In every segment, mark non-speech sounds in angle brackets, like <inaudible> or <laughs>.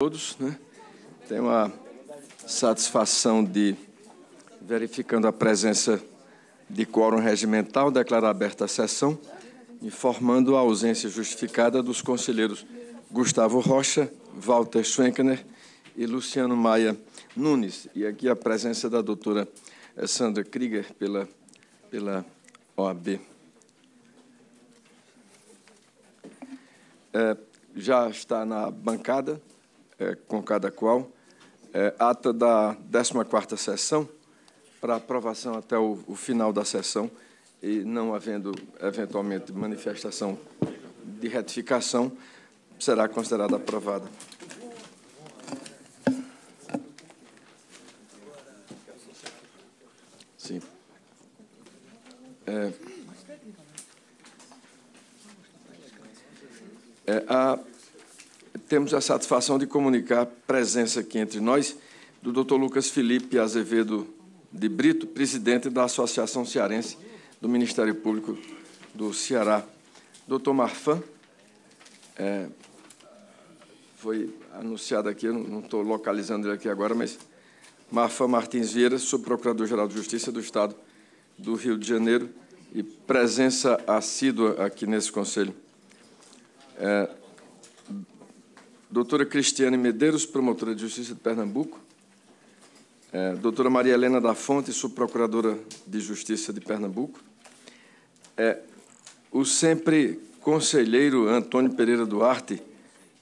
todos. Né? Tenho a satisfação de, verificando a presença de quórum regimental, declarar aberta a sessão, informando a ausência justificada dos conselheiros Gustavo Rocha, Walter Schwenkner e Luciano Maia Nunes. E aqui a presença da doutora eh, Sandra Krieger pela, pela OAB. É, eh, já está na bancada é, com cada qual, é, ata da 14ª sessão, para aprovação até o, o, final da sessão, e não havendo, eventualmente, manifestação de retificação, será considerada aprovada. Sim. É, é a temos a satisfação de comunicar a presença aqui entre nós do Dr. Lucas Felipe Azevedo de Brito, presidente da Associação Cearense do Ministério Público do Ceará. Dr. Marfan, é, foi anunciado aqui, eu não estou localizando ele aqui agora, mas Marfan Martins Vieira, subprocurador-geral de Justiça do Estado do Rio de Janeiro e presença assídua aqui nesse Conselho. É, doutora Cristiane Medeiros, promotora de Justiça de Pernambuco, é, doutora Maria Helena da Fonte, subprocuradora de Justiça de Pernambuco, é, o sempre conselheiro Antônio Pereira Duarte,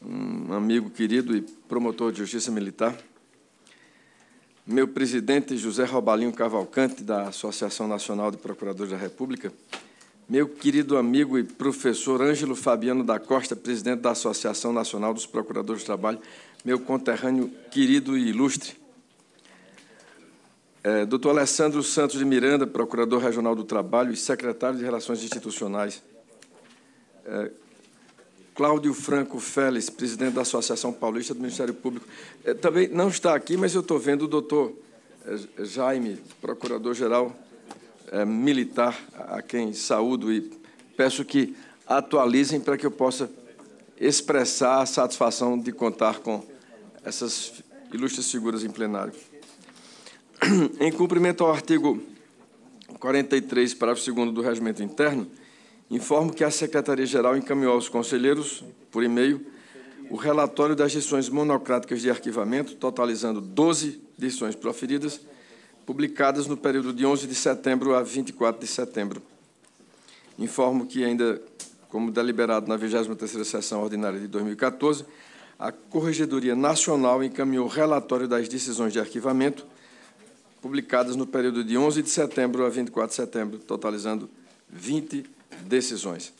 um amigo querido e promotor de Justiça Militar, meu presidente José Robalinho Cavalcante, da Associação Nacional de Procuradores da República, meu querido amigo e professor Ângelo Fabiano da Costa, presidente da Associação Nacional dos Procuradores do Trabalho, meu conterrâneo querido e ilustre. É, doutor Alessandro Santos de Miranda, Procurador Regional do Trabalho e Secretário de Relações Institucionais. É, Cláudio Franco Félix, presidente da Associação Paulista do Ministério Público. É, também não está aqui, mas eu estou vendo o doutor é, Jaime, Procurador-Geral é, militar, a quem saúdo e peço que atualizem para que eu possa expressar a satisfação de contar com essas ilustres figuras em plenário. <clears throat> Em cumprimento ao artigo 43, parágrafo 2 do Regimento Interno, informo que a Secretaria-Geral encaminhou aos conselheiros, por e-mail, o relatório das decisões monocráticas de arquivamento, totalizando 12 decisões proferidas publicadas no período de 11 de setembro a 24 de setembro. Informo que ainda, como deliberado na 23ª Sessão Ordinária de 2014, a Corregedoria Nacional encaminhou relatório das decisões de arquivamento publicadas no período de 11 de setembro a 24 de setembro, totalizando 20 decisões.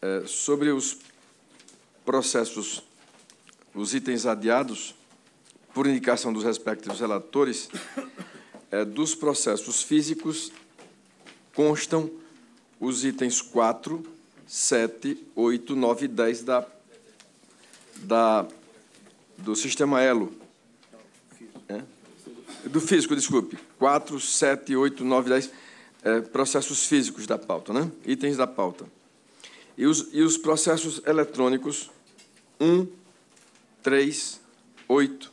É, sobre os processos, os itens adiados, por indicação dos respectivos relatores, é, dos processos físicos constam os itens 4, 7, 8, 9 e 10 da, da, do sistema ELO. É? Do físico, desculpe. 4, 7, 8, 9, 10 é, processos físicos da pauta, né? itens da pauta. E os, e os processos eletrônicos 1, 3, 8,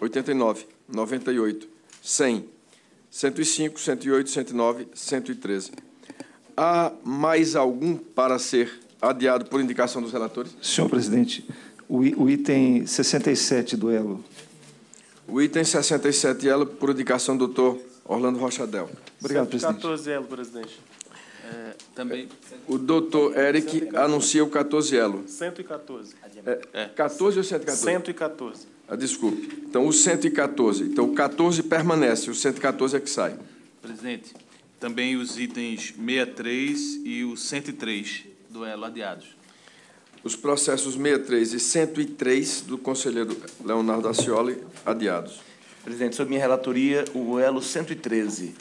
89, 98, 100, 105, 108, 109, 113. Há mais algum para ser adiado por indicação dos relatores? Senhor presidente, o, o item 67 do elo. O item 67 elo por indicação do doutor Orlando Rochadel. Obrigado, 114 presidente. 14 elo, presidente também. O doutor Eric 114. anuncia o 14 elo. 114. É, 14 é. ou 114? 114. Ah, desculpe. Então, o 114. Então, o 14 permanece, o 114 é que sai. Presidente, também os itens 63 e o 103 do elo adiados. Os processos 63 e 103 do conselheiro Leonardo Acioli adiados. Presidente, sob minha relatoria, o elo 113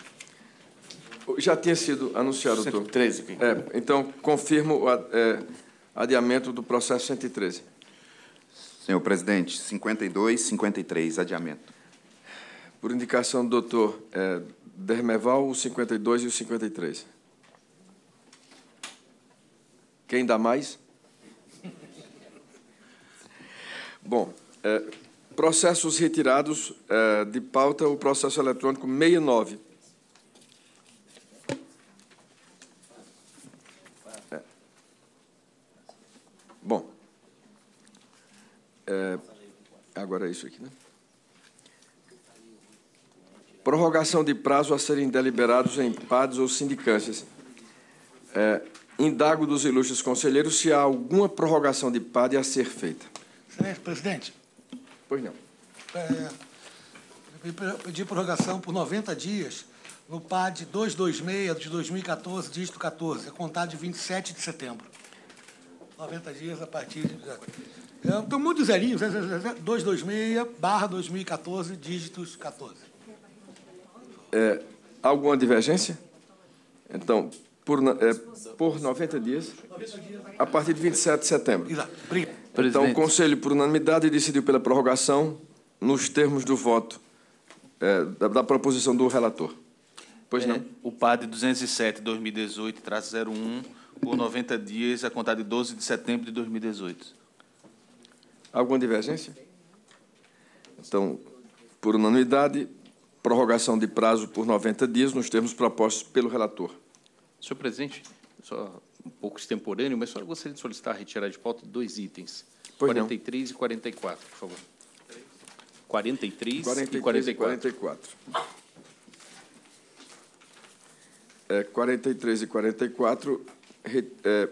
já tinha sido anunciado, 113, doutor. 113. É, então, confirmo o é, adiamento do processo 113. Senhor presidente, 52, 53, adiamento. Por indicação do doutor é, Dermeval, o 52 e o 53. Quem dá mais? <laughs> Bom, é, processos retirados é, de pauta, o processo eletrônico 69, É, agora é isso aqui, né? Prorrogação de prazo a serem deliberados em PADs ou sindicâncias. É, indago dos ilustres conselheiros se há alguma prorrogação de PAD a ser feita. Excelente, presidente. Pois não. É, pedi prorrogação por 90 dias no PAD 226 de 2014, dígito 14, a contar de 27 de setembro. 90 dias a partir de. É, é muito um zerinhos, 226 barra 2014, dígitos 14. É, alguma divergência? Então, por, é, por 90 dias, a partir de 27 de setembro. Exato. Obrigado. Então, o Conselho, por unanimidade, decidiu pela prorrogação nos termos do voto é, da, da, proposição do relator. Pois é, não? O PAD 207-2018, traço 01 por 90 dias a contar de 12 de setembro de 2018. Alguma divergência? Então, por unanimidade, prorrogação de prazo por 90 dias nos termos propostos pelo relator. Senhor presidente, só um pouco extemporâneo, mas só gostaria de solicitar retirar de pauta dois itens, pois 43 não. e 44, por favor. 43, 43 e 44. E 44. É, 43 e 44 re, é,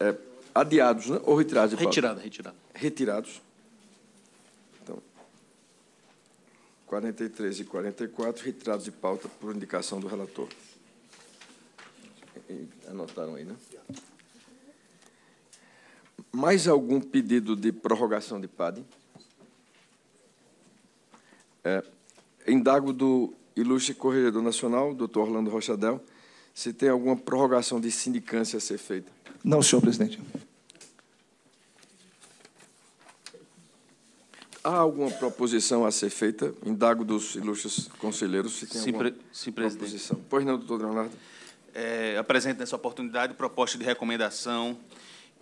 é, adiados, né? Ou retirados? Retirada, retirada. Retirados. Então, 43 e 44 retirados de pauta por indicação do relator. Anotaram aí, né? Mais algum pedido de prorrogação de PAD? É, indago do ilustre corregedor nacional, doutor Orlando Rochadel, se tem alguma prorrogação de sindicância a ser feita. Não, senhor presidente. Há alguma proposição a ser feita? Indago dos ilustres conselheiros se tem sim, alguma proposição. Pois não, doutor Leonardo. É, apresento nessa oportunidade proposta de recomendação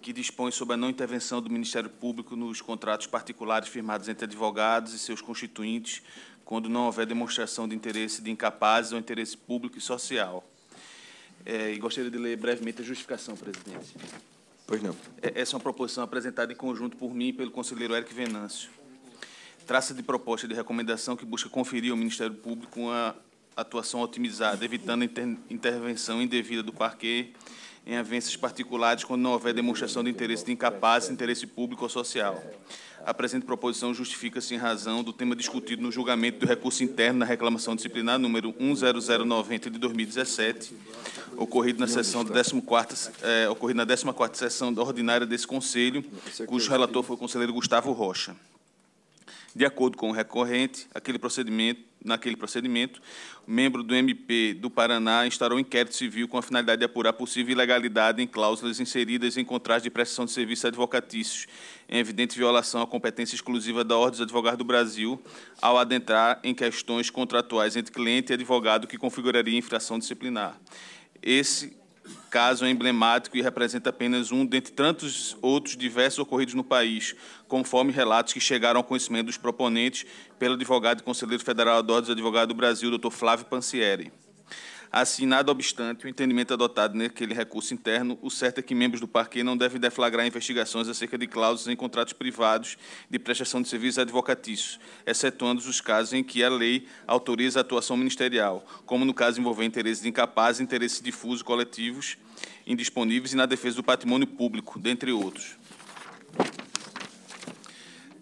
que dispõe sobre a não intervenção do Ministério Público nos contratos particulares firmados entre advogados e seus constituintes, quando não houver demonstração de interesse de incapazes ou interesse público e social. É, e gostaria de ler brevemente a justificação, presidente. Pois não. É, essa é uma proposição apresentada em conjunto por mim e pelo conselheiro Eric Venâncio. Traça de proposta de recomendação que busca conferir ao Ministério Público uma atuação otimizada, evitando a inter intervenção indevida do parquet em avanços particulares quando não houver demonstração de interesse de incapazes, interesse público ou social. A presente proposição justifica-se em razão do tema discutido no julgamento do recurso interno na reclamação disciplinar número 10090 de 2017, ocorrido na sessão 14 é, eh, ocorrido na ª sessão ordinária desse Conselho, cujo relator foi o conselheiro Gustavo Rocha de acordo com o recorrente, aquele procedimento, naquele procedimento, o membro do MP do Paraná instaurou um inquérito civil com a finalidade de apurar possível ilegalidade em cláusulas inseridas em contratos de prestação de serviços advocatícios, em evidente violação à competência exclusiva da Ordem dos Advogados do Brasil, ao adentrar em questões contratuais entre cliente e advogado que configuraria infração disciplinar. Esse caso é emblemático e representa apenas um dentre tantos outros diversos ocorridos no país, conforme relatos que chegaram ao conhecimento dos proponentes pelo advogado e conselheiro federal da Ordem dos Advogados do Brasil, doutor Flávio Pancieri. Assim, nada obstante o entendimento adotado naquele recurso interno, o certo é que membros do parque não devem deflagrar investigações acerca de cláusulas em contratos privados de prestação de serviços advocatícios, excetuando os casos em que a lei autoriza a atuação ministerial, como no caso envolvendo interesses incapazes, interesses difusos, coletivos, indisponíveis e na defesa do patrimônio público, dentre outros.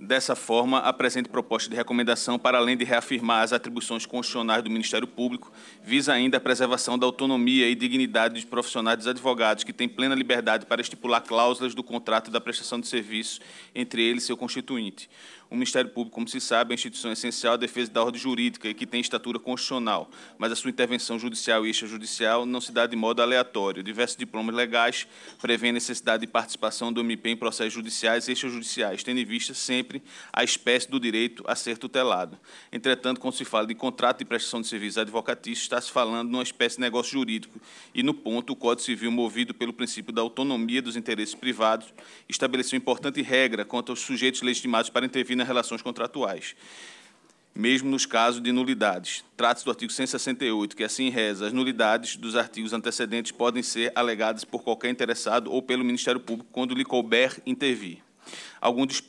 Dessa forma, a presente proposta de recomendação, para além de reafirmar as atribuições constitucionais do Ministério Público, visa ainda a preservação da autonomia e dignidade dos profissionais dos advogados, que têm plena liberdade para estipular cláusulas do contrato da prestação de serviço, entre eles seu constituinte. O Ministério Público, como se sabe, é a instituição essencial à defesa da ordem jurídica e que tem estatura constitucional, mas a sua intervenção judicial e extrajudicial não se dá de modo aleatório. Diversos diplomas legais prevêem a necessidade de participação do MP em processos judiciais e extrajudiciais, tendo em vista sempre a espécie do direito a ser tutelado. Entretanto, quando se fala de contrato de prestação de serviços advocatícios, está-se falando de uma espécie de negócio jurídico e, no ponto, o Código Civil, movido pelo princípio da autonomia dos interesses privados, estabeleceu importante regra quanto aos sujeitos legitimados para intervir nas relações contratuais, mesmo nos casos de nulidades. Trata-se do artigo 168, que assim reza: as nulidades dos artigos antecedentes podem ser alegadas por qualquer interessado ou pelo Ministério Público quando lhe couber intervir. Alguns,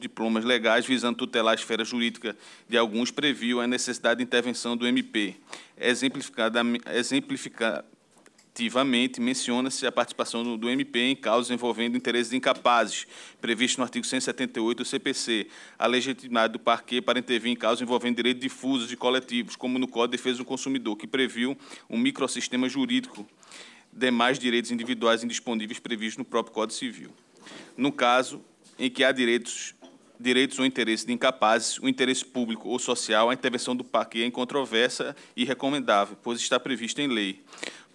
diplomas legais visando tutelar a esfera jurídica de alguns previu a necessidade de intervenção do MP, exemplificada, exemplificada Objetivamente, menciona-se a participação do, do, MP em causas envolvendo interesses incapazes, previsto no artigo 178 do CPC, a legitimidade do parquê para intervir em causas envolvendo direitos difusos e coletivos, como no Código de Defesa do Consumidor, que previu um microsistema jurídico, demais direitos individuais indisponíveis previstos no próprio Código Civil. No caso em que há direitos direitos ou interesses de incapazes, o interesse público ou social, a intervenção do parque é incontroversa e recomendável, pois está prevista em lei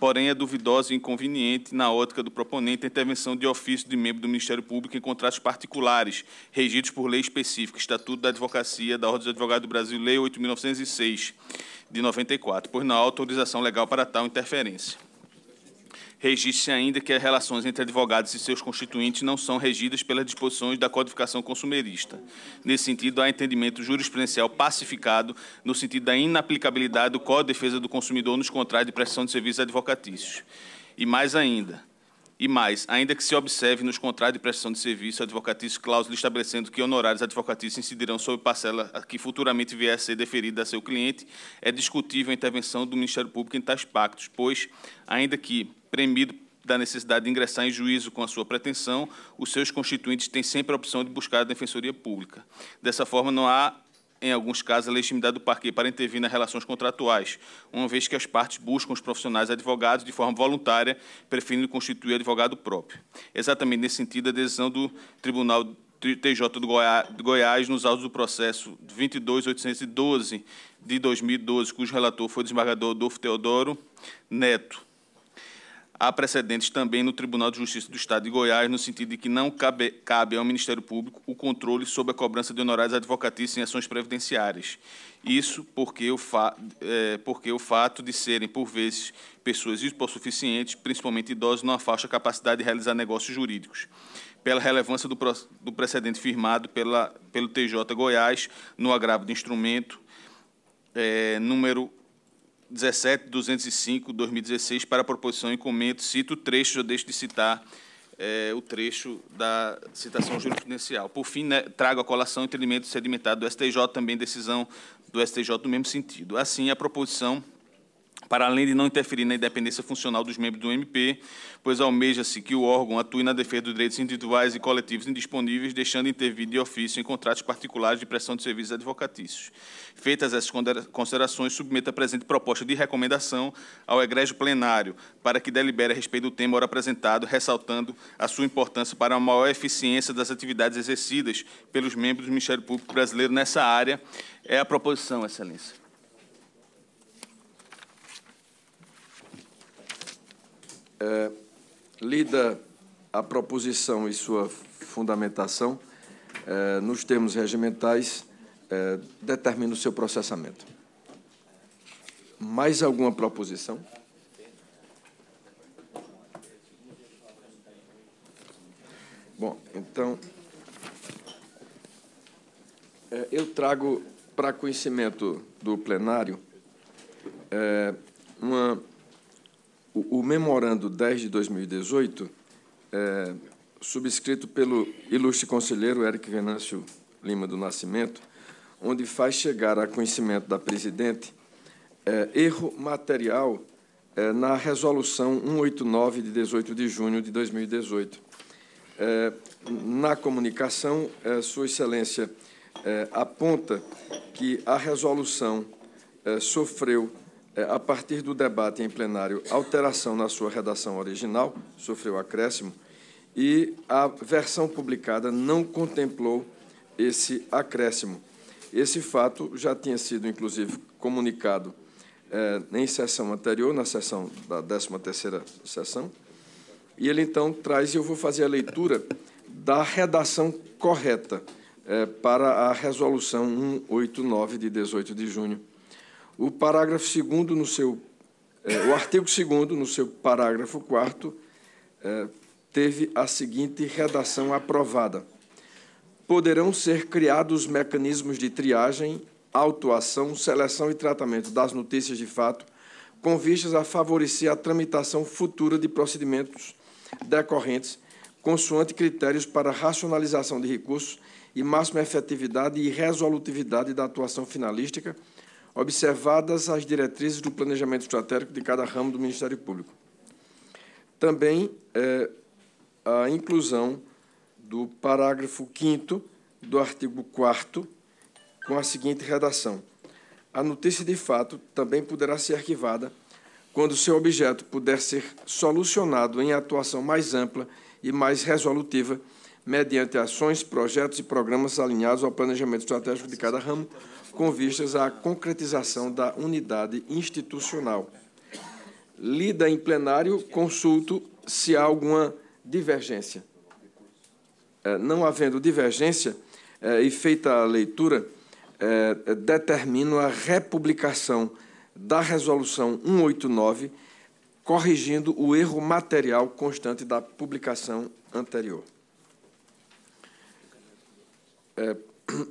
porém é duvidosa e inconveniente na ótica do proponente a intervenção de ofício de membro do Ministério Público em contratos particulares, regidos por lei específica, Estatuto da Advocacia da Ordem dos Advogados do Brasil, Lei 8.906, de 94, pois não há autorização legal para tal interferência. Registre ainda que as relações entre advogados e seus constituintes não são regidas pelas disposições da codificação consumerista. Nesse sentido, há entendimento jurisprudencial pacificado no sentido da inaplicabilidade do Código de Defesa do Consumidor nos contratos de prestação de serviços advocatícios. E mais ainda, e mais, ainda que se observe nos contratos de prestação de serviço advocatício cláusula estabelecendo que honorários advocatícios incidirão sobre parcela que futuramente vier a ser deferida a seu cliente, é discutível a intervenção do Ministério Público em tais pactos, pois, ainda que premido da necessidade de ingressar em juízo com a sua pretensão, os seus constituintes têm sempre a opção de buscar a defensoria pública. Dessa forma, não há em alguns casos, a legitimidade do parque para intervir nas relações contratuais, uma vez que as partes buscam os profissionais advogados de forma voluntária, preferindo constituir advogado próprio. Exatamente nesse sentido, a decisão do Tribunal TJ do Goiás, de Goiás nos autos do processo 22.812 de 2012, cujo relator foi o desembargador Adolfo Teodoro Neto, há precedentes também no Tribunal de Justiça do Estado de Goiás, no sentido de que não cabe, cabe ao Ministério Público o controle sobre a cobrança de honorários advocatícios em ações previdenciárias. Isso porque o, fa é, porque o fato de serem, por vezes, pessoas hipossuficientes, principalmente idosos, não afasta a capacidade de realizar negócios jurídicos pela relevância do, do, precedente firmado pela, pelo TJ Goiás no agravo de instrumento é, número 17.205-2016 para a proposição e comento, cito o trecho, já deixo de citar é, o trecho da citação jurisprudencial. Por fim, né, trago a colação o entendimento sedimentado do STJ, também decisão do STJ no mesmo sentido. Assim, a proposição para além de não interferir na independência funcional dos membros do MP, pois almeja-se que o órgão atue na defesa dos direitos individuais e coletivos indisponíveis, deixando intervir de ofício em contratos particulares de prestação de serviços advocatícios. Feitas essas considerações, submeto a presente proposta de recomendação ao egrégio plenário, para que delibere a respeito do tema ora apresentado, ressaltando a sua importância para a maior eficiência das atividades exercidas pelos membros do Ministério Público Brasileiro nessa área. É a proposição, Excelência. É, lida a proposição e sua fundamentação, é, nos termos regimentais, é, determina o seu processamento. Mais alguma proposição? Bom, então, é, eu trago para conhecimento do plenário é, uma o, o memorando 10 de 2018, é, subscrito pelo ilustre conselheiro Eric Venâncio Lima do Nascimento, onde faz chegar a conhecimento da presidente é, erro material é, na resolução 189 de 18 de junho de 2018. É, na comunicação, é, Sua Excelência é, aponta que a resolução é, sofreu é, a partir do debate em plenário, alteração na sua redação original, sofreu acréscimo, e a versão publicada não contemplou esse acréscimo. Esse fato já tinha sido, inclusive, comunicado é, em sessão anterior, na sessão da 13ª sessão, e ele, então, traz, e eu vou fazer a leitura da redação correta é, para a resolução 189 de 18 de junho o parágrafo segundo no seu é, o artigo 2 no seu parágrafo 4 é, teve a seguinte redação aprovada. Poderão ser criados mecanismos de triagem, autuação, seleção e tratamento das notícias de fato, com vistas a favorecer a tramitação futura de procedimentos decorrentes, consoante critérios para racionalização de recursos e máxima efetividade e resolutividade da atuação finalística observadas as diretrizes do planejamento estratégico de cada ramo do Ministério Público. Também é, a inclusão do parágrafo 5 do artigo 4 com a seguinte redação: A notícia de fato também poderá ser arquivada quando seu objeto puder ser solucionado em atuação mais ampla e mais resolutiva mediante ações, projetos e programas alinhados ao planejamento estratégico de cada ramo com vistas à concretização da unidade institucional. Lida em plenário, consulto se há alguma divergência. Eh, não havendo divergência eh, e feita a leitura, eh, determino a republicação da Resolução 189, corrigindo o erro material constante da publicação anterior.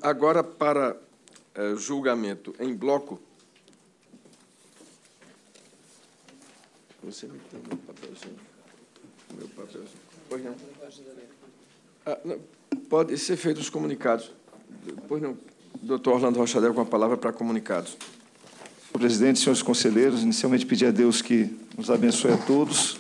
Agora, para eh, julgamento em bloco. Você me tem meu papelzinho? Meu papelzinho. Pois não. Ah, não. Pode ser feito os comunicados. Pois não. Doutor Orlando Rochadel, com a palavra para comunicados. Presidente, senhores conselheiros, inicialmente pedir a Deus que nos abençoe a todos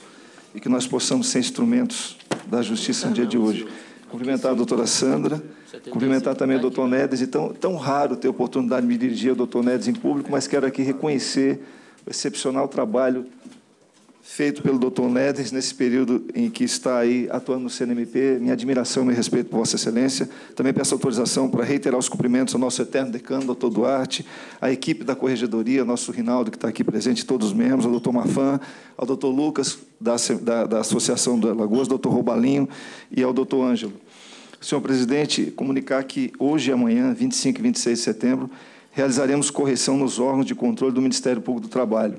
e que nós possamos ser instrumentos da justiça no dia de hoje. Cumprimentar a doutora Sandra Cumprimentar também o doutor né? Nedes, e tão, tão raro ter a oportunidade de me dirigir ao doutor Nedes em público, mas quero aqui reconhecer o excepcional trabalho feito pelo doutor Nedes nesse período em que está aí atuando no CNMP. Minha admiração e meu respeito por Vossa Excelência. Também peço autorização para reiterar os cumprimentos ao nosso eterno decano, doutor Duarte, à equipe da Corregedoria, nosso Rinaldo, que está aqui presente, todos os membros, ao doutor Mafan, ao doutor Lucas, da, da, da Associação da Lagoas, doutor Roubalinho e ao doutor Ângelo senhor presidente, comunicar que hoje e amanhã, 25 e 26 de setembro, realizaremos correção nos órgãos de controle do Ministério Público do Trabalho.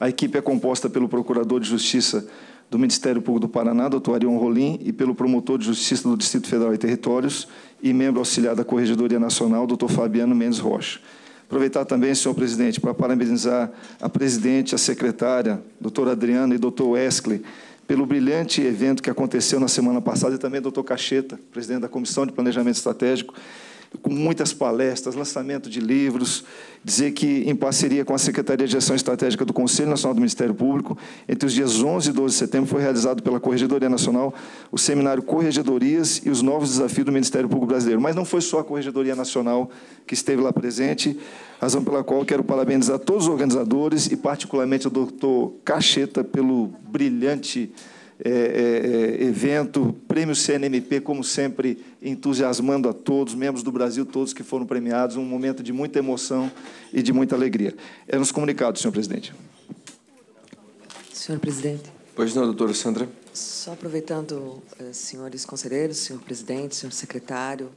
A equipe é composta pelo Procurador de Justiça do Ministério Público do Paraná, Dr. Arion Rolim, e pelo Promotor de Justiça do Distrito Federal e Territórios e membro auxiliar da Corregedoria Nacional, Dr. Fabiano Mendes Rocha. Aproveitar também, senhor presidente, para parabenizar a presidente, a secretária, doutora Adriana e doutor Wesley, pelo brilhante evento que aconteceu na semana passada, e também ao doutor Cacheta, presidente da Comissão de Planejamento Estratégico, com muitas palestras, lançamento de livros, dizer que, em parceria com a Secretaria de Gestão Estratégica do Conselho Nacional do Ministério Público, entre os dias 11 e 12 de setembro foi realizado pela Corregedoria Nacional o seminário Corregedorias e os Novos Desafios do Ministério Público Brasileiro. Mas não foi só a Corregedoria Nacional que esteve lá presente, razão pela qual quero parabenizar todos os organizadores e, particularmente, o doutor Cacheta pelo brilhante é, é, evento, prêmio CNMP, como sempre, entusiasmando a todos, membros do Brasil, todos que foram premiados, um momento de muita emoção e de muita alegria. É nos comunicados senhor presidente. Senhor presidente. Pois não, doutora Sandra. Só aproveitando, eh, senhores conselheiros, senhor presidente, senhor secretário,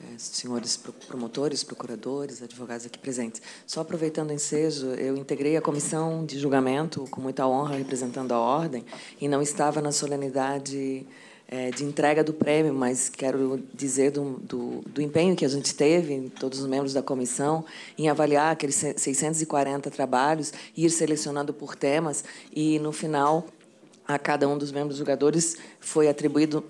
eh, senhores promotores, procuradores, advogados aqui presentes. Só aproveitando o ensejo, eu integrei a comissão de julgamento com muita honra, representando a ordem, e não estava na solenidade é, de entrega do prêmio, mas quero dizer do, do, do, empenho que a gente teve, todos os membros da comissão, em avaliar aqueles 640 trabalhos, ir selecionando por temas e, no final, a cada um dos membros jogadores foi atribuído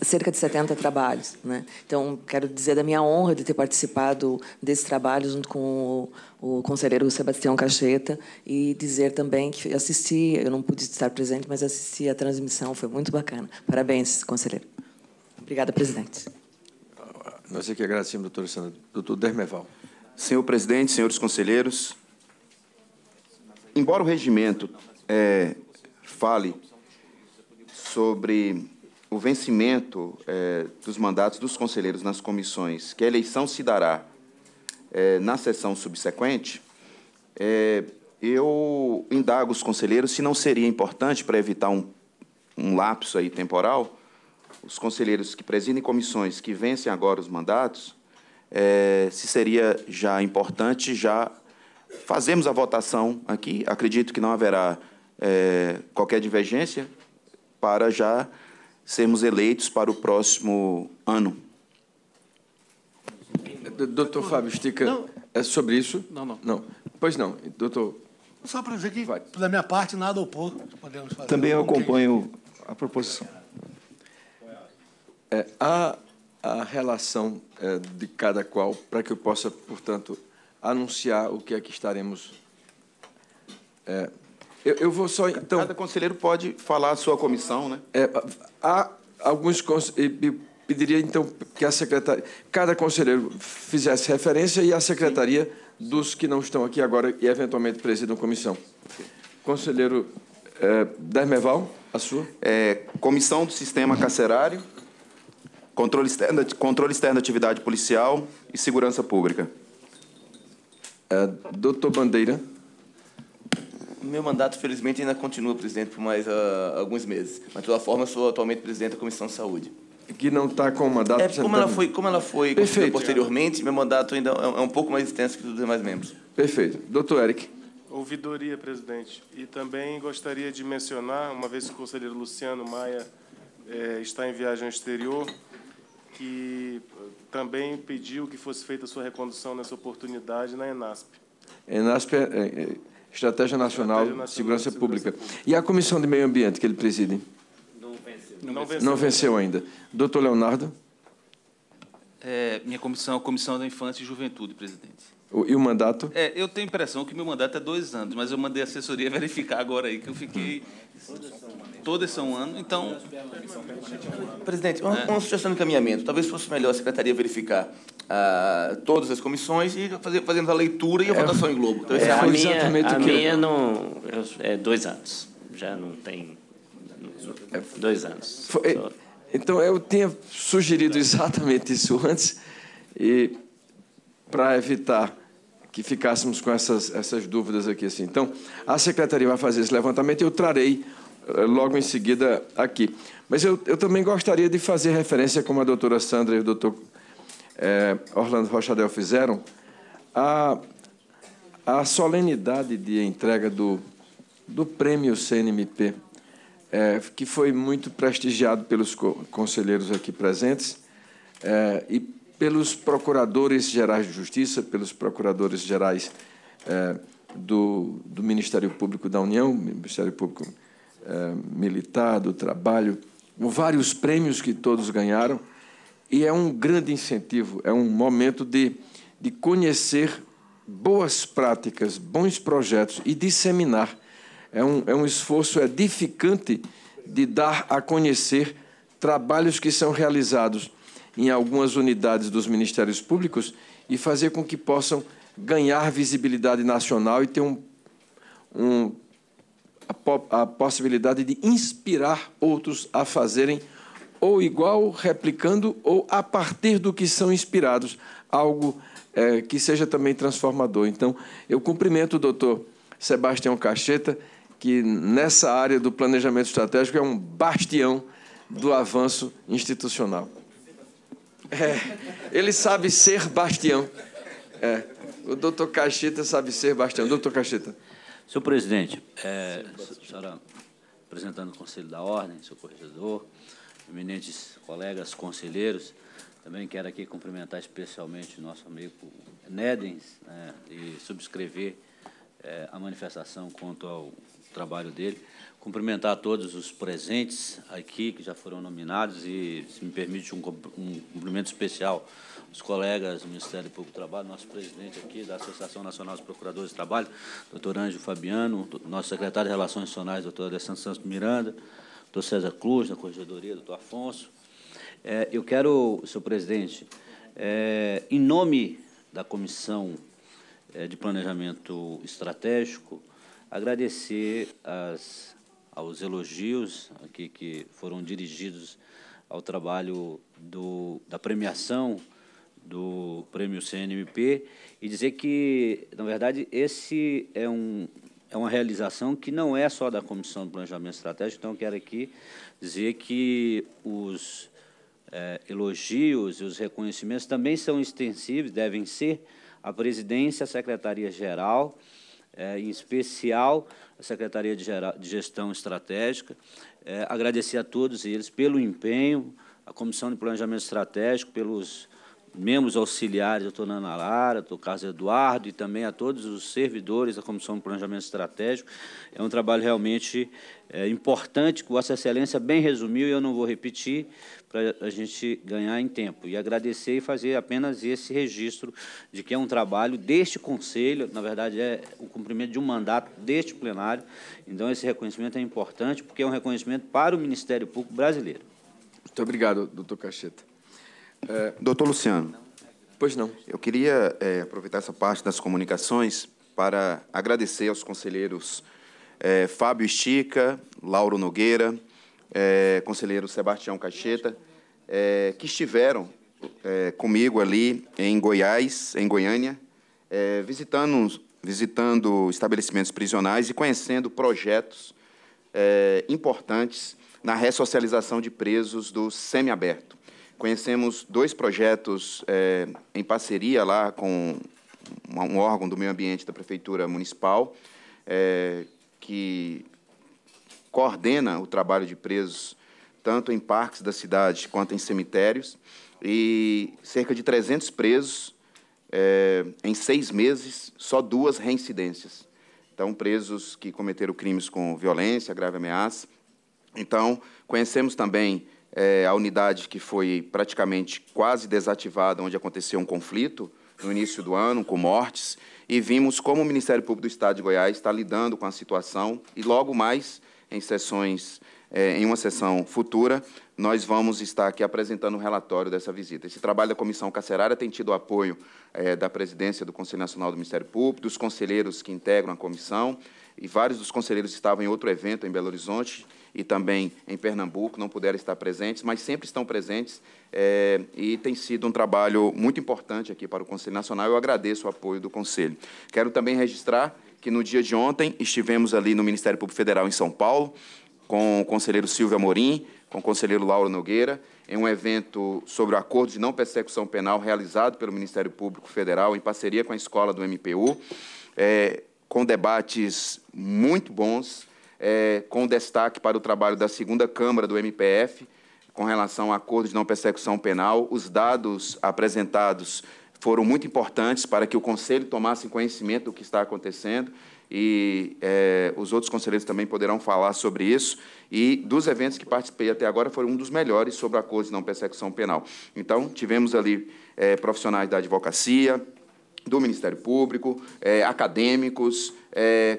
cerca de 70 trabalhos. Né? Então, quero dizer da minha honra de ter participado desse trabalho junto com o, o conselheiro Sebastião Cacheta e dizer também que assisti, eu não pude estar presente, mas assisti a transmissão, foi muito bacana. Parabéns, conselheiro. Obrigada, presidente. Nós aqui agradecemos, doutor Sandro. Doutor Dermeval. Senhor presidente, senhores conselheiros, embora o regimento é, fale sobre o vencimento é, dos mandatos dos conselheiros nas comissões, que a eleição se dará é, na sessão subsequente, é, eu indago os conselheiros se não seria importante, para evitar um, um lapso aí temporal, os conselheiros que presidem comissões que vencem agora os mandatos, é, se seria já importante já fazermos a votação aqui. Acredito que não haverá é, qualquer divergência para já sermos eleitos para o próximo ano. Doutor Fábio, estica não. é sobre isso? Não, não. não. Pois não, doutor. Só para dizer que, Vai. da minha parte, nada opor. Podemos fazer. Também eu acompanho a proposição. É, a, a relação é, de cada qual, para que eu possa, portanto, anunciar o que é que estaremos é, eu, eu vou só então. Cada conselheiro pode falar a sua comissão, né? É, há alguns pediria então que a secretaria, cada conselheiro fizesse referência e a secretaria Sim. dos que não estão aqui agora e eventualmente presidam comissão. Conselheiro é, Dermeval, a sua. É, comissão do Sistema Carcerário, Controle Externo, controle externo da Atividade Policial e Segurança Pública. É, doutor Bandeira. Meu mandato, felizmente, ainda continua presidente por mais uh, alguns meses. Mas, de toda forma, sou atualmente presidente da Comissão de Saúde. Que não está com o mandato... É, como ela tá- foi, como ela foi Perfeito. posteriormente, meu mandato ainda é um é pouco mais extenso que dos demais membros. Perfeito. Doutor Eric. Ouvidoria, presidente. E também gostaria de mencionar, uma vez que o conselheiro Luciano Maia é, está em viagem ao exterior, que também pediu que fosse feita a sua recondução nessa oportunidade na ENASP. ENASP é, é, é Estratégia Nacional, de Segurança, Pública. E a Comissão de Meio Ambiente que ele preside? Não venceu. Não, não venceu ainda. Doutor Leonardo? É, minha comissão é a Comissão da Infância e Juventude, presidente. E o mandato? É, eu tenho a impressão que meu mandato é dois anos, mas eu mandei a assessoria <laughs> verificar agora aí, que eu fiquei. Todas são um ano, então. Presidente, uma, uma sugestão de encaminhamento. Talvez fosse melhor a secretaria verificar uh, todas as comissões e fazer, fazendo a leitura e a é. votação em Globo. Então, é, é, a minha, a minha não. é dois anos. Já não tem. É, dois anos. Foi, é, então, eu tinha sugerido exatamente isso antes, e para evitar que ficássemos com essas, essas dúvidas aqui. Assim. Então, a secretaria vai fazer esse levantamento e eu trarei eh, logo em seguida aqui. Mas eu, eu também gostaria de fazer referência, como a doutora Sandra e o doutor é, Orlando Rochadel fizeram, a, a solenidade de entrega do, do prêmio CNMP, é, eh, que foi muito prestigiado pelos conselheiros aqui presentes é, e pelos procuradores gerais de justiça, pelos procuradores gerais eh, do, do, Ministério Público da União, Ministério Público eh, Militar, do Trabalho, vários prêmios que todos ganharam. E é um grande incentivo, é um momento de, de conhecer boas práticas, bons projetos e disseminar. É um, é um esforço edificante de dar a conhecer trabalhos que são realizados em algumas unidades dos ministérios públicos e fazer com que possam ganhar visibilidade nacional e ter um, um a, a possibilidade de inspirar outros a fazerem ou igual, replicando, ou a partir do que são inspirados, algo é, que seja também transformador. Então, eu cumprimento o doutor Sebastião Cacheta, que nessa área do planejamento estratégico é um bastião do avanço institucional. É, ele sabe ser Bastião. É, o doutor Caxita sabe ser Bastião. Doutor Caxita. Senhor presidente, é, senhora apresentando o Conselho da Ordem, seu corregedor, eminentes colegas conselheiros, também quero aqui cumprimentar especialmente o nosso amigo Nedens né, e subscrever é, a manifestação quanto ao trabalho dele cumprimentar todos os presentes aqui que já foram nominados e, se me permite, um, um cumprimento especial os colegas do Ministério Público do Trabalho, nosso presidente aqui da Associação Nacional dos Procuradores de Trabalho, doutor Anjo Fabiano, nosso secretário de Relações Nacionais, doutor Alessandro Santos Miranda, doutor César Cruz, da Corregedoria, doutor Afonso. É, eu quero, senhor presidente, é, em nome da Comissão é, de Planejamento Estratégico, agradecer as aos elogios aqui que foram dirigidos ao trabalho do, da premiação do prêmio CNMP e dizer que, na verdade, esse é um é uma realização que não é só da Comissão do Planejamento Estratégico, então quero aqui dizer que os é, elogios e os reconhecimentos também são extensíveis, devem ser, à presidência, à secretaria-geral, é, em especial a Secretaria de, Geral, de Gestão Estratégica. É, agradecer a todos eles pelo empenho, a Comissão de Planejamento Estratégico, pelos membros auxiliares, doutor Ana Lara, doutor Carlos Eduardo, e também a todos os servidores da Comissão de Planejamento Estratégico. É um trabalho realmente é, importante, que Vossa Excelência bem resumiu, e eu não vou repetir, para a gente ganhar em tempo. E agradecer e fazer apenas esse registro de que é um trabalho deste Conselho, na verdade, é o cumprimento de um mandato deste plenário. Então, esse reconhecimento é importante, porque é um reconhecimento para o Ministério Público brasileiro. Muito obrigado, doutor Cacheta. É... Doutor Luciano. Pois não. Eu queria é, aproveitar essa parte das comunicações para agradecer aos conselheiros é, Fábio Estica, Lauro Nogueira, é, conselheiro Sebastião Cacheta, é, que estiveram é, comigo ali em Goiás, em Goiânia, é, visitando, visitando estabelecimentos prisionais e conhecendo projetos é, importantes na ressocialização de presos do semiaberto. Conhecemos dois projetos é, em parceria lá com um órgão do meio ambiente da Prefeitura Municipal, é, que coordena o trabalho de presos tanto em parques da cidade quanto em cemitérios, e cerca de 300 presos é, em seis meses, só duas reincidências. Então, presos que cometeram crimes com violência, grave ameaça. Então, conhecemos também é, a unidade que foi praticamente quase desativada, onde aconteceu um conflito no início do ano, com mortes, e vimos como o Ministério Público do Estado de Goiás está lidando com a situação e, logo mais, em sessões é, em uma sessão futura, nós vamos estar aqui apresentando o relatório dessa visita. Esse trabalho da Comissão Carcerária tem tido o apoio é, da presidência do Conselho Nacional do Ministério Público, dos conselheiros que integram a comissão, e vários dos conselheiros estavam em outro evento em Belo Horizonte e também em Pernambuco, não puderam estar presentes, mas sempre estão presentes é, e tem sido um trabalho muito importante aqui para o Conselho Nacional. Eu agradeço o apoio do Conselho. Quero também registrar que no dia de ontem estivemos ali no Ministério Público Federal em São Paulo, com o conselheiro Silvio Amorim, com o conselheiro Lauro Nogueira, em um evento sobre o acordo de não persecução penal realizado pelo Ministério Público Federal em parceria com a escola do MPU, é, com debates muito bons, é, com destaque para o trabalho da segunda Câmara do MPF com relação ao acordo de não persecução penal. Os dados apresentados foram muito importantes para que o Conselho tomasse conhecimento do que está acontecendo e é, os outros conselheiros também poderão falar sobre isso. E dos eventos que participei até agora, foi um dos melhores sobre acordos de não persecução penal. Então, tivemos ali é, profissionais da advocacia, do Ministério Público, é, acadêmicos, é,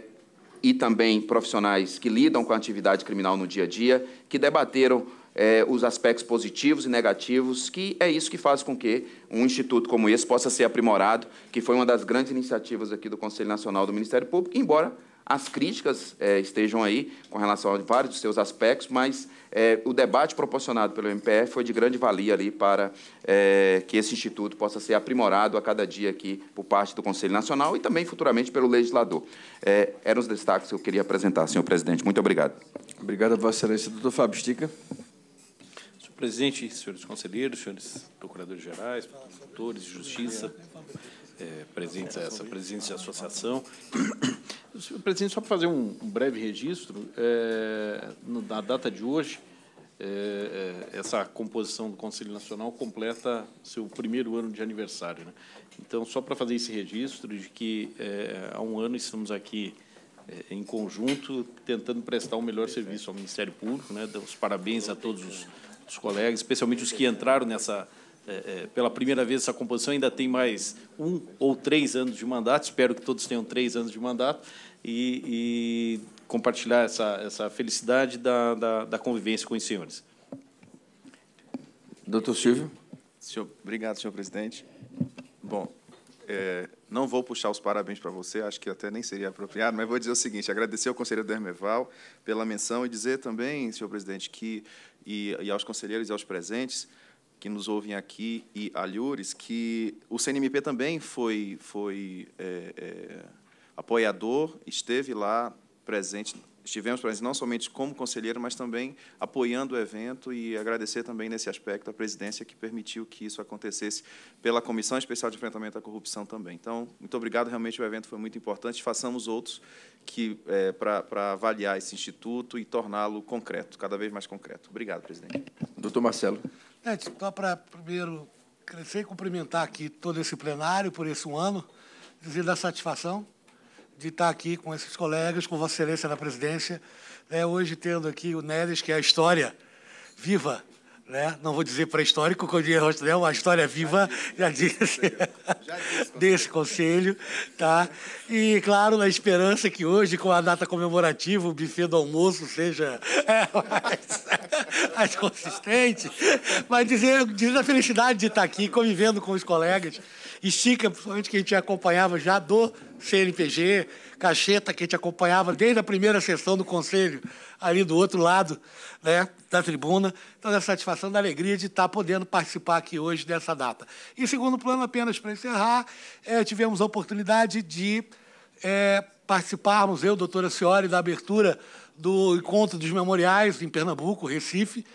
e também profissionais que lidam com a atividade criminal no dia a dia, que debateram é, os aspectos positivos e negativos, que é isso que faz com que um instituto como esse possa ser aprimorado, que foi uma das grandes iniciativas aqui do Conselho Nacional do Ministério Público, embora as críticas é, estejam aí com relação a vários dos seus aspectos, mas é, o debate proporcionado pelo MPF foi de grande valia ali para é, que esse instituto possa ser aprimorado a cada dia aqui por parte do Conselho Nacional e também futuramente pelo legislador. É, eram os destaques que eu queria apresentar, senhor presidente. Muito obrigado. Obrigado, Vossa Excelência. Doutor Fábio Stica. Presidente, senhores conselheiros, senhores procuradores-gerais, promotores de justiça, é, presentes essa, presidente da associação. <coughs> Senhor presidente, só para fazer um, breve registro, é, na data de hoje, é, é, essa composição do Conselho Nacional completa seu primeiro ano de aniversário. Né? Então, só para fazer esse registro de que é, há um ano estamos aqui é, em conjunto tentando prestar o um melhor serviço ao Ministério Público. Né? Damos parabéns a todos os dos colegas, especialmente os que entraram nessa é, é, pela primeira vez essa composição, ainda tem mais um ou três anos de mandato, espero que todos tenham três anos de mandato, e, e compartilhar essa, essa felicidade da, da, da, convivência com os senhores. Doutor Silvio. Senhor, obrigado, senhor presidente. Bom, é, não vou puxar os parabéns para você, acho que até nem seria apropriado, mas vou dizer o seguinte: agradecer ao conselheiro Dermeval pela menção e dizer também, senhor presidente, que e, e aos conselheiros e aos presentes que nos ouvem aqui e a Lures, que o CNMP também foi foi é, é, apoiador, esteve lá presente estivemos presentes não somente como conselheiro, mas também apoiando o evento e agradecer também nesse aspecto a presidência que permitiu que isso acontecesse pela Comissão Especial de Enfrentamento à Corrupção também. Então, muito obrigado, realmente o evento foi muito importante, façamos outros que é, para avaliar esse instituto e torná-lo concreto, cada vez mais concreto. Obrigado, presidente. Doutor Marcelo. É, só para primeiro crescer e cumprimentar aqui todo esse plenário por esse um ano, dizer da satisfação de estar aqui com esses colegas, com Vossa Excelência na presidência, né, hoje tendo aqui o Neres, que é a história viva, né, não vou dizer pré-histórico, eu diria Rostodel, uma história viva, já disse, já disse <laughs> desse conselho. Tá? E, claro, na esperança que hoje, com a data comemorativa, o buffet do almoço seja <laughs> é, mais, <laughs> mais, consistente, mas dizer, dizer a felicidade de estar aqui, convivendo com os colegas, e Chica, principalmente, que a gente acompanhava já do CNPG, Cacheta, que te acompanhava desde a primeira sessão do Conselho, ali do outro lado né, da tribuna. Então, da é satisfação, da alegria de estar podendo participar aqui hoje dessa data. E, segundo plano, apenas para encerrar, é, tivemos a oportunidade de é, participarmos, eu, doutora Ciori, da abertura do Encontro dos Memoriais em Pernambuco, Recife,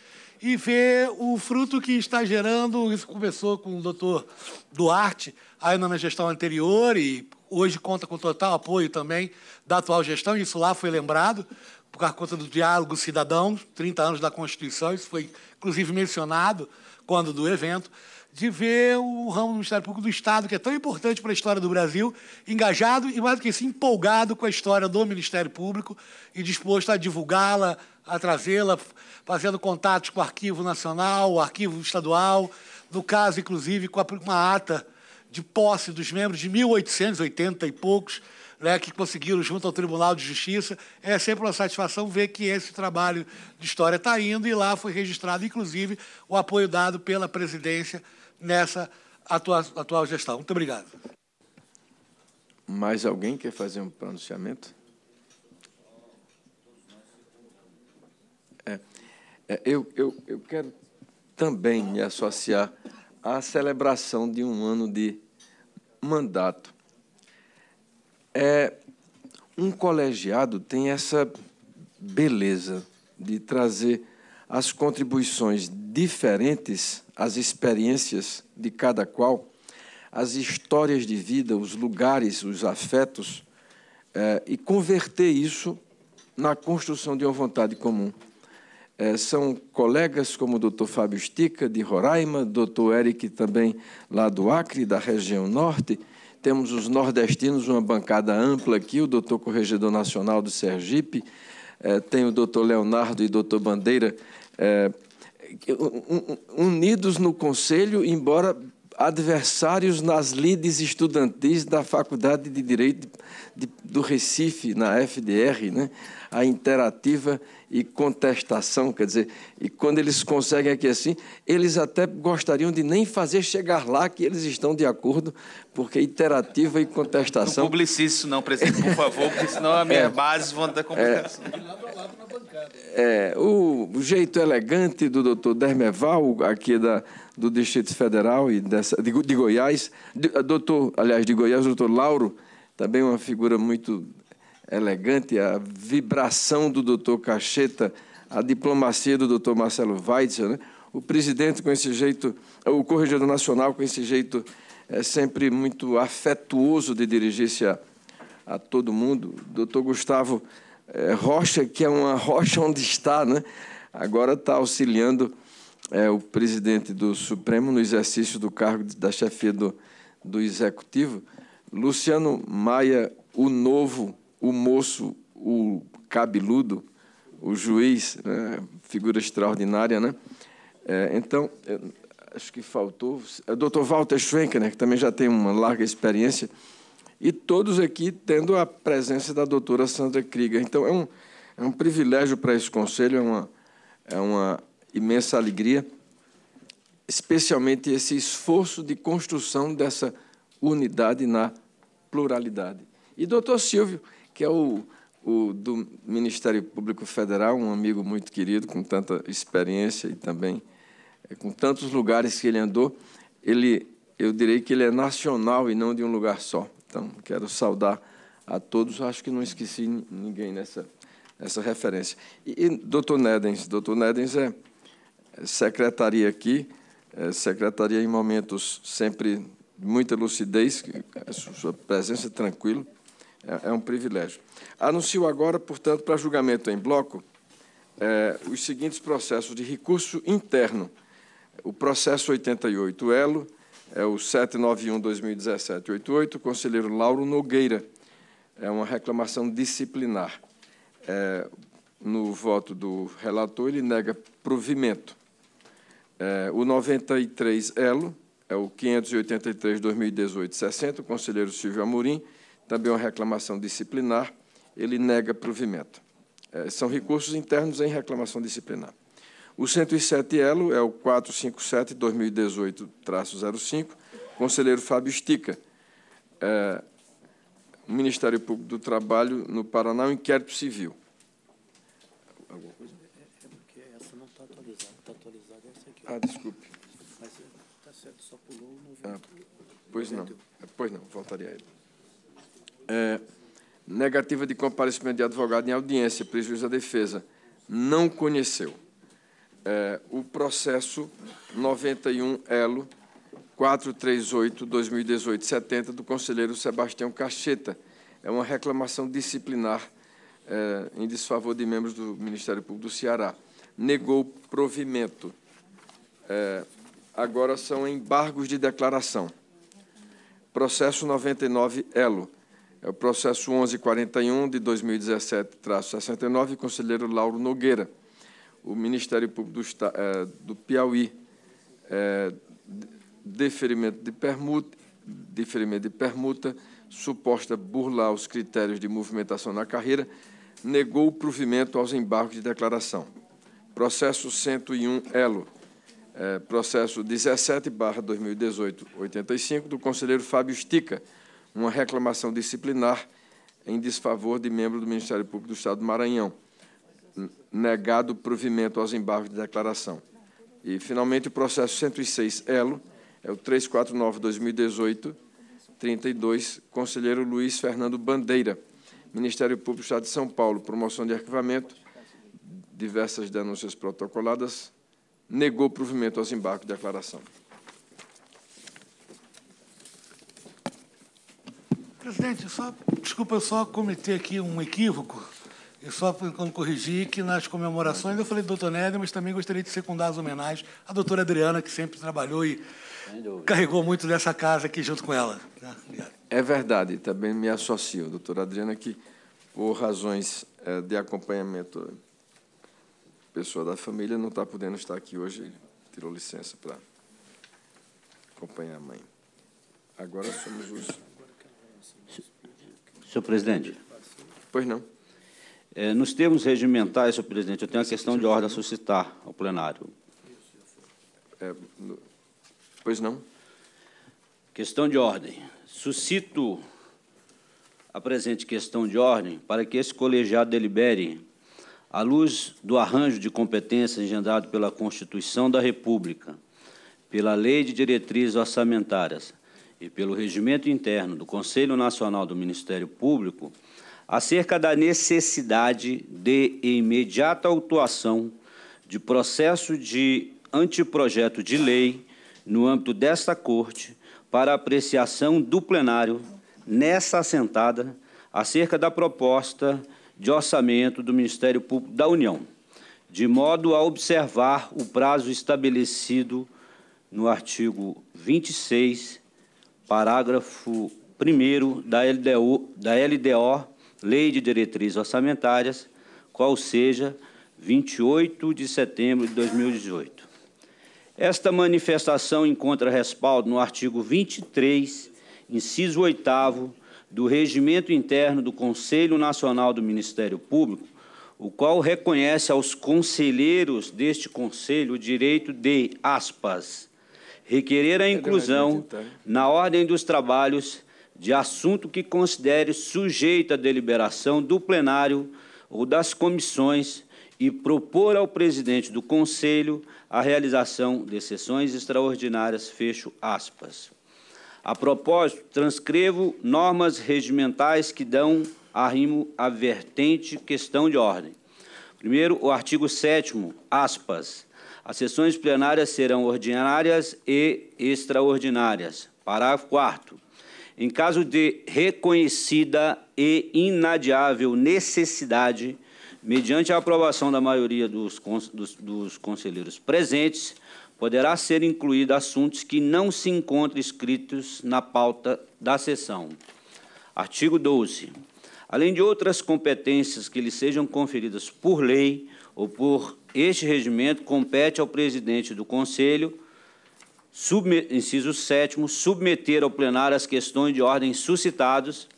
e ver o fruto que está gerando. Isso começou com o doutor Duarte, ainda na gestão anterior, e hoje conta com total apoio também da atual gestão, isso lá foi lembrado, por conta do diálogo cidadão, 30 anos da Constituição, isso foi inclusive mencionado quando do evento, de ver o ramo do Ministério Público do Estado, que é tão importante para a história do Brasil, engajado e, mais do que isso, empolgado com a história do Ministério Público e disposto a divulgá-la, a trazê-la, fazendo contatos com o Arquivo Nacional, o Arquivo Estadual, no caso, inclusive, com uma ata de posse dos membros de 1880 e poucos, né, que conseguiram junto ao Tribunal de Justiça. É sempre uma satisfação ver que esse trabalho de história está indo e lá foi registrado, inclusive, o apoio dado pela presidência nessa atual, atual gestão. Muito obrigado. Mais alguém quer fazer um pronunciamento? É, é, eu, eu, eu quero também me associar a celebração de um ano de mandato. É, um colegiado tem essa beleza de trazer as contribuições diferentes, as experiências de cada qual, as histórias de vida, os lugares, os afetos, é, e converter isso na construção de uma vontade comum. É, são colegas como o doutor Fábio Stica, de Roraima, doutor Eric também lá do Acre, da região norte. Temos os nordestinos, uma bancada ampla aqui, o doutor Corregedor Nacional do Sergipe, é, tem o doutor Leonardo e o doutor Bandeira, é, unidos no conselho, embora adversários nas lides estudantis da Faculdade de Direito do Recife, na FDR, né? a Interativa e contestação, quer dizer, e quando eles conseguem aqui assim, eles até gostariam de nem fazer chegar lá que eles estão de acordo, porque é iterativa e contestação. Não publicize isso não, presidente, por favor, porque senão as minhas é, base vão dar complicação. É, é, o, o jeito elegante do doutor Dermeval, aqui da, do Distrito Federal e dessa, de, de Goiás, de, doutor, aliás, de Goiás, o doutor Lauro, também uma figura muito elegante, a vibração do doutor Cacheta, a diplomacia do doutor Marcelo Weitzel, né? o presidente com esse jeito, o corregedor nacional com esse jeito é sempre muito afetuoso de dirigir-se a, a todo mundo. Doutor Gustavo é, Rocha, que é uma rocha onde está, né? agora está auxiliando é, o presidente do Supremo no exercício do cargo de, da chefia do, do Executivo. Luciano Maia, o novo o moço, o cabeludo, o juiz, né? figura extraordinária, né? É, então, acho que faltou. É o Dr. Walter Schwenkner, né, que também já tem uma larga experiência, e todos aqui tendo a presença da doutora Sandra Krieger. Então, é um, é um privilégio para esse conselho, é uma, é uma imensa alegria, especialmente esse esforço de construção dessa unidade na pluralidade. E doutor Silvio, que é o, o do Ministério Público Federal, um amigo muito querido, com tanta experiência e também eh, com tantos lugares que ele andou, ele, eu direi que ele é nacional e não de um lugar só. Então, quero saudar a todos. Acho que não esqueci ninguém nessa, nessa referência. E, e doutor Nedens, doutor Nedens é, é secretaria aqui, é secretaria em momentos sempre de muita lucidez, é sua presença tranquila. É, é, um privilégio. Anuncio agora, portanto, para julgamento em bloco, é, os seguintes processos de recurso interno. O processo 88 ELO, é o 791-2017-88, conselheiro Lauro Nogueira. É uma reclamação disciplinar. É, no voto do relator, ele nega provimento. É, o 93 ELO, é o 583-2018-60, conselheiro Silvio Amorim, também é uma reclamação disciplinar, ele nega provimento. É, são recursos internos em reclamação disciplinar. O 107 ELO é o 457-2018-05, conselheiro Fábio Estica, é, Ministério Público do Trabalho no Paraná, um inquérito civil. Alguma coisa? É, é porque essa não está atualizada, está atualizada essa aqui. Ah, desculpe. Mas está é, certo, só pulou o 90. Ah, pois não, pois não, voltaria a ele. É, negativa de comparecimento de advogado em audiência, prejuízo à defesa. Não conheceu. É, o processo 91 ELO 438-2018-70 do conselheiro Sebastião Cacheta. É uma reclamação disciplinar é, em desfavor de membros do Ministério Público do Ceará. Negou provimento. É, agora são embargos de declaração. Processo 99 ELO é o processo 1141 de 2017-69, conselheiro Lauro Nogueira. O Ministério Público do, é, do Piauí, é, deferimento de permuta, deferimento de permuta, suposta burlar os critérios de movimentação na carreira, negou o provimento aos embargos de declaração. Processo 101 Elo. É, processo 17 2018 85 do conselheiro Fábio Stica uma reclamação disciplinar em desfavor de membro do Ministério Público do Estado do Maranhão, negado provimento aos embargos de declaração. E, finalmente, o processo 106 ELO, é o 349-2018, 32, conselheiro Luiz Fernando Bandeira, Ministério Público do Estado de São Paulo, promoção de arquivamento, diversas denúncias protocoladas, negou provimento aos embargos de declaração. Presidente, só, desculpa, eu só cometi aqui um equívoco. Eu só quando corrigi que nas comemorações eu falei do doutor Nélio, mas também gostaria de secundar as homenagens à doutora Adriana, que sempre trabalhou e carregou muito dessa casa aqui junto com ela. Né? É verdade, também me associo, doutora Adriana, que por razões eh, de acompanhamento pessoa da família não está podendo estar aqui hoje, Ele tirou licença para acompanhar a mãe. Agora somos os Senhor presidente. Pois não. É, nos termos regimentais, senhor presidente, eu tenho a questão de ordem a suscitar ao plenário. É, pois não. Questão de ordem. Suscito a presente questão de ordem para que esse colegiado delibere, à luz do arranjo de competências engendrado pela Constituição da República, pela Lei de Diretrizes Orçamentárias, e pelo regimento interno do Conselho Nacional do Ministério Público acerca da necessidade de imediata autuação de processo de anteprojeto de lei no âmbito desta Corte para apreciação do plenário nessa assentada acerca da proposta de orçamento do Ministério Público da União, de modo a observar o prazo estabelecido no artigo 26 parágrafo 1 da LDO, da LDO, Lei de Diretrizes Orçamentárias, qual seja 28 de setembro de 2018. Esta manifestação encontra respaldo no artigo 23, inciso 8 do Regimento Interno do Conselho Nacional do Ministério Público, o qual reconhece aos conselheiros deste conselho o direito de, aspas, requerer a inclusão na ordem dos trabalhos de assunto que considere sujeito à deliberação do plenário ou das comissões e propor ao presidente do Conselho a realização de sessões extraordinárias, fecho aspas. A propósito, transcrevo normas regimentais que dão arrimo à vertente questão de ordem. Primeiro, o artigo 7 aspas, as sessões plenárias serão ordinárias e extraordinárias. Parágrafo 4 em caso de reconhecida e inadiável necessidade, mediante a aprovação da maioria dos, dos, dos, conselheiros presentes, poderá ser incluído assuntos que não se encontram escritos na pauta da sessão. Artigo 12. Além de outras competências que lhe sejam conferidas por lei ou por este regimento compete ao presidente do Conselho, subme, inciso 7, submeter ao plenário as questões de ordem suscitadas.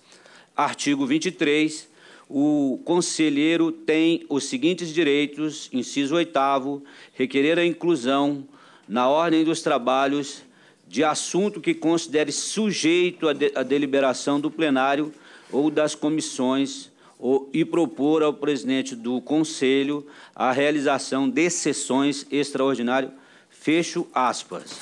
Artigo 23. O conselheiro tem os seguintes direitos, inciso 8, requerer a inclusão na ordem dos trabalhos de assunto que considere sujeito à, de, à deliberação do plenário ou das comissões e propor ao presidente do Conselho a realização de sessões extraordinárias. Fecho aspas.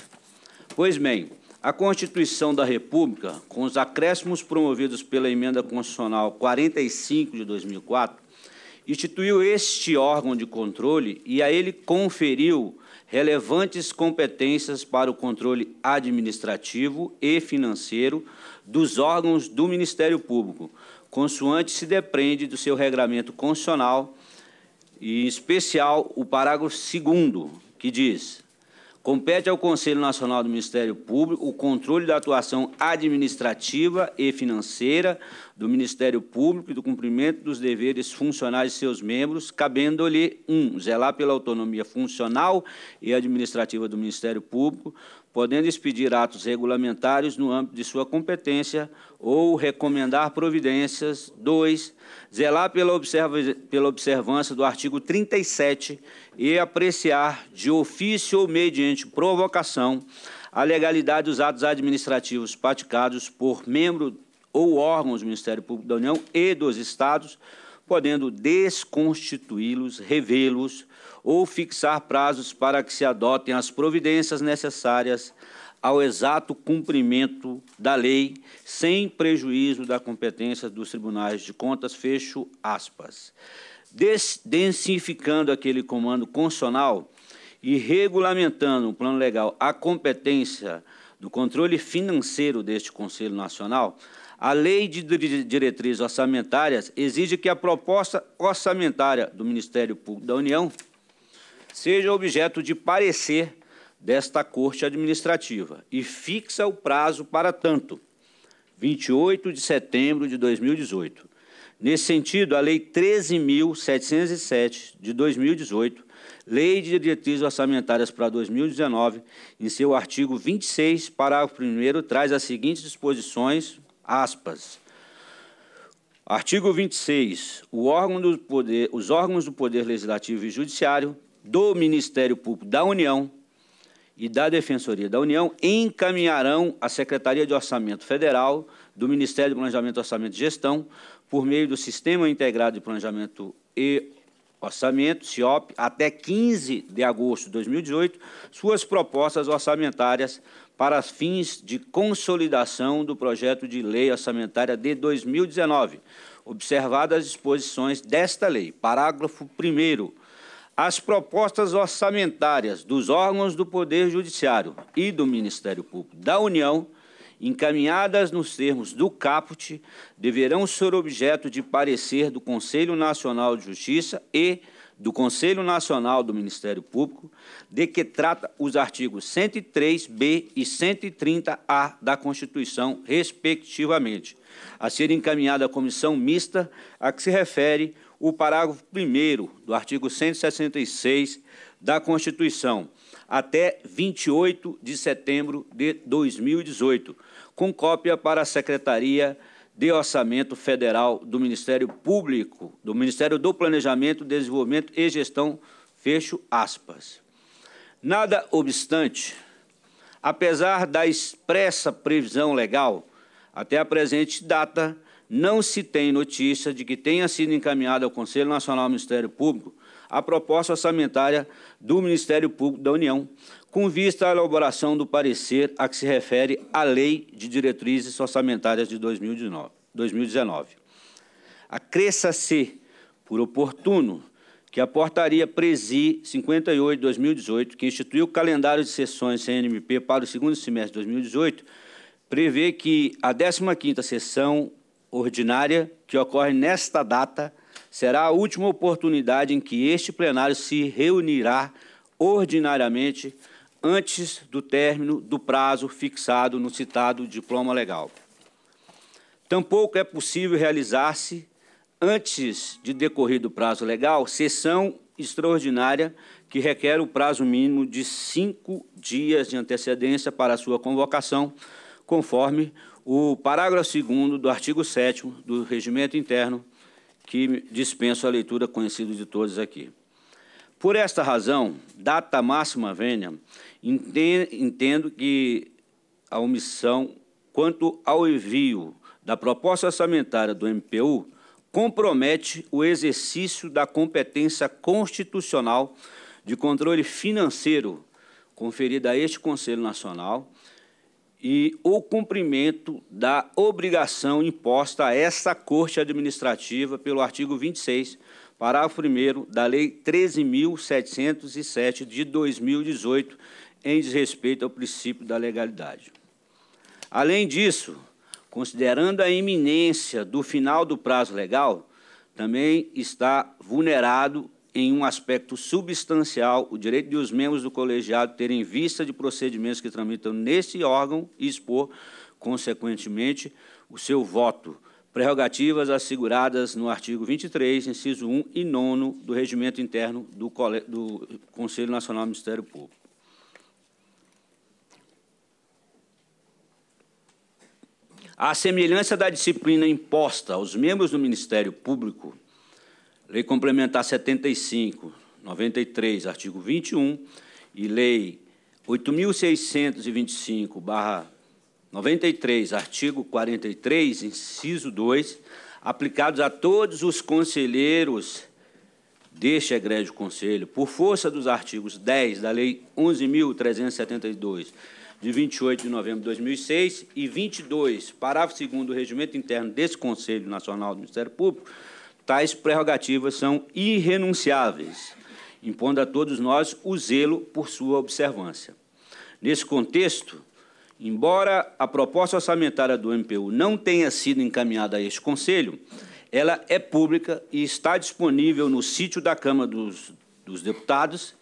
Pois bem, a Constituição da República, com os acréscimos promovidos pela Emenda Constitucional 45 de 2004, instituiu este órgão de controle e a ele conferiu relevantes competências para o controle administrativo e financeiro dos órgãos do Ministério Público, consoante se depreende do seu regramento constitucional, e em especial o parágrafo 2, que diz: Compete ao Conselho Nacional do Ministério Público o controle da atuação administrativa e financeira do Ministério Público e do cumprimento dos deveres funcionais de seus membros, cabendo-lhe 1. Um, zelar pela autonomia funcional e administrativa do Ministério Público, podendo expedir atos regulamentares no âmbito de sua competência ou recomendar providências. 2. Zelar pela, observa pela observância do artigo 37 e apreciar, de ofício ou mediante provocação, a legalidade dos atos administrativos praticados por membro ou órgãos do Ministério Público da União e dos Estados, podendo desconstituí-los, revê-los, ou fixar prazos para que se adotem as providências necessárias ao exato cumprimento da lei, sem prejuízo da competência dos tribunais de contas, fecho aspas. Densificando aquele comando constitucional e regulamentando o plano legal a competência do controle financeiro deste Conselho Nacional, a Lei de Diretrizes Orçamentárias exige que a proposta orçamentária do Ministério Público da União seja objeto de parecer desta Corte Administrativa e fixa o prazo para tanto, 28 de setembro de 2018. Nesse sentido, a Lei 13.707 de 2018, Lei de Diretrizes Orçamentárias para 2019, em seu artigo 26, parágrafo 1, traz as seguintes disposições, aspas. Artigo 26. Órgão poder, os órgãos do Poder Legislativo e Judiciário do Ministério Público da União e da Defensoria da União encaminharão à Secretaria de Orçamento Federal do Ministério de Planejamento, Orçamento e Gestão, por meio do Sistema Integrado de Planejamento e Orçamento, CIOP, até 15 de agosto de 2018, suas propostas orçamentárias para fins de consolidação do projeto de lei orçamentária de 2019, observadas as disposições desta lei. Parágrafo 1 as propostas orçamentárias dos órgãos do Poder Judiciário e do Ministério Público da União, encaminhadas nos termos do caput, deverão ser objeto de parecer do Conselho Nacional de Justiça e do Conselho Nacional do Ministério Público, de que trata os artigos 103-B e 130-A da Constituição, respectivamente, a ser encaminhada à comissão mista a que se refere o parágrafo 1 do artigo 166 da Constituição, até 28 de setembro de 2018, com cópia para a Secretaria de Orçamento Federal do Ministério Público, do Ministério do Planejamento, Desenvolvimento e Gestão, fecho aspas. Nada obstante, apesar da expressa previsão legal, até a presente data, não se tem notícia de que tenha sido encaminhada ao Conselho Nacional do Ministério Público a proposta orçamentária do Ministério Público da União, com vista à elaboração do parecer a que se refere a Lei de Diretrizes Orçamentárias de 2019. Acresça-se, por oportuno, que a portaria Presi 58 2018, que instituiu o calendário de sessões CNMP para o segundo semestre de 2018, prevê que a 15ª sessão ordinária, que ocorre nesta data, será a última oportunidade em que este plenário se reunirá ordinariamente antes do término do prazo fixado no citado diploma legal. Tampouco é possível realizar-se, antes de decorrido o prazo legal, sessão extraordinária que requer o prazo mínimo de cinco dias de antecedência para sua convocação, conforme o parágrafo 2 do artigo 7 do Regimento Interno, que dispenso a leitura conhecida de todos aqui. Por esta razão, data máxima vênia, entendo que a omissão quanto ao envio da proposta orçamentária do MPU compromete o exercício da competência constitucional de controle financeiro conferida a este Conselho Nacional e o cumprimento da obrigação imposta a essa Corte Administrativa pelo artigo 26, parágrafo 1 da Lei 13.707 de 2018, em desrespeito ao princípio da legalidade. Além disso, considerando a iminência do final do prazo legal, também está vulnerado em um aspecto substancial o direito de os membros do colegiado terem vista de procedimentos que tramitam nesse órgão e expor, consequentemente, o seu voto. Prerrogativas asseguradas no artigo 23, inciso 1 e 9 do Regimento Interno do, Cole... do Conselho Nacional do Ministério Público. A semelhança da disciplina imposta aos membros do Ministério Público Lei Complementar 75, 93, artigo 21, e Lei 8.625-93, artigo 43, inciso 2, aplicados a todos os conselheiros deste egrégio Conselho, por força dos artigos 10 da Lei 11.372, de 28 de novembro de 2006, e 22, parágrafo 2 do Regimento Interno desse Conselho Nacional do Ministério Público, tais prerrogativas são irrenunciáveis, impondo a todos nós o zelo por sua observância. Nesse contexto, embora a proposta orçamentária do MPU não tenha sido encaminhada a este Conselho, ela é pública e está disponível no sítio da Câmara dos, dos Deputados,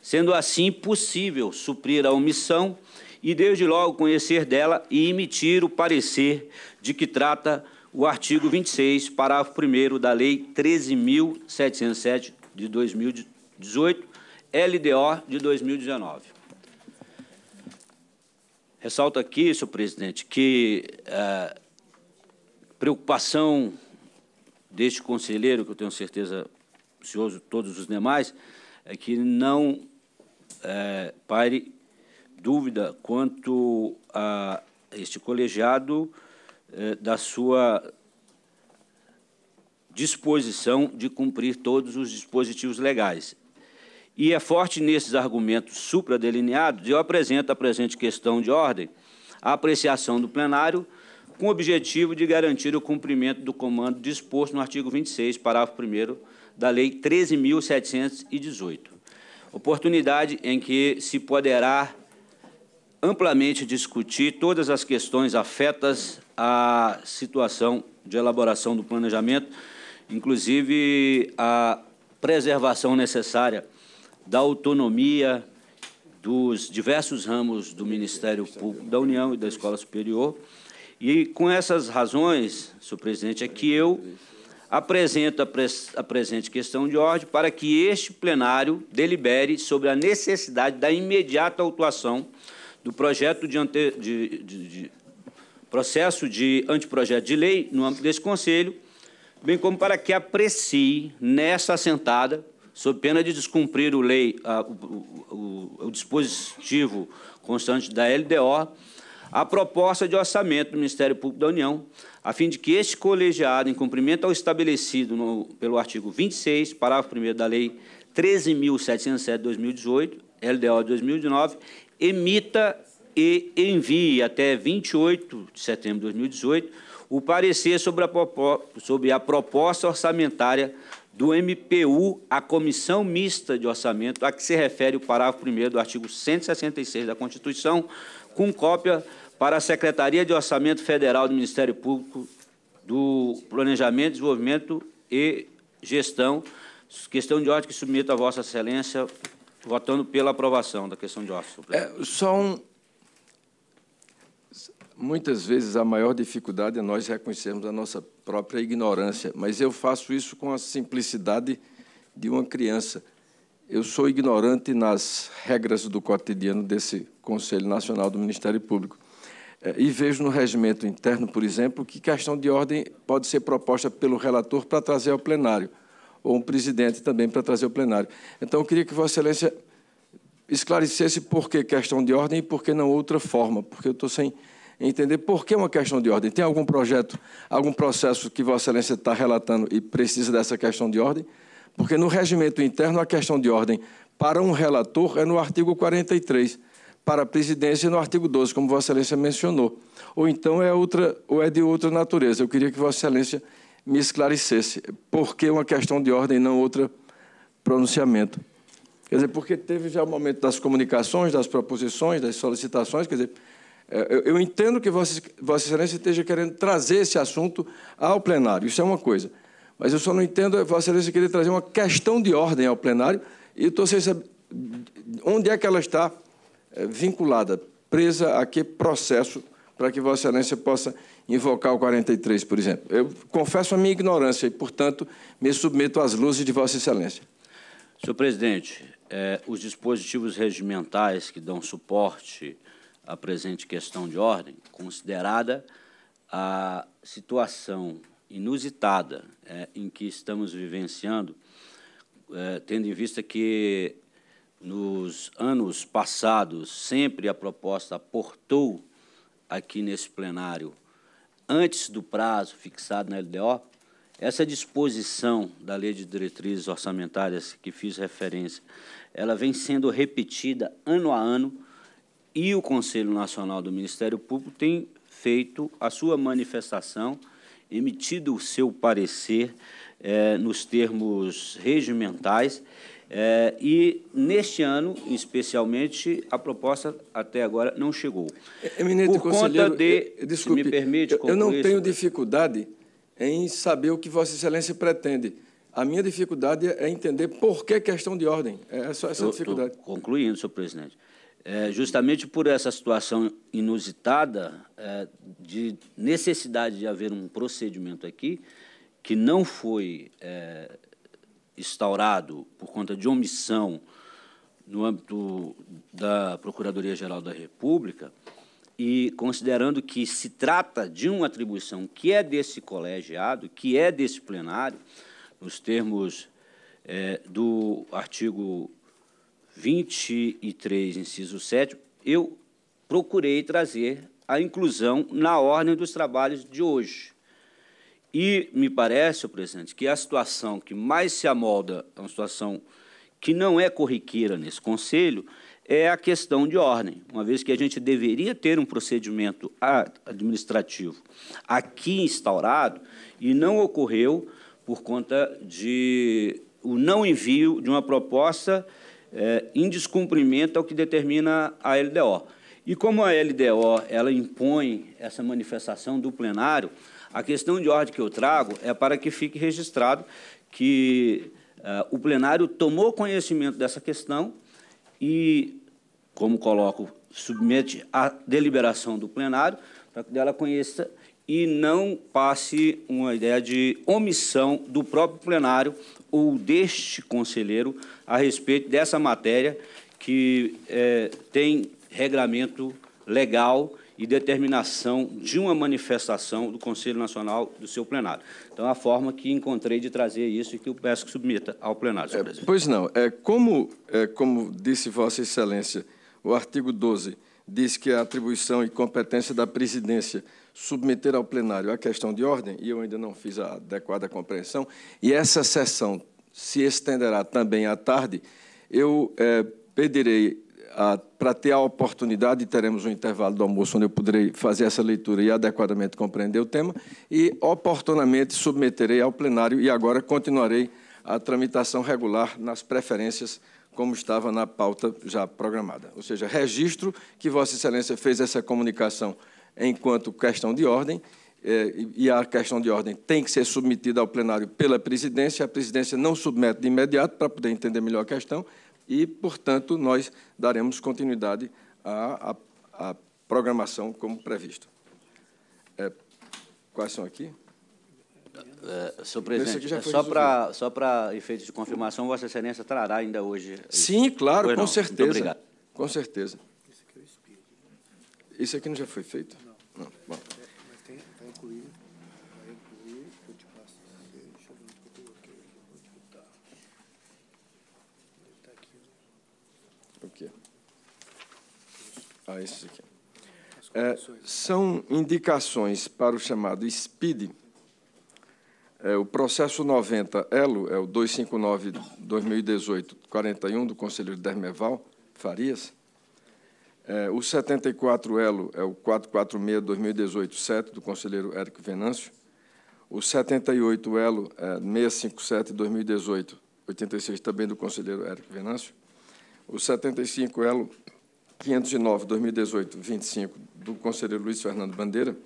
sendo assim possível suprir a omissão e, desde logo, conhecer dela e emitir o parecer de que trata o artigo 26, parágrafo 1 da Lei 13.707 de 2018, LDO de 2019. Ressalto aqui, senhor presidente, que a eh, preocupação deste conselheiro, que eu tenho certeza, senhor, todos os demais, é que não é, pare dúvida quanto a este colegiado eh, da sua disposição de cumprir todos os dispositivos legais. E é forte nesses argumentos supradelineados, eu apresento a presente questão de ordem a apreciação do plenário com o objetivo de garantir o cumprimento do comando disposto no artigo 26, parágrafo 1 da Lei 13.718. Oportunidade em que se poderá amplamente discutir todas as questões afetas à situação de elaboração do planejamento, inclusive a preservação necessária da autonomia dos diversos ramos do Ministério Público da União e da Escola Superior. E, com essas razões, senhor presidente, é que eu apresento a presente questão de ordem para que este plenário delibere sobre a necessidade da imediata autuação do projeto de, ante, de, de, de processo de anteprojeto de lei no âmbito desse Conselho, bem como para que aprecie nessa assentada, sob pena de descumprir o, lei, a, o, o, o dispositivo constante da LDO, a proposta de orçamento do Ministério Público da União, a fim de que este colegiado, em cumprimento ao estabelecido no, pelo artigo 26, parágrafo 1 da Lei 13.707 de 2018, LDO de 2009, emita e envie até 28 de setembro de 2018 o parecer sobre a, sobre a proposta orçamentária do MPU à Comissão Mista de Orçamento, a que se refere o parágrafo 1 do artigo 166 da Constituição, com cópia para a Secretaria de Orçamento Federal do Ministério Público do Planejamento, Desenvolvimento e Gestão. Questão de ordem que submeto a Vossa Excelência, votando pela aprovação da questão de ordem. É, só um... Muitas vezes a maior dificuldade é nós reconhecermos a nossa própria ignorância, mas eu faço isso com a simplicidade de uma criança. Eu sou ignorante nas regras do cotidiano desse Conselho Nacional do Ministério Público. É, e vejo no regimento interno, por exemplo, que questão de ordem pode ser proposta pelo relator para trazer ao plenário ou um presidente também para trazer o plenário. Então, eu queria que Vossa Excelência esclarecesse por que questão de ordem e por que não outra forma, porque eu estou sem entender por que uma questão de ordem. Tem algum projeto, algum processo que Vossa Excelência está relatando e precisa dessa questão de ordem? Porque no regimento interno, a questão de ordem para um relator é no artigo 43, para a presidência é no artigo 12, como Vossa Excelência mencionou. Ou então é outra, ou é de outra natureza. Eu queria que Vossa Excelência me esclarecesse. Por que uma questão de ordem e não outra pronunciamento? Quer dizer, porque teve já o momento das comunicações, das proposições, das solicitações, quer dizer, é, eu, entendo que Vossa Excelência esteja querendo trazer esse assunto ao plenário, isso é uma coisa. Mas eu só não entendo é Vossa Excelência querer trazer uma questão de ordem ao plenário e eu estou sem saber onde é que ela está é, vinculada, presa a que processo, para que Vossa Excelência possa invocar o 43, por exemplo. Eu confesso a minha ignorância e, portanto, me submeto às luzes de Vossa Excelência. Senhor presidente, é, os dispositivos regimentais que dão suporte à presente questão de ordem, considerada a situação inusitada é, em que estamos vivenciando, é, tendo em vista que nos anos passados sempre a proposta aportou aqui nesse plenário antes do prazo fixado na LDO, essa disposição da Lei de Diretrizes Orçamentárias que fiz referência, ela vem sendo repetida ano a ano e o Conselho Nacional do Ministério Público tem feito a sua manifestação, emitido o seu parecer eh, nos termos regimentais é, e neste ano, especialmente, a proposta até agora não chegou. Eminente Por conta de, eu, desculpe, me permite, eu, não tenho dificuldade em saber o que Vossa Excelência pretende. A minha dificuldade é entender por que questão de ordem. É só essa eu, dificuldade. Concluindo, senhor presidente. É, justamente por essa situação inusitada é, de necessidade de haver um procedimento aqui que não foi é, instaurado por conta de omissão no âmbito da Procuradoria-Geral da República, e considerando que se trata de uma atribuição que é desse colegiado, que é desse plenário, nos termos é, do artigo 23, inciso 7, eu procurei trazer a inclusão na ordem dos trabalhos de hoje. E me parece, o presidente, que a situação que mais se amolda é uma situação que não é corriqueira nesse conselho é a questão de ordem, uma vez que a gente deveria ter um procedimento administrativo aqui instaurado e não ocorreu por conta de o não envio de uma proposta é, em descumprimento ao que determina a LDO. E como a LDO ela impõe essa manifestação do plenário, a questão de ordem que eu trago é para que fique registrado que uh, o plenário tomou conhecimento dessa questão e, como coloco, submete à deliberação do plenário para que dela conheça e não passe uma ideia de omissão do próprio plenário ou deste conselheiro a respeito dessa matéria que é, tem regramento legal e determinação de uma manifestação do Conselho Nacional do seu plenário. Então, a forma que encontrei de trazer isso e que eu peço que submeta ao plenário, senhor é, presidente. Pois não. É, como, é, como disse Vossa Excelência, o artigo 12 diz que a atribuição e competência da presidência submeter ao plenário a questão de ordem, e eu ainda não fiz a adequada compreensão, e essa sessão se estenderá também à tarde, eu é, pedirei ah, para ter a oportunidade, teremos um intervalo do almoço onde eu poderei fazer essa leitura e adequadamente compreender o tema, e oportunamente submeterei ao plenário e agora continuarei a tramitação regular nas preferências, como estava na pauta já programada. Ou seja, registro que Vossa Excelência fez essa comunicação enquanto questão de ordem, eh, e a questão de ordem tem que ser submetida ao plenário pela presidência, a presidência não submete de imediato para poder entender melhor a questão, e, portanto, nós daremos continuidade à, à, à programação como previsto. É, quais são aqui? É, é senhor presidente, é só para só para efeito de confirmação, Vossa Excelência trará ainda hoje. Sim, claro, com certeza. Muito obrigado. Com certeza. Isso é aqui não já foi feito? Não. não. Bom. Ah, aqui. É, são indicações para o chamado SPID. É, o processo 90 ELO, é o 259-2018-41, do conselheiro Dermeval Farias. É, o 74 ELO é o 446-2018-7, do conselheiro Érico Venâncio. O 78 ELO é 657-2018-86, também do conselheiro Érico Venâncio. O 75 ELO 509-2018, 25, do conselheiro Luiz Fernando Bandeira,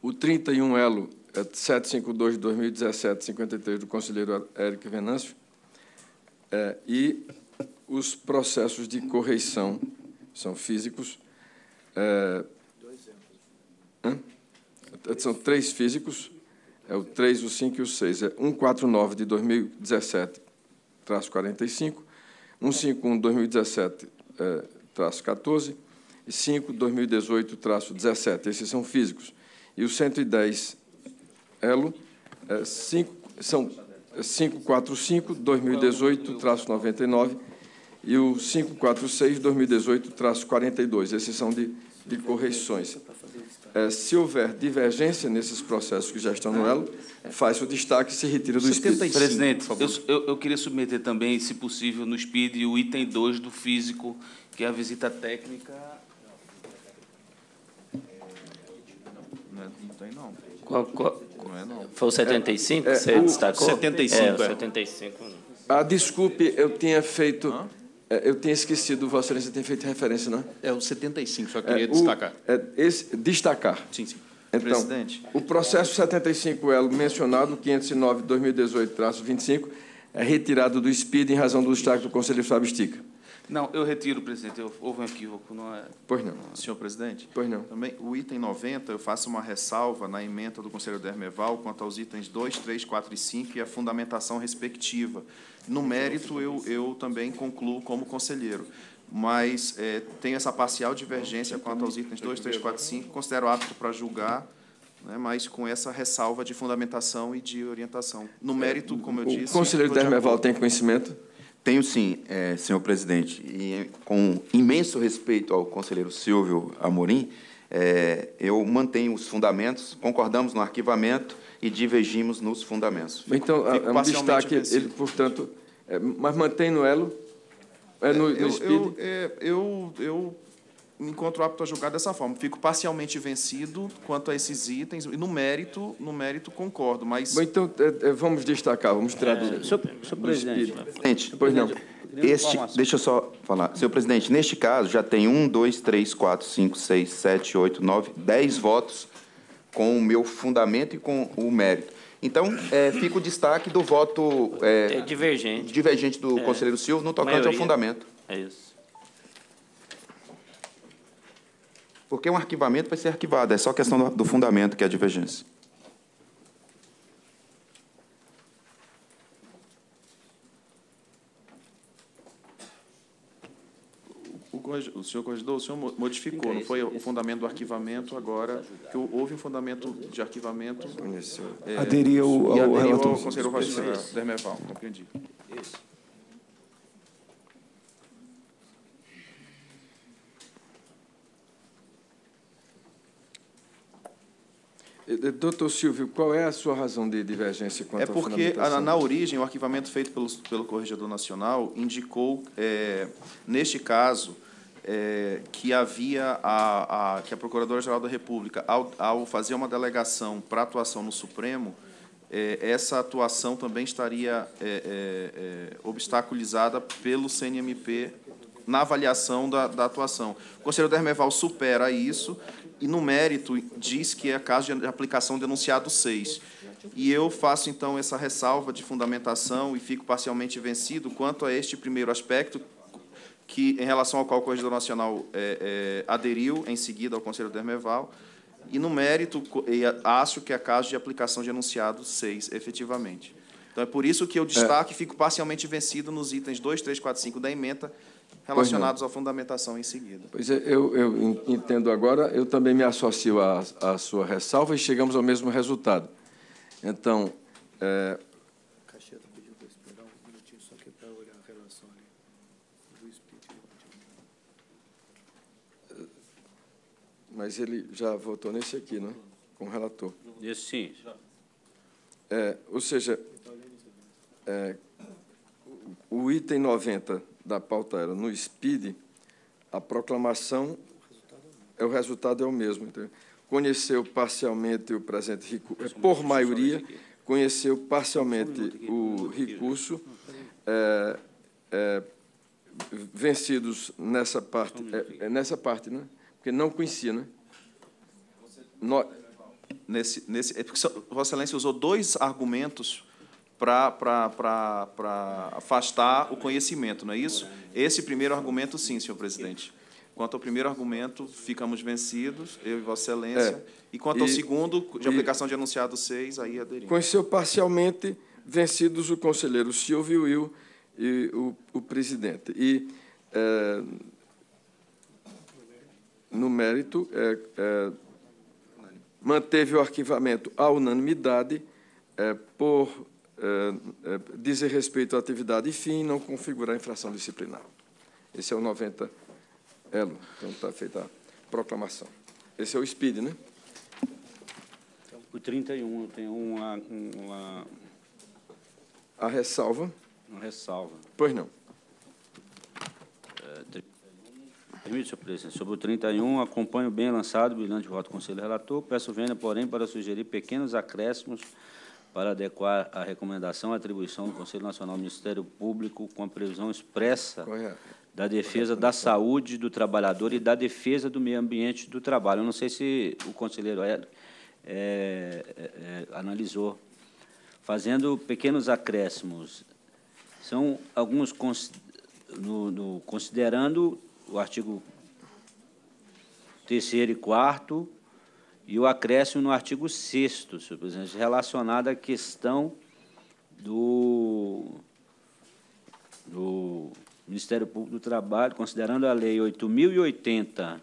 o 31 elo 752 2017, 53, do conselheiro Eric Venâncio, é, e os processos de correição são físicos. É, são três físicos, é o 3, o 5 e o 6. É 149 de 2017, traço 45, 151 de 2017, traço 14, e 5, 2018, traço 17. Esses são físicos. E o 110 ELO, é, 5, são 545, 2018, traço 99, e o 546, 2018, traço 42. Esses são de, de correções é, se houver divergência nesses processos que já estão no é. elo, faz o destaque e se retira do 75, SPID. Presidente, eu, eu, eu queria submeter também, se possível, no SPID o item 2 do físico, que é a visita técnica. É, não tem não. Qual, qual? Não é, não. Foi o 75 é, que você é, o, destacou? 75, é. 75. Ah, desculpe, eu tinha feito. Hã? É, eu tenho esquecido, Vossa Excelência tem feito referência, não é? É o 75, só é, queria é, o, destacar. É, esse, destacar. Sim, sim. Então, Presidente. o processo 75 elo mencionado, 509-2018-25, é retirado do SPID em razão do destaque do conselho Fábio Estica. Não, eu retiro, presidente. Eu, houve um equívoco, não é? Pois não. Senhor presidente? Pois não. Também, o item 90, eu faço uma ressalva na emenda do conselho Dermeval quanto aos itens 2, 3, 4 e 5 e a fundamentação respectiva. No mérito, eu, eu também concluo como conselheiro mas é, tenho essa parcial divergência quanto aos itens 2, 3, 4, 5, considero apto para julgar, né, mas com essa ressalva de fundamentação e de orientação. No é, mérito, como eu disse... O conselheiro Dermeval tem conhecimento? Tenho sim, é, senhor presidente, e com imenso respeito ao conselheiro Silvio Amorim, é, eu mantenho os fundamentos, concordamos no arquivamento e divergimos nos fundamentos. Fico, então, é um destaque, ele, portanto, é, mas mantém no elo? É no, no eu, speed? Eu, é, eu, eu, me encontro apto a julgar dessa forma. Fico parcialmente vencido quanto a esses itens e no mérito, no mérito concordo, mas... Bom, então, é, é, vamos destacar, vamos traduzir. do... Senhor, presidente... Presidente, pois não este, deixa eu só falar. Senhor presidente, neste caso já tem um, dois, três, quatro, cinco, seis, sete, oito, nove, dez votos com o meu fundamento e com o mérito. Então, é, fica o destaque do voto é, é divergente. divergente do é. conselheiro Silva no tocante maioria. ao fundamento. É isso. Porque um arquivamento vai ser arquivado, é só questão do fundamento que é a divergência. o senhor corrigiu, o senhor modificou, não então, foi o fundamento do arquivamento agora, que houve um fundamento de arquivamento. É, aderiu ao, ao relator. ao conselheiro Rocha Dermeval, compreendi. Esse. Eh, eh, doutor Silvio, qual é a sua razão de divergência quanto É porque, ah, na, na origem, o arquivamento feito pelo, pelo Corregedor Nacional indicou, é, neste caso, é, que havia a, a que a Procuradora-Geral da República, ao, ao, fazer uma delegação para atuação no Supremo, é, essa atuação também estaria é, é, é obstaculizada pelo CNMP na avaliação da, da atuação. O conselheiro Dermeval supera isso e, no mérito, diz que é caso de aplicação denunciado 6. E eu faço, então, essa ressalva de fundamentação e fico parcialmente vencido quanto a este primeiro aspecto, que em relação ao qual o Corregedor Nacional é, é, aderiu em seguida ao Conselho Dermeval, e no mérito, acho que é caso de aplicação de enunciado 6, efetivamente. Então, é por isso que eu é. destaco é. e fico parcialmente vencido nos itens 2, 3, 4, 5 da emenda, relacionados à fundamentação em seguida. Pois é, eu, eu, entendo agora, eu também me associo à, à sua ressalva e chegamos ao mesmo resultado. Então, é, Mas ele já votou nesse aqui, é? Com o relator. Esse sim. É, ou seja, é, o item 90 da pauta era no SPID, a proclamação, é, o resultado é o mesmo. Então, conheceu parcialmente o presente recurso, por maioria, conheceu parcialmente o recurso, é, é, vencidos nessa parte, é, é nessa parte, né? Porque não conhecia, né? No... Nesse, nesse, é porque Vossa Excelência usou dois argumentos para afastar o conhecimento, não é isso? Esse primeiro argumento, sim, senhor presidente. Quanto ao primeiro argumento, ficamos vencidos, eu e Vossa Excelência. É, e quanto e, ao segundo, de aplicação de anunciado 6, aí aderimos. Conheceu parcialmente vencidos o conselheiro Silvio Will e o, o presidente. E. É, no mérito, é, é, manteve o arquivamento à unanimidade é, por é, é, dizer respeito à atividade e fim não configurar infração disciplinar. Esse é o 90 elo, é, então está feita a proclamação. Esse é o SPID, né? O 31 tem uma, uma... A ressalva? Uma ressalva. Pois não. Permite, senhor presidente. Sobre o 31, acompanho bem lançado o bilhão de voto do Conselho Relator. Peço vênia, porém, para sugerir pequenos acréscimos para adequar a recomendação à atribuição do Conselho Nacional do Ministério Público com a previsão expressa da defesa da saúde do trabalhador e da defesa do meio ambiente do trabalho. Eu não sei se o conselheiro é, é, é, analisou, fazendo pequenos acréscimos. São alguns, no, no, considerando o artigo 3 e 4 e o acréscimo no artigo 6 senhor presidente, relacionado à questão do, do Ministério Público do Trabalho, considerando a Lei 8.080,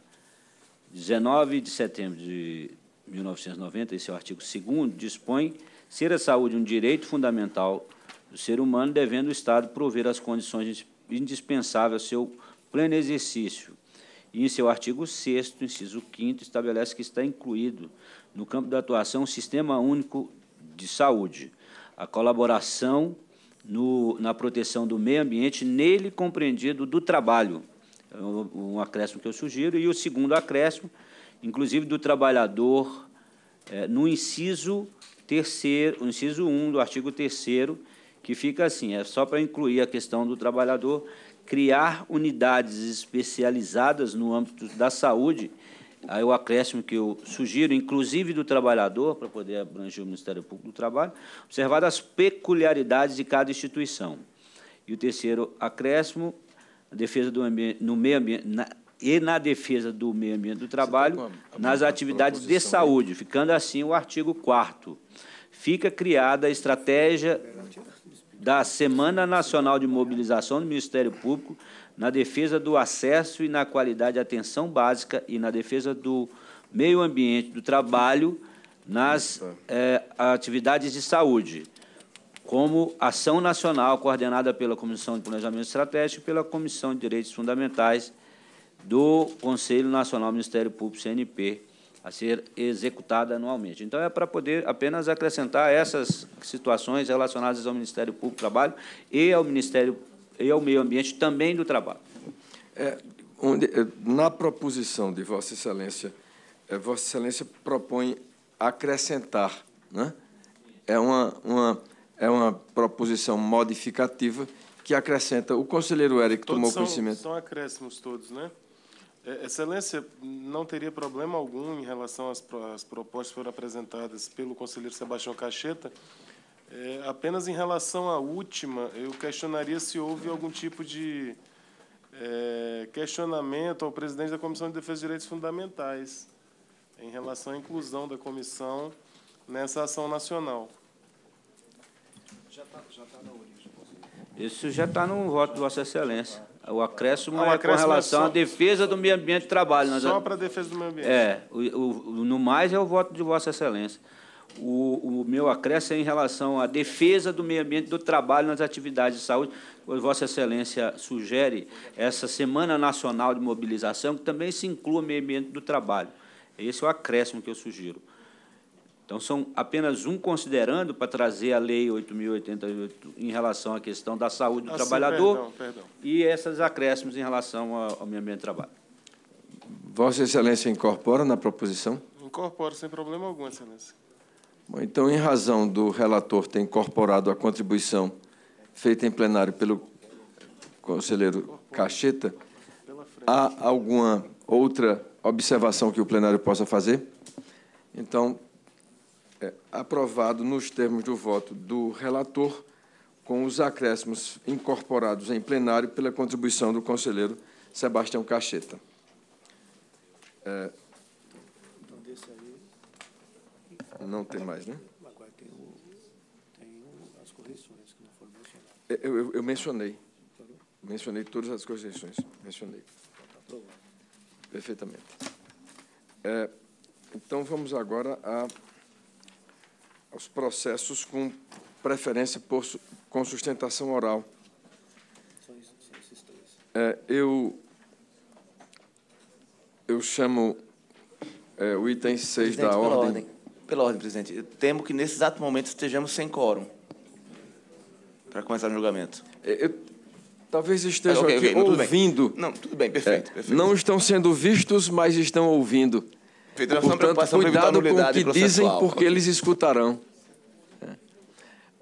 19 de setembro de 1990, esse é o artigo 2 dispõe ser a saúde um direito fundamental do ser humano, devendo o Estado prover as condições indispensáveis ao seu pleno exercício. E em seu artigo 6 inciso 5 estabelece que está incluído no campo da atuação o Sistema Único de Saúde, a colaboração no, na proteção do meio ambiente, nele compreendido do trabalho, é um acréscimo que eu sugiro, e o segundo acréscimo, inclusive do trabalhador, é, no inciso terceiro, inciso 1 do artigo 3 que fica assim, é só para incluir a questão do trabalhador, criar unidades especializadas no âmbito da saúde, aí o acréscimo que eu sugiro, inclusive do trabalhador, para poder abranger o Ministério Público do Trabalho, observar as peculiaridades de cada instituição. E o terceiro acréscimo, a defesa do no meio ambiente, na, e na defesa do meio ambiente do tá trabalho, a, nas atividades de saúde, aí. ficando assim o artigo 4 Fica criada a estratégia da Semana Nacional de Mobilização do Ministério Público na defesa do acesso e na qualidade de atenção básica e na defesa do meio ambiente, do trabalho, nas é, atividades de saúde, como ação nacional coordenada pela Comissão de Planejamento Estratégico e pela Comissão de Direitos Fundamentais do Conselho Nacional do Ministério Público, CNP, a ser executada anualmente. Então, é para poder apenas acrescentar essas situações relacionadas ao Ministério Público do Trabalho e ao Ministério e ao Meio Ambiente também do Trabalho. É, onde, é, na proposição de Vossa Excelência, é, Vossa Excelência propõe acrescentar, né? É uma, uma é uma proposição modificativa que acrescenta. O conselheiro Eric todos tomou são, conhecimento. São acréscimos todos, né? É, Excelência, não teria problema algum em relação às, às propostas que foram apresentadas pelo conselheiro Sebastião Cacheta. É, apenas em relação à última, eu questionaria se houve algum tipo de é, questionamento ao presidente da Comissão de Defesa de Direitos Fundamentais em relação à inclusão da comissão nessa ação nacional. Já está tá na origem. Isso já está no voto de Vossa Excelência. O acréscimo, ah, o acréscimo é, é com é relação é só... à defesa do meio ambiente de trabalho. Só para a defesa do meio ambiente. É. O, o, no mais, é o voto de Vossa Excelência. O, o meu acréscimo é em relação à defesa do meio ambiente do trabalho nas atividades de saúde. Vossa Excelência sugere essa Semana Nacional de Mobilização, que também se inclua o meio ambiente do trabalho. Esse é o acréscimo que eu sugiro. Então, são apenas um considerando para trazer a Lei 8.088 em relação à questão da saúde do ah, trabalhador sim, perdão, perdão. e esses acréscimos em relação ao meio ambiente de trabalho. Vossa Excelência incorpora na proposição? Incorporo, sem problema algum, Excelência. Bom, então, em razão do relator ter incorporado a contribuição feita em plenário pelo conselheiro Cacheta, há alguma outra observação que o plenário possa fazer? Então, é, aprovado nos termos do voto do relator, com os acréscimos incorporados em plenário pela contribuição do conselheiro Sebastião Cacheta. É, então, não tem mais, né? Agora tem, o, tem as correções que não foram mencionadas. É, eu, eu, eu mencionei. Então, mencionei todas as correções. Mencionei. Então, tá Perfeitamente. É, então, vamos agora a aos processos com preferência por, com sustentação oral. É, eu, eu chamo é, o item 6 da ordem. Pela, ordem. pela ordem, presidente. Eu temo que, nesse exato momento, estejamos sem quórum para começar o julgamento. É, eu, talvez estejam aqui okay, okay, ouvindo. Não, tudo bem, perfeito, é, perfeito. Não estão sendo vistos, mas estão ouvindo. Portanto, cuidado com o que dizem, porque eles escutarão. É.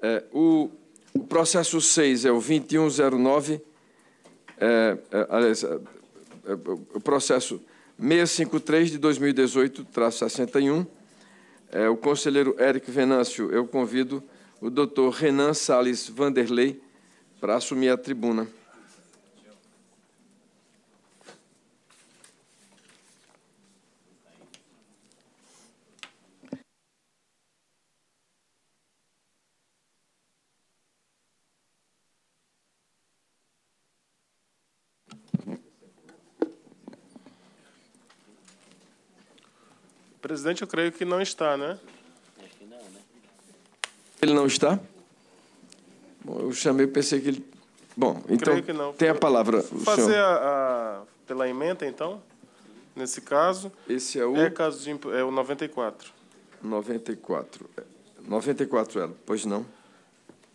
é, o, o, processo 6 é o 2109, é é, é, é, o processo 653 de 2018, traço 61. É, o conselheiro Éric Venâncio, eu convido o doutor Renan Sales Vanderlei para assumir a tribuna. Presidente, eu creio que não está, né? não, Ele não está? Bom, eu chamei, pensei que ele. Bom, então tem a palavra. Fazer senhor. a, a pela emenda, então, nesse caso. Esse é o. É, caso de, é o 94. 94. 94, ela, pois não?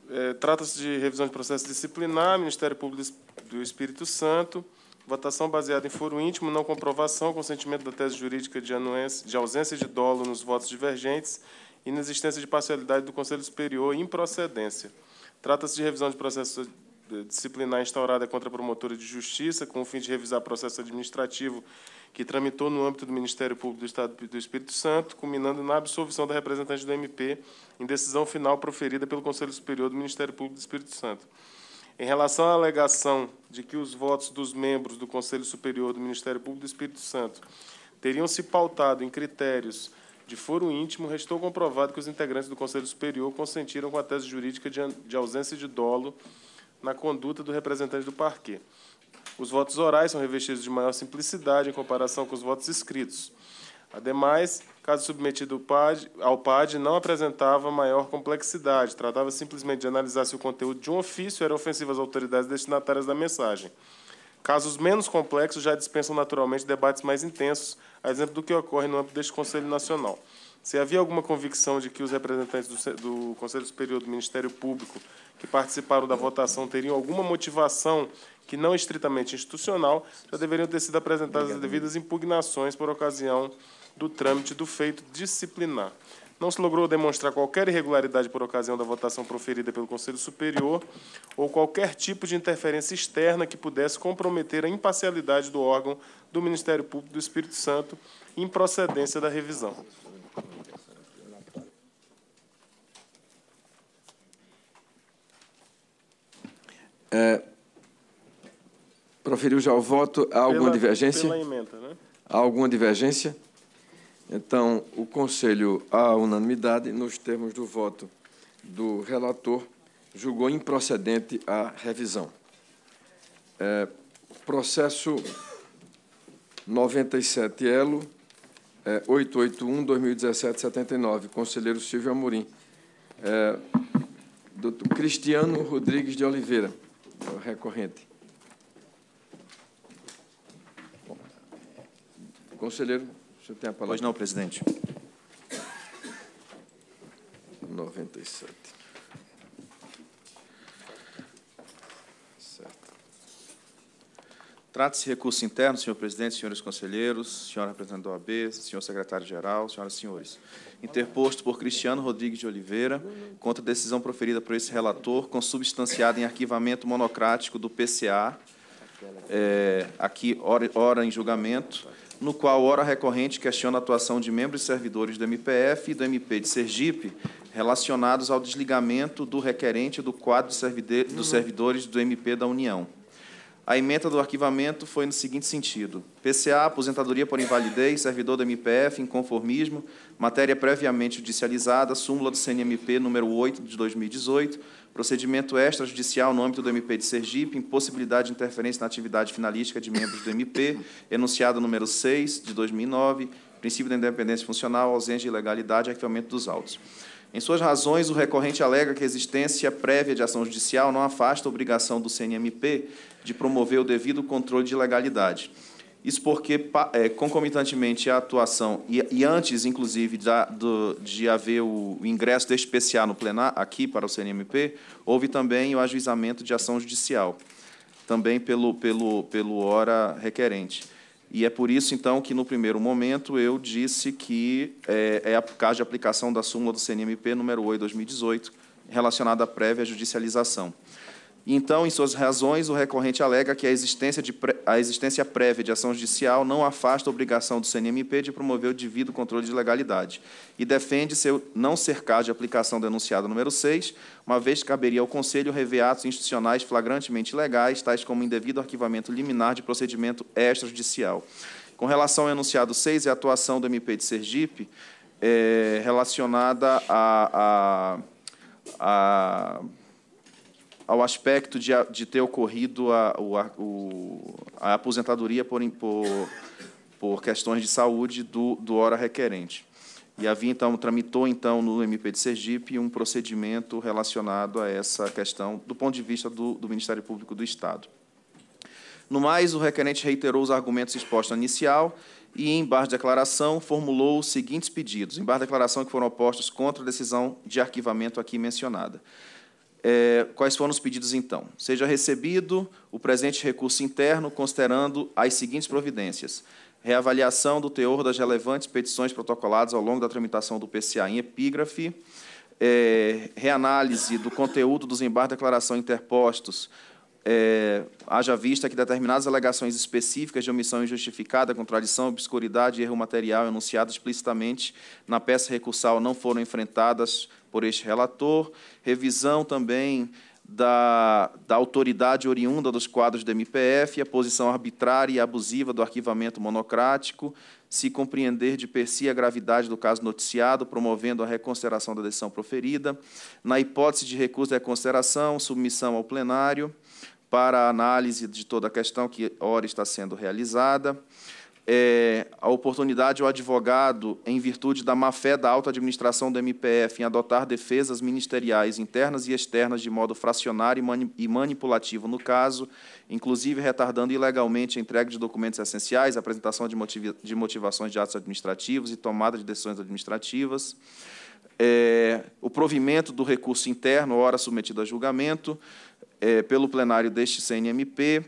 É, Trata-se de revisão de processo disciplinar, Ministério Público do Espírito Santo. Votação baseada em foro íntimo, não comprovação, consentimento da tese jurídica de, anuência, de ausência de dolo nos votos divergentes, e inexistência de parcialidade do Conselho Superior em improcedência. Trata-se de revisão de processo disciplinar instaurada contra a promotora de justiça, com o fim de revisar processo administrativo que tramitou no âmbito do Ministério Público do Estado do Espírito Santo, culminando na absolvição da representante do MP em decisão final proferida pelo Conselho Superior do Ministério Público do Espírito Santo. Em relação à alegação de que os votos dos membros do Conselho Superior do Ministério Público do Espírito Santo teriam se pautado em critérios de foro íntimo, restou comprovado que os integrantes do Conselho Superior consentiram com a tese jurídica de ausência de dolo na conduta do representante do parquê. Os votos orais são revestidos de maior simplicidade em comparação com os votos escritos. Ademais, caso submetido ao PAD, não apresentava maior complexidade. Tratava simplesmente de analisar se o conteúdo de um ofício era ofensivo às autoridades destinatárias da mensagem. Casos menos complexos já dispensam naturalmente debates mais intensos, a exemplo do que ocorre no âmbito deste Conselho Nacional. Se havia alguma convicção de que os representantes do, do Conselho Superior do Ministério Público que participaram da votação teriam alguma motivação que não estritamente institucional, já deveriam ter sido apresentadas as devidas impugnações por ocasião do trâmite do feito disciplinar. Não se logrou demonstrar qualquer irregularidade por ocasião da votação proferida pelo Conselho Superior ou qualquer tipo de interferência externa que pudesse comprometer a imparcialidade do órgão do Ministério Público do Espírito Santo em procedência da revisão. É, proferiu já o voto. Há alguma pela, divergência? Pela emenda, né? Há alguma divergência? Então, o Conselho, à unanimidade, nos termos do voto do relator, julgou improcedente a revisão. É, processo 97 ELO é, 881 2017 79, conselheiro Silvio Amorim. É, doutor Cristiano Rodrigues de Oliveira, é recorrente. Conselheiro o senhor tem a palavra. Pois não, presidente. 97. Trata-se de recurso interno, senhor presidente, senhores conselheiros, senhora representante da OAB, senhor secretário-geral, senhoras e senhores. Interposto por Cristiano Rodrigues de Oliveira, contra a decisão proferida por esse relator, consubstanciada em arquivamento monocrático do PCA, é, eh, aqui, hora, ora em julgamento, no qual hora recorrente questiona a atuação de membros e servidores do MPF e do MP de Sergipe relacionados ao desligamento do requerente do quadro de uhum. servidores do MP da União. A emenda do arquivamento foi no seguinte sentido: PCA, aposentadoria por invalidez, servidor do MPF, inconformismo, matéria previamente judicializada, súmula do CNMP número 8 de 2018, procedimento extrajudicial no âmbito do MP de Sergipe, impossibilidade de interferência na atividade finalística de membros do MP, enunciado número 6 de 2009, princípio da independência funcional, ausência de ilegalidade e arquivamento dos autos. Em suas razões, o recorrente alega que a existência prévia de ação judicial não afasta a obrigação do CNMP de promover o devido controle de legalidade. Isso porque, é, concomitantemente à atuação, e, antes, inclusive, de haver o, ingresso deste PCA no plenário, aqui para o CNMP, houve também o ajuizamento de ação judicial, também pelo, pelo, pelo hora requerente. E é por isso, então, que no primeiro momento eu disse que é, é a caso de aplicação da súmula do CNMP número 8 2018, relacionada à prévia judicialização. Então, em suas razões, o recorrente alega que a existência, de, a existência prévia de ação judicial não afasta a obrigação do CNMP de promover o devido controle de legalidade e defende seu não ser caso de aplicação do enunciado número 6, uma vez que caberia ao Conselho rever atos institucionais flagrantemente ilegais, tais como indevido arquivamento liminar de procedimento extrajudicial. Com relação ao enunciado 6 e a atuação do MP de Sergipe, é, relacionada a, a, a ao aspecto de, de ter ocorrido a, a, aposentadoria por, por, por questões de saúde do, do ora requerente. E havia então tramitou então no MP de Sergipe um procedimento relacionado a essa questão do ponto de vista do, do Ministério Público do Estado. No mais, o requerente reiterou os argumentos expostos no inicial e, em barra de declaração, formulou os seguintes pedidos, em barra de declaração que foram opostos contra a decisão de arquivamento aqui mencionada. É, quais foram os pedidos então? Seja recebido o presente recurso interno, considerando as seguintes providências: reavaliação do teor das relevantes petições protocoladas ao longo da tramitação do PCA em epígrafe, é, reanálise do conteúdo dos embargos de declaração interpostos, é, haja vista que determinadas alegações específicas de omissão injustificada, contradição, obscuridade e erro material enunciados explicitamente na peça recursal não foram enfrentadas por este relator, revisão também da, da autoridade oriunda dos quadros do MPF, a posição arbitrária e abusiva do arquivamento monocrático, se compreender de per si a gravidade do caso noticiado, promovendo a reconsideração da decisão proferida, na hipótese de recurso de reconsideração, submissão ao plenário para análise de toda a questão que ora está sendo realizada, é, a oportunidade ao advogado, em virtude da má-fé da alta administração do MPF, em adotar defesas ministeriais internas e externas de modo fracionário e, mani e manipulativo no caso, inclusive retardando ilegalmente a entrega de documentos essenciais, apresentação de, de motivações de atos administrativos e tomada de decisões administrativas. É, o provimento do recurso interno, hora submetido a julgamento, é, pelo plenário deste CNMP,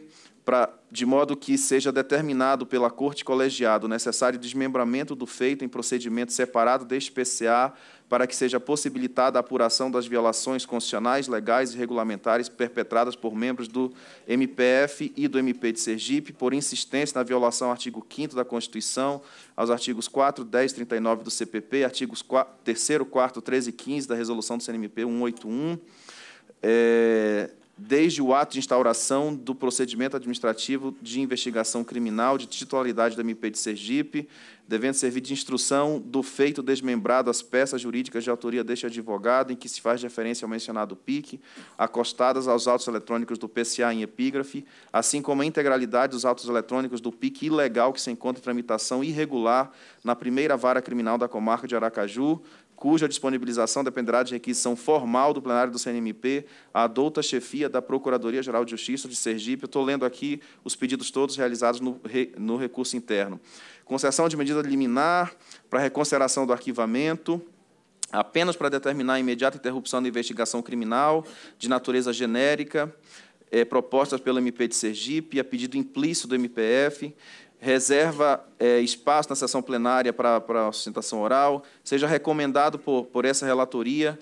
pra, de modo que seja determinado pela corte colegiada o necessário desmembramento do feito em procedimento separado deste PCA, para que seja possibilitada a apuração das violações constitucionais, legais e regulamentares perpetradas por membros do MPF e do MP de Sergipe por insistência na violação ao artigo 5 da Constituição, aos artigos 4, 10, 39 do CPP, artigos 4, 3, 4, 13 e 15 da Resolução do CNMP 181. É, desde o ato de instauração do procedimento administrativo de investigação criminal de titularidade da MP de Sergipe, devendo servir de instrução do feito desmembrado as peças jurídicas de autoria deste advogado, em que se faz referência ao mencionado PIC, acostadas aos autos eletrônicos do PCA em epígrafe, assim como a integralidade dos autos eletrônicos do PIC ilegal que se encontra em tramitação irregular na primeira vara criminal da comarca de Aracaju, cuja disponibilização dependerá de requisição formal do plenário do CNMP à adulta chefia da Procuradoria-Geral de Justiça de Sergipe. Estou lendo aqui os pedidos todos realizados no, no recurso interno. Concessão de medida liminar para reconsideração do arquivamento apenas para determinar a imediata interrupção da investigação criminal de natureza genérica, é, propostas pelo MP de Sergipe, a pedido implícito do MPF, reserva é, espaço na sessão plenária para, a sustentação oral, seja recomendado por, por essa relatoria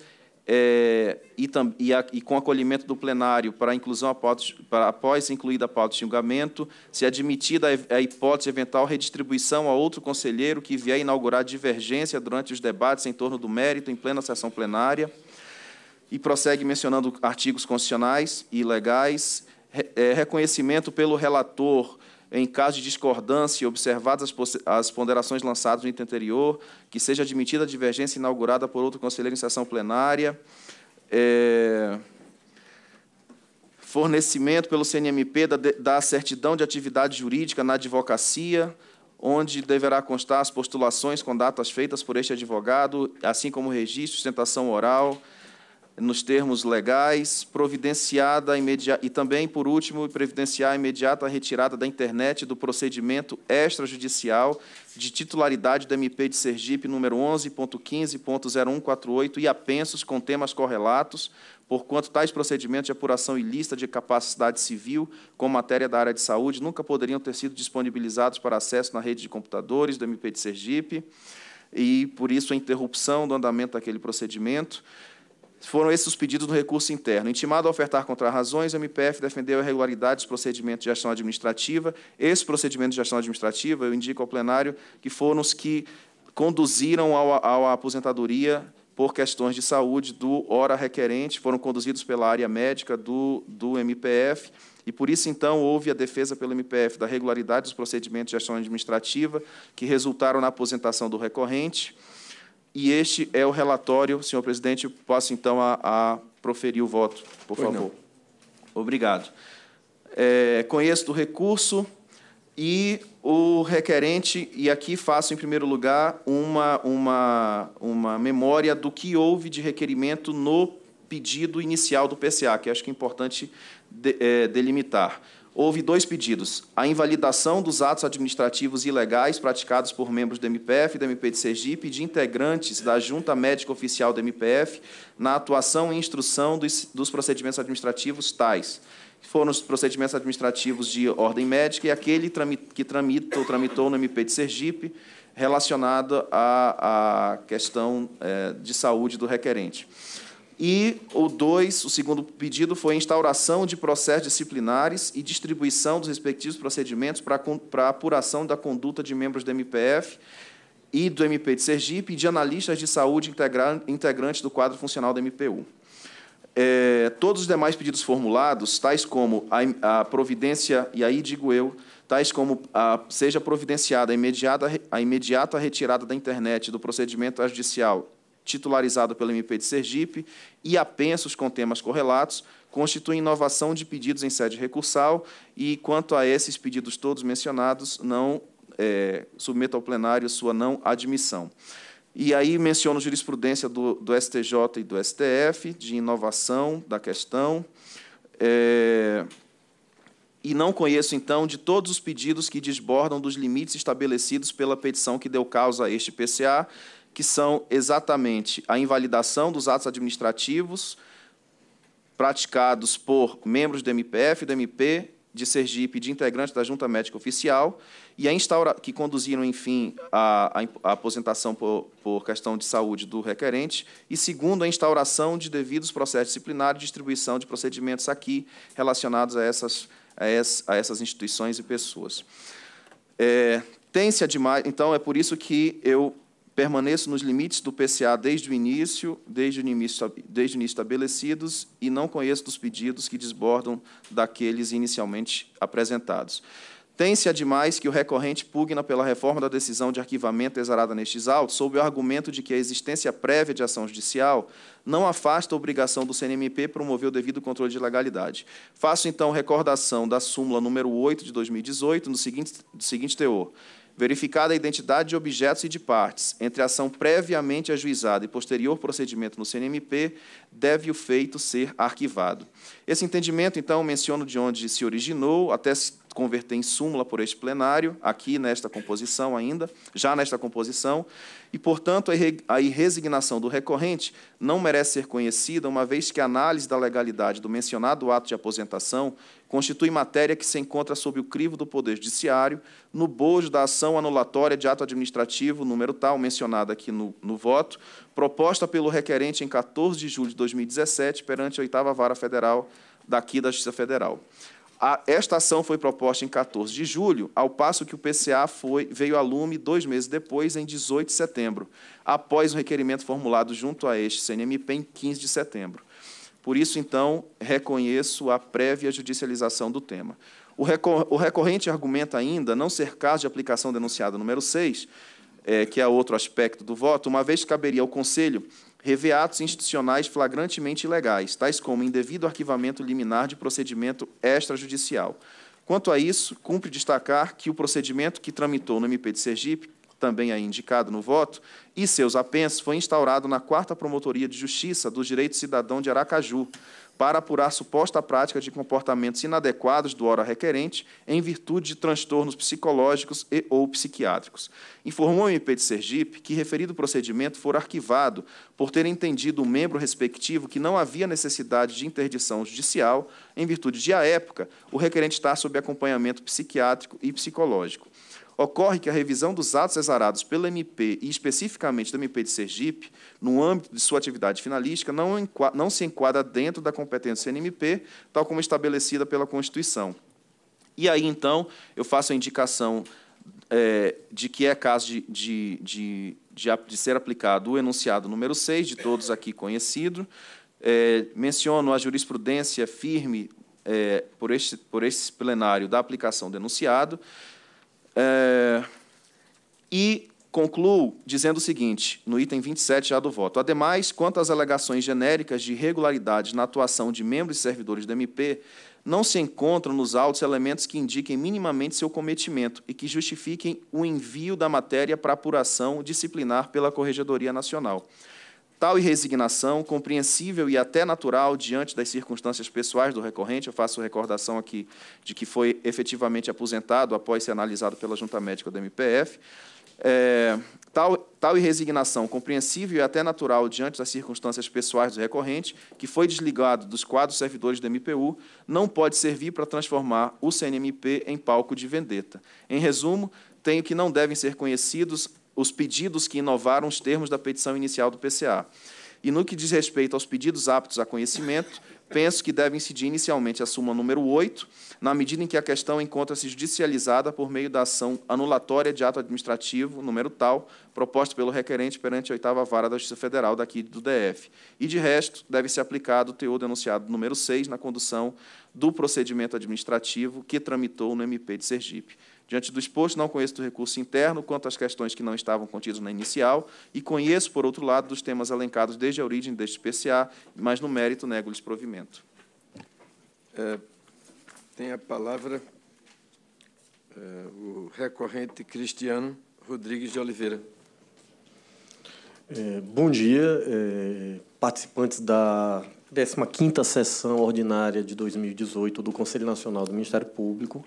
é, e, tam, e, a, e, com acolhimento do plenário para inclusão após, para, após incluída a pauta de julgamento, se admitida a, a hipótese de eventual redistribuição a outro conselheiro que vier inaugurar divergência durante os debates em torno do mérito em plena sessão plenária, e prossegue mencionando artigos constitucionais e legais, é, reconhecimento pelo relator em caso de discordância, observadas as ponderações lançadas no item anterior, que seja admitida a divergência inaugurada por outro conselheiro em sessão plenária. É... Fornecimento pelo CNMP da, da certidão de atividade jurídica na advocacia, onde deverá constar as postulações com datas feitas por este advogado, assim como registro, sustentação oral, nos termos legais, providenciada e também, por último, previdenciar a imediata retirada da internet do procedimento extrajudicial de titularidade do MP de Sergipe número 11.15.0148 e apensos com temas correlatos, porquanto tais procedimentos de apuração ilícita de capacidade civil com matéria da área de saúde nunca poderiam ter sido disponibilizados para acesso na rede de computadores do MP de Sergipe e, por isso, a interrupção do andamento daquele procedimento foram esses os pedidos do recurso interno. Intimado a ofertar contra razões, o MPF defendeu a irregularidade dos procedimentos de gestão administrativa. Esse procedimento de gestão administrativa, eu indico ao plenário, que foram os que conduziram à aposentadoria por questões de saúde do ora requerente, foram conduzidos pela área médica do, do MPF, e por isso, então, houve a defesa pelo MPF da regularidade dos procedimentos de gestão administrativa que resultaram na aposentação do recorrente e este é o relatório. Senhor presidente, passo então a, a proferir o voto, por pois favor. Não. Obrigado. É, conheço do recurso e o requerente, e aqui faço em primeiro lugar uma, uma, uma memória do que houve de requerimento no pedido inicial do PCA, que acho que é importante de, é, delimitar houve dois pedidos: a invalidação dos atos administrativos ilegais praticados por membros do MPF, do MP de Sergipe e de integrantes da Junta Médica Oficial do MPF na atuação e instrução dos, dos procedimentos administrativos tais. Foram os procedimentos administrativos de ordem médica e aquele que tramitou, tramitou no MP de Sergipe relacionado à, à questão é, de saúde do requerente. E o dois, o segundo pedido foi instauração de processos disciplinares e distribuição dos respectivos procedimentos para, para apuração da conduta de membros do MPF e do MP de Sergipe e de analistas de saúde integrantes do quadro funcional do MPU. É, todos os demais pedidos formulados, tais como a, a, providência, e aí digo eu, tais como a, seja providenciada a imediata, a imediata retirada da internet do procedimento judicial titularizado pelo MP de Sergipe, e apensos com temas correlatos, constituem inovação de pedidos em sede recursal e, quanto a esses pedidos todos mencionados, não é, ao plenário sua não admissão. E aí menciono jurisprudência do, do STJ e do STF, de inovação da questão. É, e não conheço, então, de todos os pedidos que desbordam dos limites estabelecidos pela petição que deu causa a este PCA, que são exatamente a invalidação dos atos administrativos praticados por membros do MPF, do MP de Sergipe, de integrantes da Junta Médica Oficial, e a instaura, que conduziram, enfim, à aposentação por, por questão de saúde do requerente, e segundo, a instauração de devidos processos disciplinares e distribuição de procedimentos aqui relacionados a essas, a a essas instituições e pessoas. É, Tem-se demais, então é por isso que eu permaneço nos limites do PCA desde o início, desde o início, desde o início estabelecidos e não conheço dos pedidos que desbordam daqueles inicialmente apresentados. Tem-se, ademais, que o recorrente pugna pela reforma da decisão de arquivamento exarada nestes autos, sob o argumento de que a existência prévia de ação judicial não afasta a obrigação do CNMP promover o devido controle de legalidade. Faço, então, recordação da súmula número 8 de 2018, no seguinte, do seguinte teor verificada a identidade de objetos e de partes, entre ação previamente ajuizada e posterior procedimento no CNMP, deve o feito ser arquivado. Esse entendimento, então, menciono de onde se originou, até converter em súmula por este plenário, aqui nesta composição ainda, já nesta composição, e, portanto, a irresignação do recorrente não merece ser conhecida, uma vez que a análise da legalidade do mencionado ato de aposentação constitui matéria que se encontra sob o crivo do Poder Judiciário, no bojo da ação anulatória de ato administrativo, número tal, mencionada aqui no, no voto, proposta pelo requerente em 14 de julho de 2017 perante a 8 Vara Federal daqui da Justiça Federal. A, esta ação foi proposta em 14 de julho, ao passo que o PCA foi, veio a lume dois meses depois, em 18 de setembro, após um requerimento formulado junto a este CNMP em 15 de setembro. Por isso, então, reconheço a prévia judicialização do tema. O, recor o recorrente argumenta ainda não ser caso de aplicação denunciada número 6, é, que é outro aspecto do voto, uma vez que caberia ao Conselho rever atos institucionais flagrantemente ilegais, tais como indevido arquivamento liminar de procedimento extrajudicial. Quanto a isso, cumpre destacar que o procedimento que tramitou no MP de Sergipe, também aí indicado no voto, e seus apensos foi instaurado na 4 Promotoria de Justiça dos Direitos Cidadão de Aracaju, para apurar suposta prática de comportamentos inadequados do ora requerente em virtude de transtornos psicológicos e ou psiquiátricos. Informou o MP de Sergipe que referido procedimento for arquivado por ter entendido o membro respectivo que não havia necessidade de interdição judicial em virtude de, à época, o requerente estar sob acompanhamento psiquiátrico e psicológico. Ocorre que a revisão dos atos exarados pelo MP, e especificamente do MP de Sergipe, no âmbito de sua atividade finalística, não, enquadra, não se enquadra dentro da competência do CNMP, tal como estabelecida pela Constituição. E aí, então, eu faço a indicação é, de que é caso de, de, de, de, de ser aplicado o enunciado número 6, de todos aqui conhecido. É, menciono a jurisprudência firme é, por, este, por este plenário da aplicação do enunciado é, e concluo dizendo o seguinte, no item 27 já do voto. Ademais, quanto às alegações genéricas de irregularidades na atuação de membros e servidores do MP, não se encontram nos autos elementos que indiquem minimamente seu cometimento e que justifiquem o envio da matéria para apuração disciplinar pela Corregedoria Nacional. Tal e resignação, compreensível e até natural diante das circunstâncias pessoais do recorrente, eu faço recordação aqui de que foi efetivamente aposentado após ser analisado pela Junta Médica do MPF, é, tal, tal e resignação, compreensível e até natural diante das circunstâncias pessoais do recorrente, que foi desligado dos quadros servidores do MPU, não pode servir para transformar o CNMP em palco de vendetta. Em resumo, tenho que não devem ser conhecidos os pedidos que inovaram os termos da petição inicial do PCA. E no que diz respeito aos pedidos aptos a conhecimento, penso que deve incidir inicialmente a súmula número 8, na medida em que a questão encontra-se judicializada por meio da ação anulatória de ato administrativo, número tal, proposta pelo requerente perante a oitava vara da Justiça Federal daqui do DF. E, de resto, deve ser aplicado o teor denunciado número 6 na condução do procedimento administrativo que tramitou no MP de Sergipe. Diante do exposto, não conheço do recurso interno quanto às questões que não estavam contidas na inicial, e conheço, por outro lado, dos temas elencados desde a origem deste PCA, mas no mérito nego-lhes provimento. É, tem a palavra é, o recorrente Cristiano Rodrigues de Oliveira. É, bom dia, é, participantes da 15ª sessão ordinária de 2018 do Conselho Nacional do Ministério Público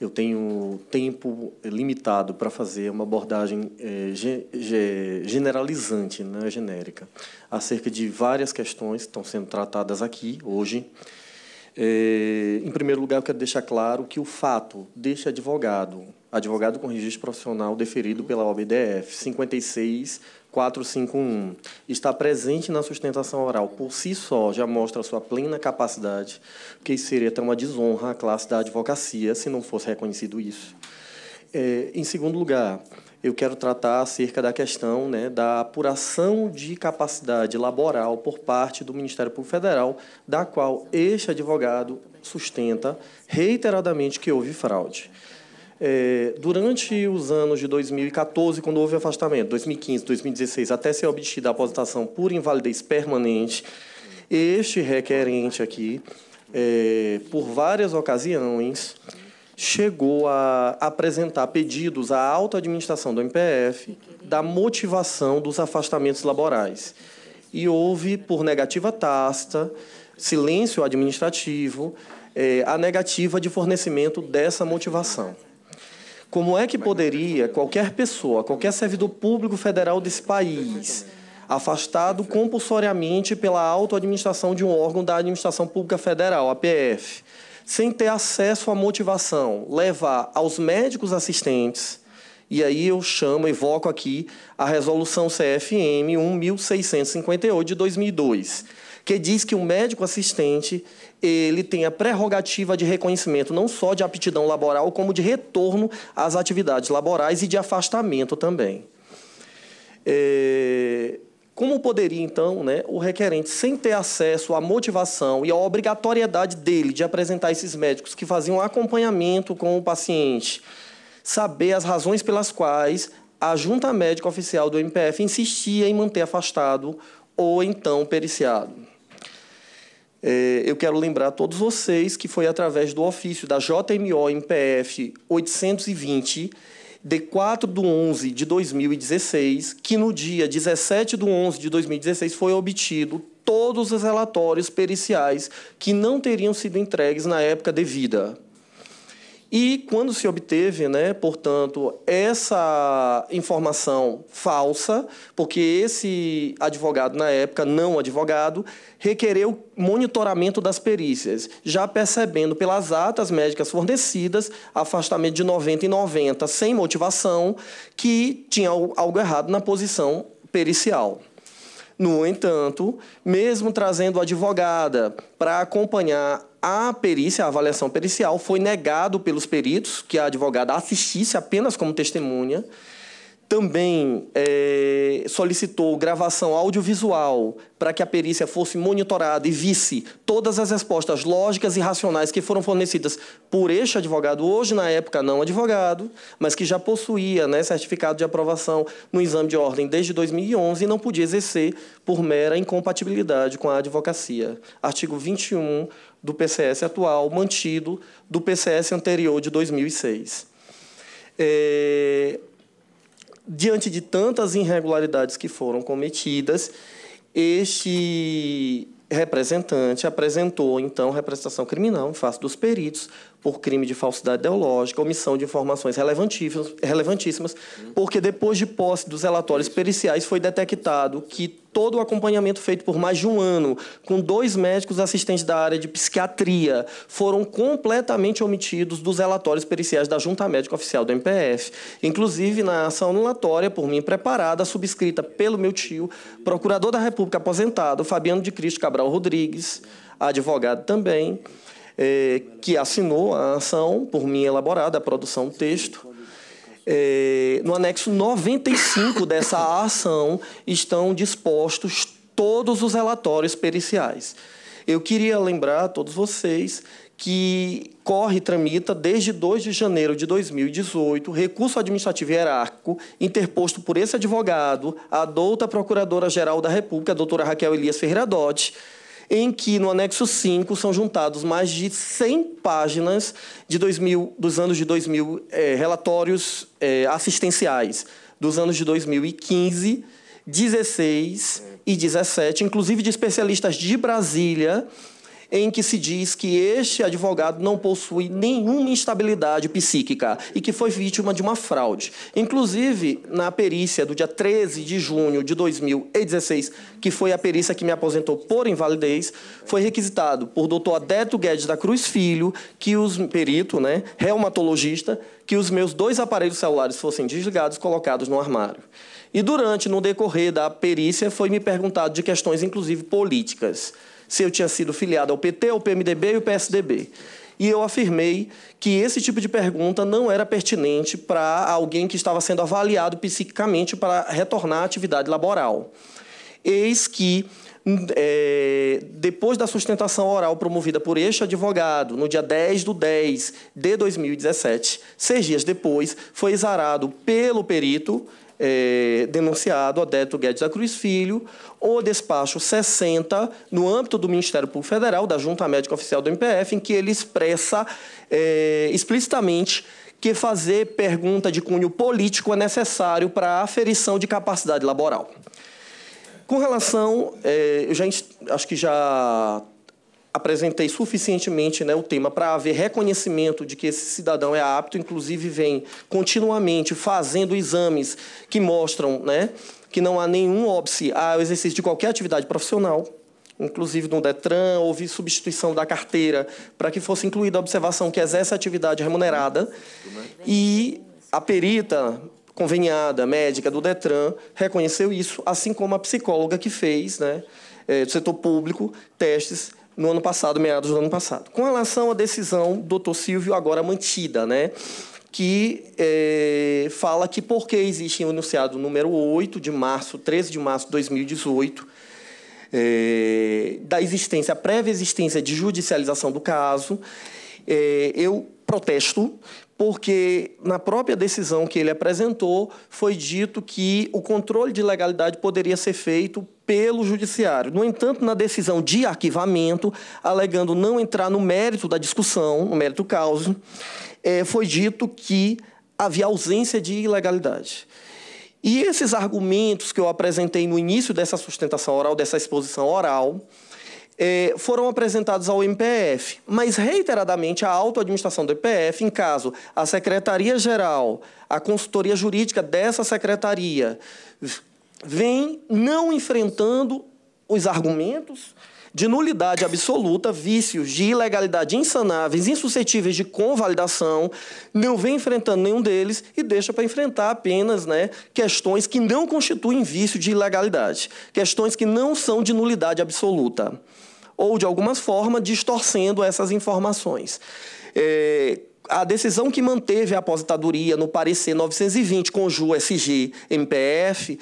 eu tenho tempo limitado para fazer uma abordagem é, ge, ge, generalizante, né, genérica, acerca de várias questões que estão sendo tratadas aqui hoje. É, em primeiro lugar, eu quero deixar claro que o fato deixa advogado, advogado com registro profissional deferido pela OBDF 56 451 está presente na sustentação oral por si só já mostra sua plena capacidade, porque seria até uma desonra à classe da advocacia se não fosse reconhecido isso. É, em segundo lugar, eu quero tratar acerca da questão né, da apuração de capacidade laboral por parte do Ministério Público Federal, da qual este advogado sustenta reiteradamente que houve fraude. É, durante os anos de 2014, quando houve afastamento, 2015, 2016, até ser obtida a aposentação por invalidez permanente, este requerente aqui, é, por várias ocasiões, chegou a apresentar pedidos à alta administração do MPF da motivação dos afastamentos laborais. E houve, por negativa tácita, silêncio administrativo, é, a negativa de fornecimento dessa motivação. Como é que poderia qualquer pessoa, qualquer servidor público federal desse país, afastado compulsoriamente pela autoadministração de um órgão da Administração Pública Federal, APF, sem ter acesso à motivação, levar aos médicos assistentes, e aí eu chamo, evoco aqui a resolução CFM 1658 de 2002 que diz que o médico assistente ele tem a prerrogativa de reconhecimento não só de aptidão laboral, como de retorno às atividades laborais e de afastamento também. É... Como poderia, então, né, o requerente, sem ter acesso à motivação e à obrigatoriedade dele de apresentar esses médicos que faziam acompanhamento com o paciente, saber as razões pelas quais a junta médica oficial do MPF insistia em manter afastado ou então periciado? É, eu quero lembrar a todos vocês que foi através do ofício da JMO MPF 820, de 4 de 11 de 2016, que no dia 17 de 11 de 2016 foi obtido todos os relatórios periciais que não teriam sido entregues na época devida. E quando se obteve, né, portanto, essa informação falsa, porque esse advogado na época, não advogado, requereu monitoramento das perícias, já percebendo pelas atas médicas fornecidas, afastamento de 90 e 90 sem motivação, que tinha algo errado na posição pericial. No entanto, mesmo trazendo advogada para acompanhar a perícia, a avaliação pericial, foi negado pelos peritos que a advogada assistisse apenas como testemunha. Também é, solicitou gravação audiovisual para que a perícia fosse monitorada e visse todas as respostas lógicas e racionais que foram fornecidas por este advogado, hoje, na época, não advogado, mas que já possuía né, certificado de aprovação no exame de ordem desde 2011 e não podia exercer por mera incompatibilidade com a advocacia. Artigo 21 do PCS atual, mantido do PCS anterior de 2006. É, diante de tantas irregularidades que foram cometidas, este representante apresentou, então, representação criminal em face dos peritos por crime de falsidade ideológica, omissão de informações relevantíssimas, relevantíssimas porque depois de posse dos relatórios periciais foi detectado que todo o acompanhamento feito por mais de um ano, com dois médicos assistentes da área de psiquiatria, foram completamente omitidos dos relatórios periciais da Junta Médica Oficial do MPF. Inclusive, na ação anulatória, por mim preparada, subscrita pelo meu tio, procurador da República aposentado, Fabiano de Cristo Cabral Rodrigues, advogado também é, que assinou a ação, por mim elaborada, a produção, texto. É, no anexo 95 dessa ação estão dispostos todos os relatórios periciais. Eu queria lembrar a todos vocês que corre e tramita desde 2 de janeiro de 2018 recurso administrativo hierárquico interposto por esse advogado, a douta Procuradora-Geral da República, a doutora Raquel Elias Ferreira Dotti, em que no anexo 5 são juntados mais de 100 páginas de 2000, dos anos de 2000, é, eh, relatórios é, assistenciais dos anos de 2015, 16 e 17, inclusive de especialistas de Brasília em que se diz que este advogado não possui nenhuma instabilidade psíquica e que foi vítima de uma fraude. Inclusive, na perícia do dia 13 de junho de 2016, que foi a perícia que me aposentou por invalidez, foi requisitado por doutor Adeto Guedes da Cruz Filho, que os perito, né, reumatologista, que os meus dois aparelhos celulares fossem desligados, colocados no armário. E durante, no decorrer da perícia, foi me perguntado de questões, inclusive políticas se eu tinha sido filiado ao PT, ao PMDB e ao PSDB. E eu afirmei que esse tipo de pergunta não era pertinente para alguém que estava sendo avaliado psiquicamente para retornar à atividade laboral. Eis que hum, é, depois da sustentação oral promovida por este advogado, no dia 10 de 10 de 2017, seis dias depois, foi exarado pelo perito é, denunciado Odete Guedes da Cruz Filho, o despacho 60, no âmbito do Ministério Público Federal, da Junta Médica Oficial do MPF, em que ele expressa é, explicitamente que fazer pergunta de cunho político é necessário para a aferição de capacidade laboral. Com relação, é, eu já, acho que já apresentei suficientemente né, o tema para haver reconhecimento de que esse cidadão é apto, inclusive vem continuamente fazendo exames que mostram né, que não há nenhum óbice ao exercício de qualquer atividade profissional, inclusive no DETRAN, houve substituição da carteira para que fosse incluída a observação que exerce atividade remunerada e a perita conveniada, médica do DETRAN, reconheceu isso, assim como a psicóloga que fez, né, é, do setor público, testes no ano passado, meados do ano passado. Com relação à decisão do doutor Silvio, agora mantida, né? que é, fala que porque existe o enunciado número 8 de março, 13 de março de 2018, é, da existência, prévia existência de judicialização do caso, é, eu protesto porque na própria decisão que ele apresentou foi dito que o controle de legalidade poderia ser feito pelo judiciário. No entanto, na decisão de arquivamento, alegando não entrar no mérito da discussão, no mérito causa, é, foi dito que havia ausência de ilegalidade. E esses argumentos que eu apresentei no início dessa sustentação oral, dessa exposição oral, é, foram apresentados ao MPF, mas reiteradamente a autoadministração do MPF, em caso a Secretaria-Geral, a consultoria jurídica dessa secretaria vem não enfrentando os argumentos de nulidade absoluta, vícios de ilegalidade insanáveis, insuscetíveis de convalidação, não vem enfrentando nenhum deles e deixa para enfrentar apenas né, questões que não constituem vício de ilegalidade, questões que não são de nulidade absoluta, ou de alguma forma distorcendo essas informações. É, a decisão que manteve a aposentadoria no parecer 920 com o SG MPF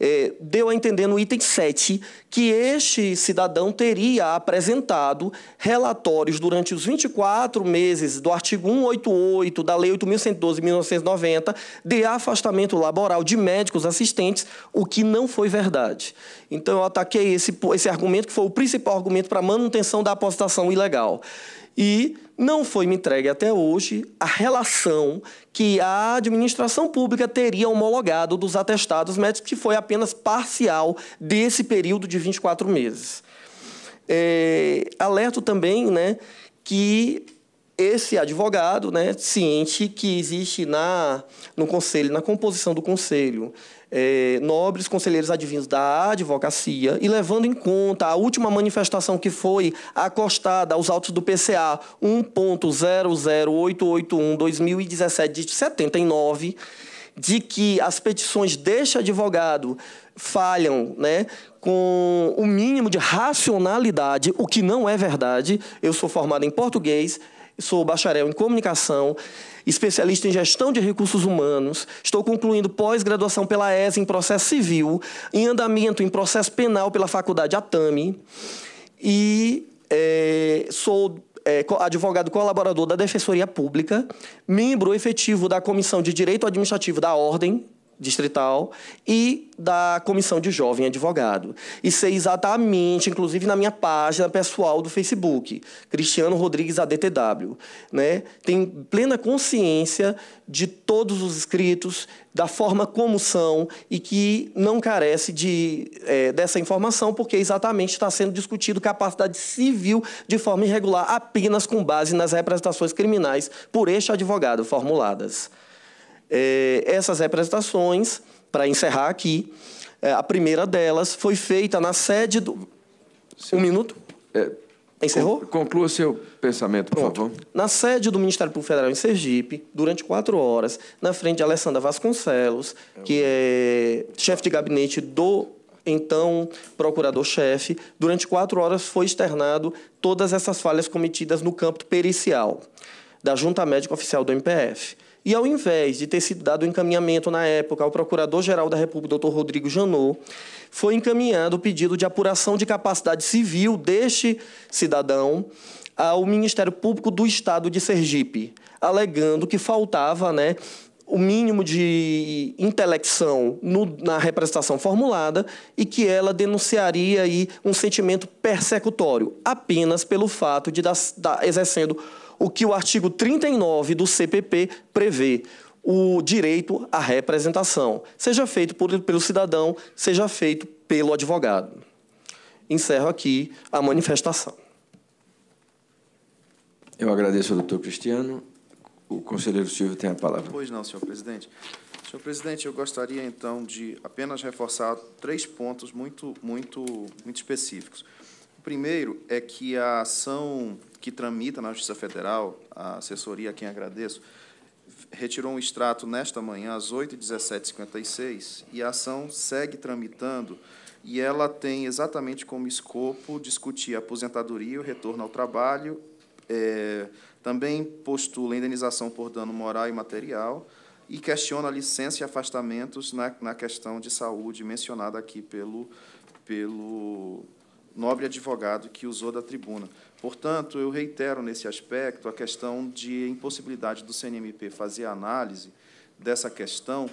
é, deu a entender no item 7 que este cidadão teria apresentado relatórios durante os 24 meses do artigo 188 da Lei 8.112 de 1990 de afastamento laboral de médicos assistentes, o que não foi verdade. Então, eu ataquei esse, esse argumento, que foi o principal argumento para a manutenção da aposentação ilegal. E não foi me entregue até hoje a relação que a administração pública teria homologado dos atestados médicos, que foi apenas parcial desse período de 24 meses. É, alerto também né, que esse advogado, né, ciente que existe na, no conselho, na composição do conselho, é, nobres conselheiros adivinhos da advocacia e levando em conta a última manifestação que foi acostada aos autos do PCA 1.00881-2017 de 79, de que as petições deste advogado falham né, com o mínimo de racionalidade, o que não é verdade. Eu sou formado em português, sou bacharel em comunicação especialista em gestão de recursos humanos, estou concluindo pós-graduação pela Es em processo civil, em andamento em processo penal pela Faculdade Atami, e é, sou é, advogado colaborador da Defensoria Pública, membro efetivo da Comissão de Direito Administrativo da Ordem distrital e da comissão de jovem advogado. E sei exatamente, inclusive na minha página pessoal do Facebook, Cristiano Rodrigues ADTW, né? Tem plena consciência de todos os escritos, da forma como são e que não carece de, é, dessa informação, porque exatamente está sendo discutido capacidade civil de forma irregular apenas com base nas representações criminais por este advogado formuladas. É, essas representações, para encerrar aqui, é, a primeira delas foi feita na sede do. Um minuto? É, Encerrou? Conclua seu pensamento, por favor. Na sede do Ministério Público Federal em Sergipe, durante quatro horas, na frente de Alessandra Vasconcelos, que é chefe de gabinete do então procurador-chefe, durante quatro horas foi externado todas essas falhas cometidas no campo pericial da Junta Médica Oficial do MPF. E ao invés de ter sido dado encaminhamento na época ao Procurador-Geral da República, Dr. Rodrigo Janot, foi encaminhado o pedido de apuração de capacidade civil deste cidadão ao Ministério Público do Estado de Sergipe, alegando que faltava, né, o mínimo de intelecção no, na representação formulada e que ela denunciaria aí um sentimento persecutório apenas pelo fato de estar exercendo o que o artigo 39 do CPP prevê, o direito à representação, seja feito por, pelo cidadão, seja feito pelo advogado. Encerro aqui a manifestação. Eu agradeço ao doutor Cristiano. O conselheiro Silvio tem a palavra. Pois não, senhor presidente. Senhor presidente, eu gostaria então de apenas reforçar três pontos muito, muito, muito o primeiro é que a ação que tramita na Justiça Federal, a assessoria a quem agradeço, retirou um extrato nesta manhã, às 8h17h56, e a ação segue tramitando e ela tem exatamente como escopo discutir a aposentadoria, o retorno ao trabalho, é, também postula indenização por dano moral e material e questiona licença e afastamentos na, na questão de saúde mencionada aqui pelo, pelo nobre advogado que usou da tribuna. Portanto, eu reitero nesse aspecto a questão de impossibilidade do CNMP fazer análise dessa questão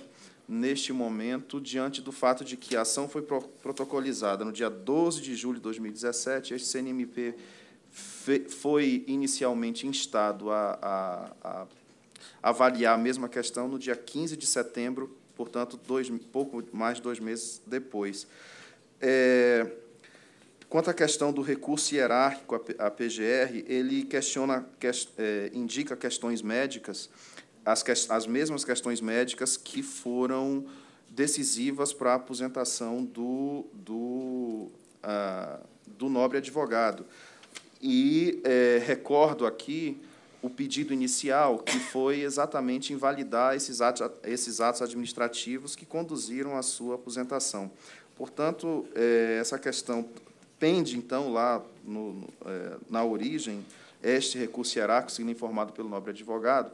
neste momento, diante do fato de que a ação foi protocolizada no dia 12 de julho de 2017, o CNMP foi inicialmente instado a, a, a avaliar a mesma questão no dia 15 de setembro, portanto, dois, pouco mais de dois meses depois. É, Quanto à questão do recurso hierárquico, a PGR, ele questiona, que, é, indica questões médicas, as, que, as mesmas questões médicas que foram decisivas para a aposentação do, do, ah, do nobre advogado. E é, recordo aqui o pedido inicial, que foi exatamente invalidar esses atos, esses atos administrativos que conduziram à sua aposentação. Portanto, é, essa questão suspende, então, lá no, é, na origem, este recurso hierárquico, sendo informado pelo nobre advogado,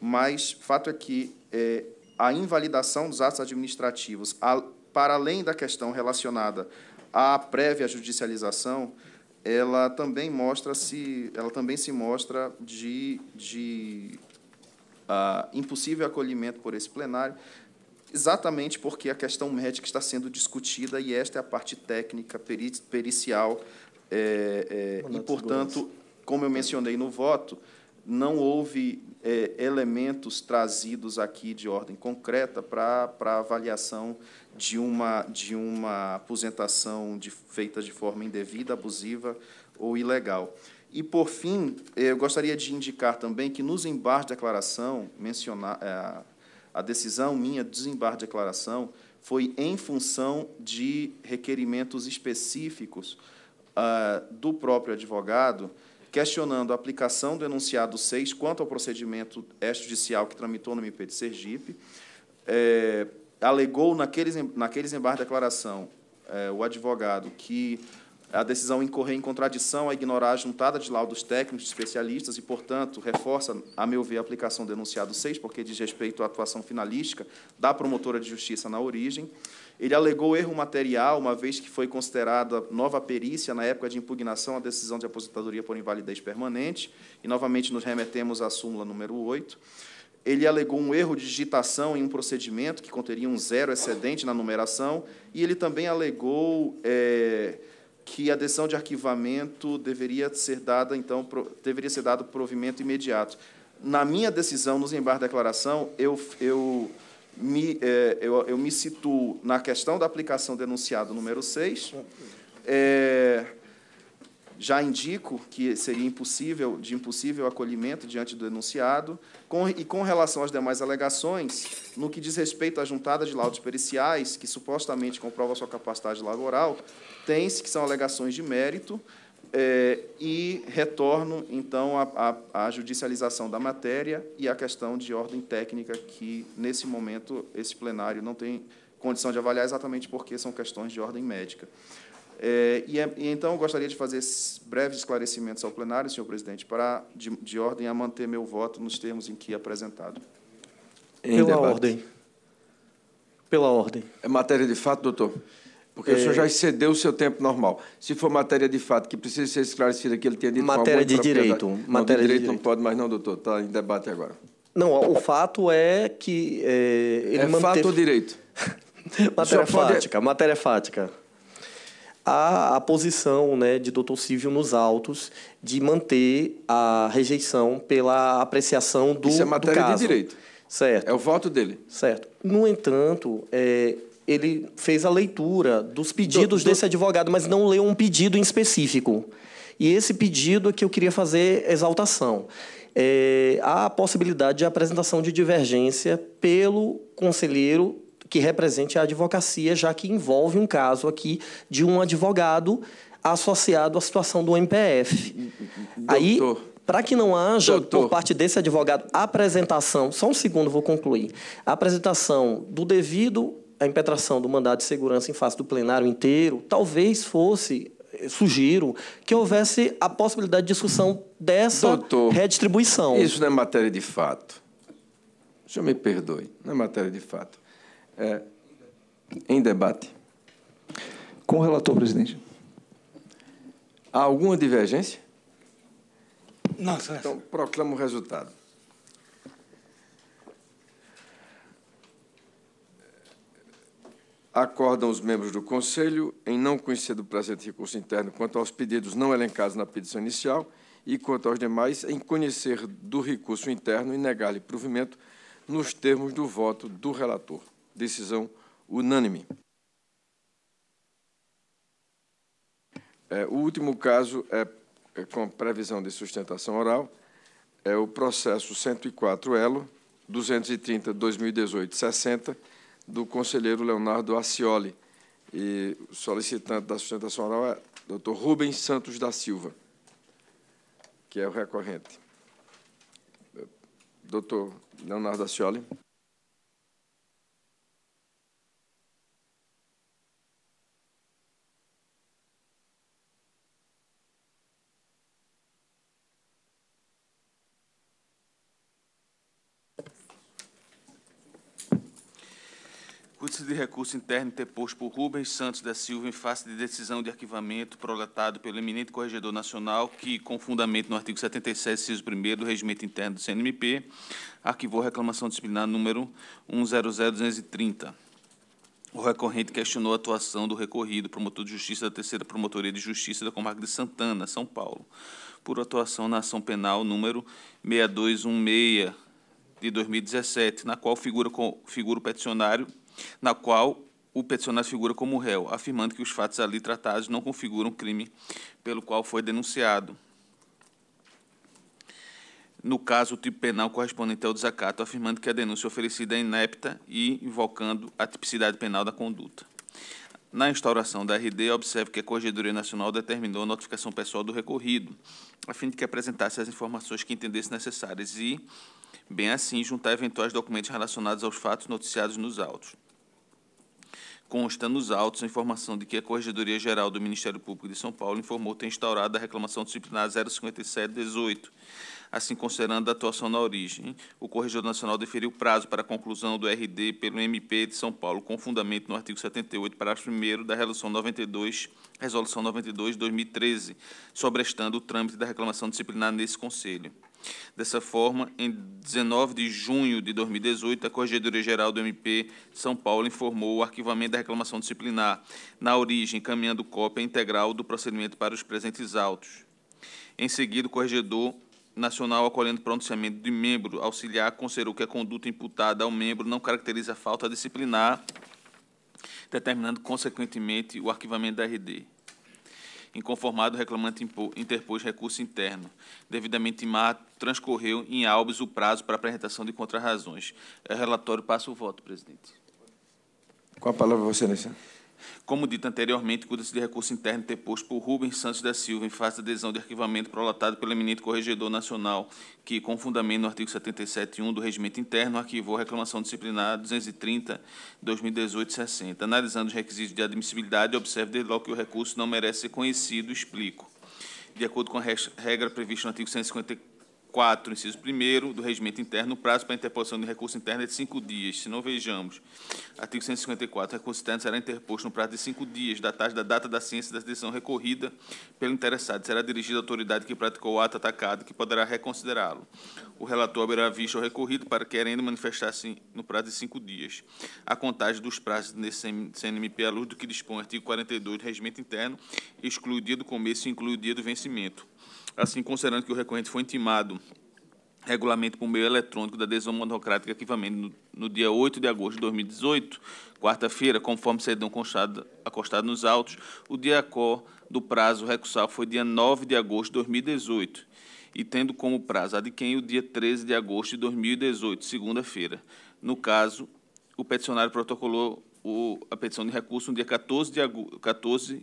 mas fato é que é, a invalidação dos atos administrativos, a, para além da questão relacionada à prévia judicialização, ela também mostra se ela também se mostra de, de ah, impossível acolhimento por esse plenário exatamente porque a questão médica está sendo discutida e esta é a parte técnica, pericial, é, é, e, portanto, como eu mencionei no voto, não houve é, elementos trazidos aqui de ordem concreta para avaliação de uma, de uma aposentação de, feita de forma indevida, abusiva ou ilegal. E, por fim, é, eu gostaria de indicar também que nos embargos de declaração mencionar é, a decisão minha de desembarque de declaração foi em função de requerimentos específicos uh, do próprio advogado, questionando a aplicação do enunciado 6 quanto ao procedimento extrajudicial que tramitou no MP de Sergipe. É, alegou naqueles, naqueles embargos de declaração é, o advogado que a decisão incorrer em contradição a ignorar a juntada de laudos técnicos de especialistas e, portanto, reforça, a meu ver, a aplicação do enunciado 6, porque diz respeito à atuação finalística da promotora de justiça na origem. Ele alegou erro material, uma vez que foi considerada nova perícia na época de impugnação a decisão de aposentadoria por invalidez permanente, e novamente nos remetemos à súmula número 8. Ele alegou um erro de digitação em um procedimento que conteria um zero excedente na numeração, e ele também alegou. É, que a decisão de arquivamento deveria ser dada, então, pro, deveria ser dado provimento imediato. Na minha decisão, nos embargos declaração, eu, eu, me, é, eu, eu, me situo na questão da aplicação denunciado número 6. É, já indico que seria impossível, de impossível acolhimento diante do denunciado, com, e com relação às demais alegações, no que diz respeito à juntada de laudos periciais, que supostamente comprova sua capacidade laboral, tem-se, que são alegações de mérito, é, e retorno, então, à judicialização da matéria e à questão de ordem técnica, que, nesse momento, esse plenário não tem condição de avaliar, exatamente porque são questões de ordem médica. É, e, é, e, então, gostaria de fazer breves esclarecimentos ao plenário, senhor presidente, para, de, de ordem, a manter meu voto nos termos em que é apresentado. Em Pela debate. ordem. Pela ordem. É matéria de fato, doutor? Porque é... o senhor é. já excedeu o seu tempo normal. Se for matéria de fato que precisa ser esclarecida, que ele tenha dito matéria de direito, não, matéria de direito, de direito não pode mais não, doutor. Está em debate agora. Não, o fato é que é, ele é manteve... fato ou direito? <laughs> matéria fática, pode... matéria fática. A, a posição né, de doutor Silvio nos autos de manter a rejeição pela apreciação do Isso é matéria de direito. Certo. É o voto dele. Certo. No entanto, é, ele fez a leitura dos pedidos do, do... desse advogado, mas não leu um pedido em específico. E esse pedido é que eu queria fazer exaltação. É, há a possibilidade de apresentação de divergência pelo conselheiro que represente a advocacia, já que envolve um caso aqui de um advogado associado à situação do MPF. Doutor. Aí, para que não haja, Doutor. por parte desse advogado, apresentação, só um segundo, vou concluir, apresentação do devido a impetração do mandato de segurança em face do plenário inteiro, talvez fosse eh, sugiro que houvesse a possibilidade de discussão dessa Doutor, redistribuição. Isso não é matéria de fato. O senhor me perdoe, não é matéria de fato. É, em debate. Com o relator, presidente. Há alguma divergência? Não, senhor. Então, proclamo o resultado. acordam os membros do Conselho em não conhecer do presente recurso interno quanto aos pedidos não elencados na petição inicial e quanto aos demais em conhecer do recurso interno e negar-lhe provimento nos termos do voto do relator. Decisão unânime. É, o último caso é, é, com previsão de sustentação oral, é o processo 104 ELO 230 2018 60 do conselheiro Leonardo Acioli. E o solicitante da sustentação oral é o Dr. Rubens Santos da Silva, que é o recorrente. Doutor Leonardo Acioli. discute de recurso interno interposto por Rubens Santos da Silva em face de decisão de arquivamento proletado pelo eminente corregedor nacional que, com fundamento no artigo 77, inciso 1 do regimento interno do CNMP, arquivou reclamação disciplinar número 100230. O recorrente questionou a atuação do recorrido, promotor de justiça da Terceira Promotoria de Justiça da Comarca de Santana, São Paulo, por atuação na ação penal número 6216 de 2017, na qual figura, figura o peticionário na qual o peticionário figura como réu, afirmando que os fatos ali tratados não configuram crime pelo qual foi denunciado. No caso, o tipo penal correspondente ao desacato, afirmando que a denúncia oferecida é inepta e invocando a tipicidade penal da conduta. Na instauração da RD, observe que a Corregedoria Nacional determinou a notificação pessoal do recorrido, a fim de que apresentasse as informações que entendesse necessárias e, bem assim, juntar eventuais documentos relacionados aos fatos noticiados nos autos. Consta nos autos a informação de que a Corregedoria Geral do Ministério Público de São Paulo informou ter instaurado a reclamação disciplinar 05718 Assim, considerando a atuação na origem, o Corregedor Nacional deferiu o prazo para a conclusão do RD pelo MP de São Paulo, com fundamento no artigo 78, parágrafo 1 da Resolução 92, Resolução 92 de 2013, sobrestando o trâmite da reclamação disciplinar nesse Conselho. Dessa forma, em 19 de junho de 2018, a Corregedoria Geral do MP São Paulo informou o arquivamento da reclamação disciplinar, na origem, encaminhando cópia integral do procedimento para os presentes autos. Em seguida, o corregedor Nacional acolhendo pronunciamento de membro auxiliar considerou que a é conduta imputada ao membro não caracteriza falta disciplinar, determinando consequentemente o arquivamento da RD. Inconformado, o reclamante interpôs recurso interno. Devidamente transcorreu em Albes o prazo para apresentação de contrarrazões. O é relatório passa o voto, presidente. Com a palavra, Vossa Excelência. Como dito anteriormente, cuida-se de recurso interno interposto por Rubens Santos da Silva em face da adesão de arquivamento prolatado pelo eminente Corregedor Nacional, que, com fundamento no artigo 77.1 do Regimento Interno, arquivou a reclamação disciplinar 230-2018-60. Analisando os requisitos de admissibilidade, observe desde logo que o recurso não merece ser conhecido, explico. De acordo com a regra prevista no artigo 154, 4, inciso 1 do Regimento Interno, o prazo para interposição de recurso interno é de cinco dias. Se não vejamos, artigo 154, recurso interno será interposto no prazo de cinco dias, da tarde da data da ciência da decisão recorrida pelo interessado. Será dirigido à autoridade que praticou o ato atacado, que poderá reconsiderá-lo. O relator haverá visto o recorrido para que ainda manifestar-se no prazo de cinco dias. A contagem dos prazos nesse CNMP à luz do que dispõe o artigo 42 do Regimento Interno exclui o dia do começo e inclui o dia do vencimento. Assim, considerando que o recorrente foi intimado regulamento por meio eletrônico da decisão monocrática equivamente no, no, dia 8 de agosto de 2018, quarta-feira, conforme cedão constado, acostado nos autos, o dia cor do prazo recursal foi dia 9 de agosto de 2018 e tendo como prazo a quem o dia 13 de agosto de 2018, segunda-feira. No caso, o peticionário protocolou o, a petição de recurso no dia 14 de, agosto, 14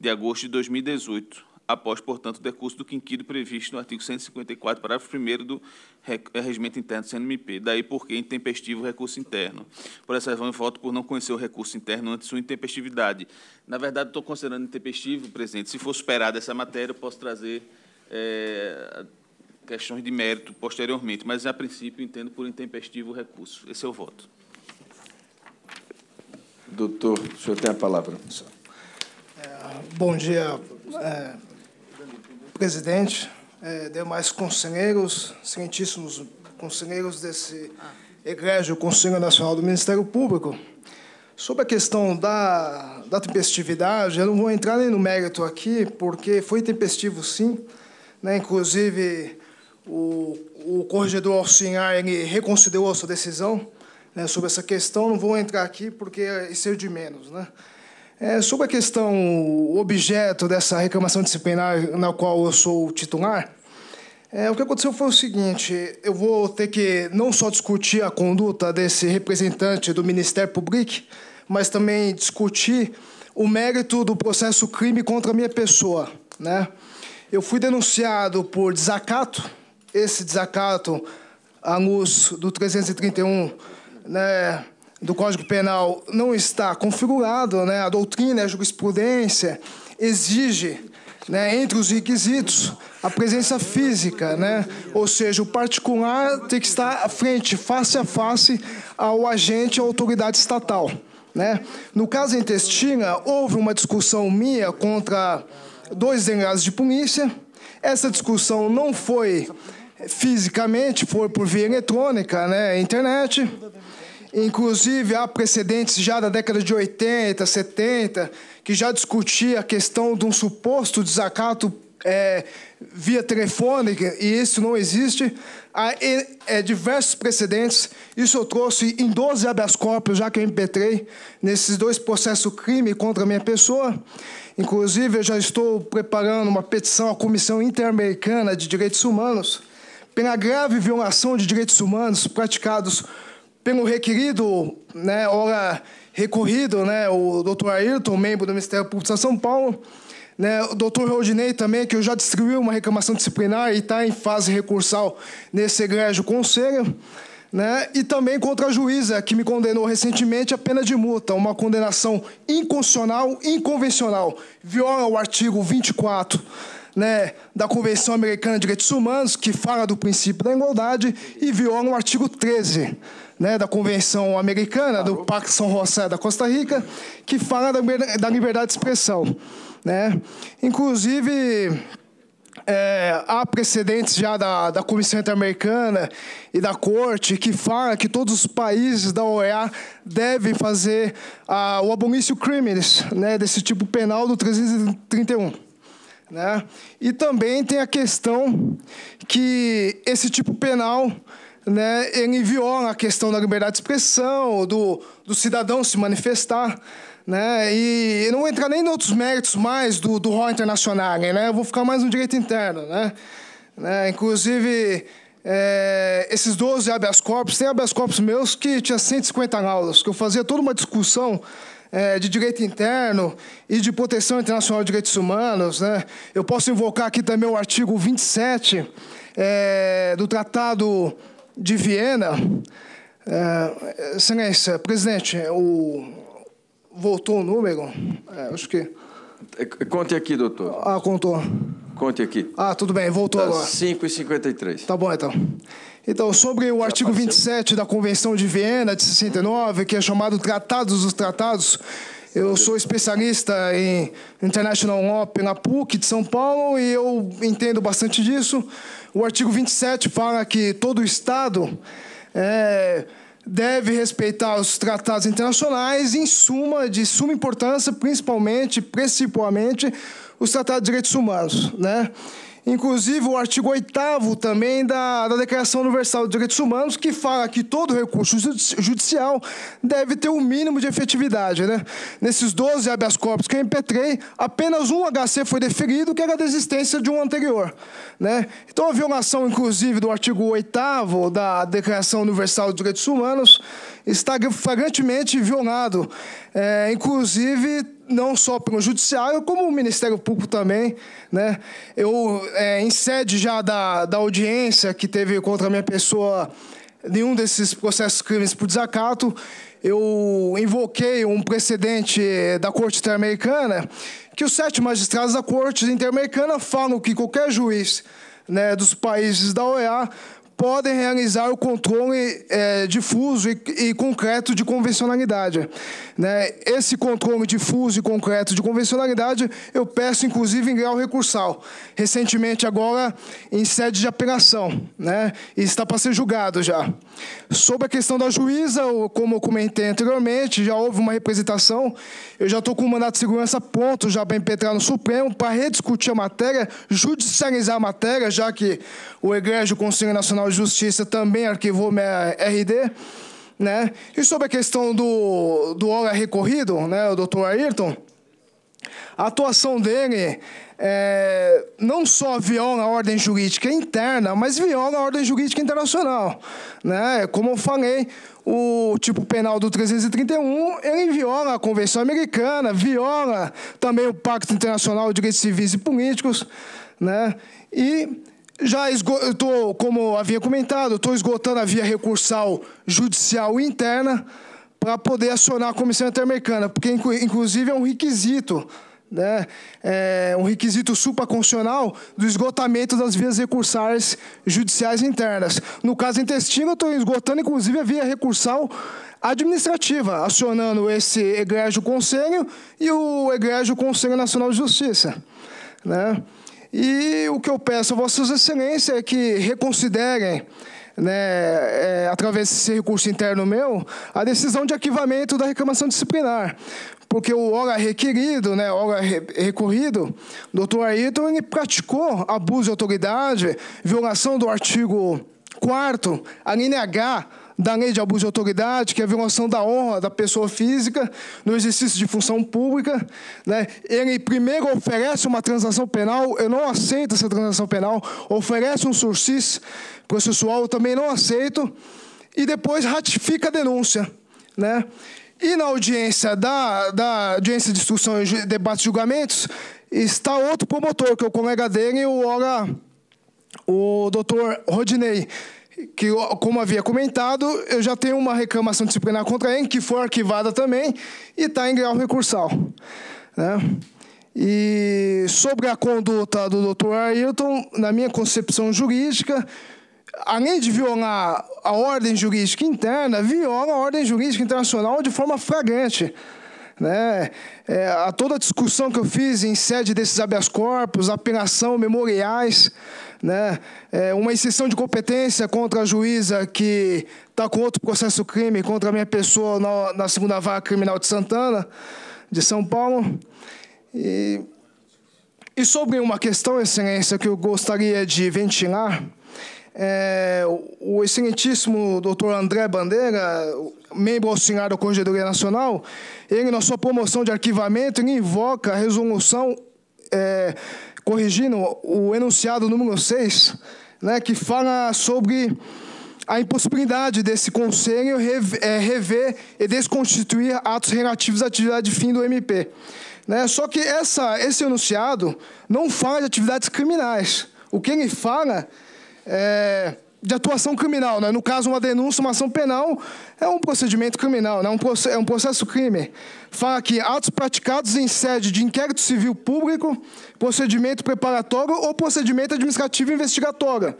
de agosto de 2018, após, portanto, o decurso do quinquido previsto no artigo 154, parágrafo 1 do eh, Regimento Interno do CNMP. Daí porque é intempestivo o recurso interno. Por essa razão, eu voto por não conhecer o recurso interno antes sua intempestividade. Na verdade, estou considerando intempestivo, presidente. Se for superada essa matéria, eu posso trazer é, questões de mérito posteriormente, mas, a princípio, entendo por intempestivo o recurso. Esse é o voto. Doutor, o senhor tem a palavra. Bom dia, eh, presidente, é, demais conselheiros, excelentíssimos conselheiros desse egrégio Conselho Nacional do Ministério Público. Sobre a questão da, da tempestividade, eu não vou entrar nem no mérito aqui, porque foi tempestivo, sim. Né? Inclusive, o, o corregedor Alcinhar reconsiderou a sua decisão né, sobre essa questão. Não vou entrar aqui, porque é ser de menos. Né? É, sobre a questão objeto dessa reclamação disciplinar na qual eu sou titular, é, o que aconteceu foi o seguinte: eu vou ter que não só discutir a conduta desse representante do Ministério Público, mas também discutir o mérito do processo crime contra a minha pessoa. Né? Eu fui denunciado por desacato, esse desacato à luz do 331, né? do Código Penal não está configurado, né? a doutrina, a jurisprudência exige, né, entre os requisitos, a presença física, né? ou seja, o particular tem que estar à frente, face a face ao agente, à autoridade estatal. Né? No caso em Testina, houve uma discussão minha contra dois delegados de polícia. Essa discussão não foi fisicamente, foi por via eletrônica, né, internet. Inclusive, há precedentes já da década de 80, 70, que já discutia a questão de um suposto desacato é, via telefônica, e isso não existe. Há é, diversos precedentes. Isso eu trouxe em 12 habeas corpus, já que eu impetrei nesses dois processos crime contra a minha pessoa. Inclusive, eu já estou preparando uma petição à Comissão Interamericana de Direitos Humanos pela grave violação de direitos humanos praticados pelo requerido, né, ora recorrido, né, o doutor Ayrton, membro do Ministério Público de São Paulo, né, o doutor Rodinei também, que já distribuiu uma reclamação disciplinar e está em fase recursal nesse egrégio conselho, né, e também contra a juíza, que me condenou recentemente a pena de multa, uma condenação inconstitucional, inconvencional, viola o artigo 24 né, da Convenção Americana de Direitos Humanos, que fala do princípio da igualdade, e viola o artigo 13 né, da Convenção Americana, do Pacto São José da Costa Rica, que fala da liberdade de expressão. Né? Inclusive, é, há precedentes já da, da Comissão Interamericana e da Corte que fala que todos os países da OEA devem fazer ah, o abomício crimes né, desse tipo penal do 331. Né? E também tem a questão que esse tipo penal né, ele viola a questão da liberdade de expressão, do, do cidadão se manifestar. Né? E eu não vou entrar nem em outros méritos mais do, do rol Internacional, né? eu vou ficar mais no direito interno. Né? né? Inclusive, é, esses 12 habeas corpus, tem habeas corpus meus que tinha 150 aulas, que eu fazia toda uma discussão é, de direito interno e de proteção internacional de direitos humanos. Né? Eu posso invocar aqui também o artigo 27 é, do Tratado de Viena, é, presidente, o, voltou o número? É, acho que. É, é, conte aqui, doutor. Ah, contou. Conte aqui. Ah, tudo bem, voltou tá agora. 53. Tá bom, então. Então, sobre o Já artigo apareceu? 27 da Convenção de Viena de 69, que é chamado Tratados dos Tratados, eu sou especialista em International Law na PUC de São Paulo e eu entendo bastante disso. O artigo 27 fala que todo Estado é, deve respeitar os tratados internacionais, em suma, de suma importância, principalmente, principalmente, os tratados de direitos humanos. Né? Inclusive, o artigo 8 também da, da Declaração Universal dos Direitos Humanos, que fala que todo recurso judicial deve ter o um mínimo de efetividade. Né? Nesses 12 habeas corpus que eu impetrei, apenas um HC foi deferido, que era a desistência de um anterior. Né? Então, a violação, inclusive, do artigo 8 da Declaração Universal dos Direitos Humanos está flagrantemente violado. É, inclusive, não só pelo judiciário, como o Ministério Público também. Né? Eu, é, em sede já da, da audiência que teve contra a minha pessoa nenhum desses processos crimes por desacato, eu invoquei um precedente eh, da Corte Interamericana, que os sete magistrados da Corte Interamericana falam que qualquer juiz né, dos países da OEA podem realizar o controle é, difuso e, e, concreto de convencionalidade. Né? Esse controle difuso e concreto de convencionalidade eu peço, inclusive, em grau recursal. Recentemente, agora, em sede de apelação, né? e está para ser julgado já. Sobre a questão da juíza, como eu comentei anteriormente, já houve uma representação, eu já estou com o mandato de segurança pronto, já bem penetrado no Supremo, para rediscutir a matéria, judicializar a matéria, já que o Egrégio Conselho Nacional Tribunal de Justiça também arquivou minha RD. Né? E sobre a questão do, do órgão recorrido, né, o doutor Ayrton, a atuação dele é, não só viola a ordem jurídica interna, mas viola a ordem jurídica internacional. Né? Como eu falei, o tipo penal do 331, ele viola a Convenção Americana, viola também o Pacto Internacional de Direitos Civis e Políticos, né? e já estou, como havia comentado, estou esgotando a via recursal judicial interna para poder acionar a Comissão Interamericana, porque inclusive é um requisito, né? é um requisito supraconstitucional do esgotamento das vias recursais judiciais internas. No caso intestino, estou esgotando inclusive a via recursal administrativa, acionando esse egrégio conselho e o egrégio Conselho Nacional de Justiça. Né? E o que eu peço a Vossas Excelências é que reconsiderem né, é, através desse recurso interno meu, a decisão de arquivamento da reclamação disciplinar. Porque o hora requerido, né, hora recorrido, doutor Ayrton, ele praticou abuso de autoridade, violação do artigo 4 a linha H da lei de abuso de autoridade, que é a violação da honra da pessoa física no exercício de função pública. Né? Ele primeiro oferece uma transação penal, eu não aceito essa transação penal, oferece um sursis processual, eu também não aceito, e depois ratifica a denúncia. Né? E na audiência da, da audiência de instrução e debate e julgamentos, está outro promotor, que é o colega dele, o, o doutor Rodinei que, como havia comentado, eu já tenho uma reclamação disciplinar contra ele, que foi arquivada também e está em grau recursal. Né? E sobre a conduta do Dr. Ayrton, na minha concepção jurídica, além de violar a ordem jurídica interna, viola a ordem jurídica internacional de forma flagrante. Né? É, a toda a discussão que eu fiz em sede desses habeas corpus, apelação, memoriais, né? É uma exceção de competência contra a juíza que está com outro processo crime contra a minha pessoa na, na segunda vaga criminal de Santana, de São Paulo. E, e sobre uma questão, Excelência, que eu gostaria de ventilar, é, o excelentíssimo doutor André Bandeira, membro auxiliar da Corregedoria Nacional, ele, na sua promoção de arquivamento, ele invoca a resolução é, corrigindo o enunciado número 6, né, que fala sobre a impossibilidade desse conselho é, rever e desconstituir atos relativos à atividade de fim do MP. Né? Só que essa, esse enunciado não fala de atividades criminais. O que ele fala é de atuação criminal. Né? No caso, uma denúncia, uma ação penal é um procedimento criminal, né? um é um processo crime. Fala aqui, atos praticados em sede de inquérito civil público, procedimento preparatório ou procedimento administrativo investigatório.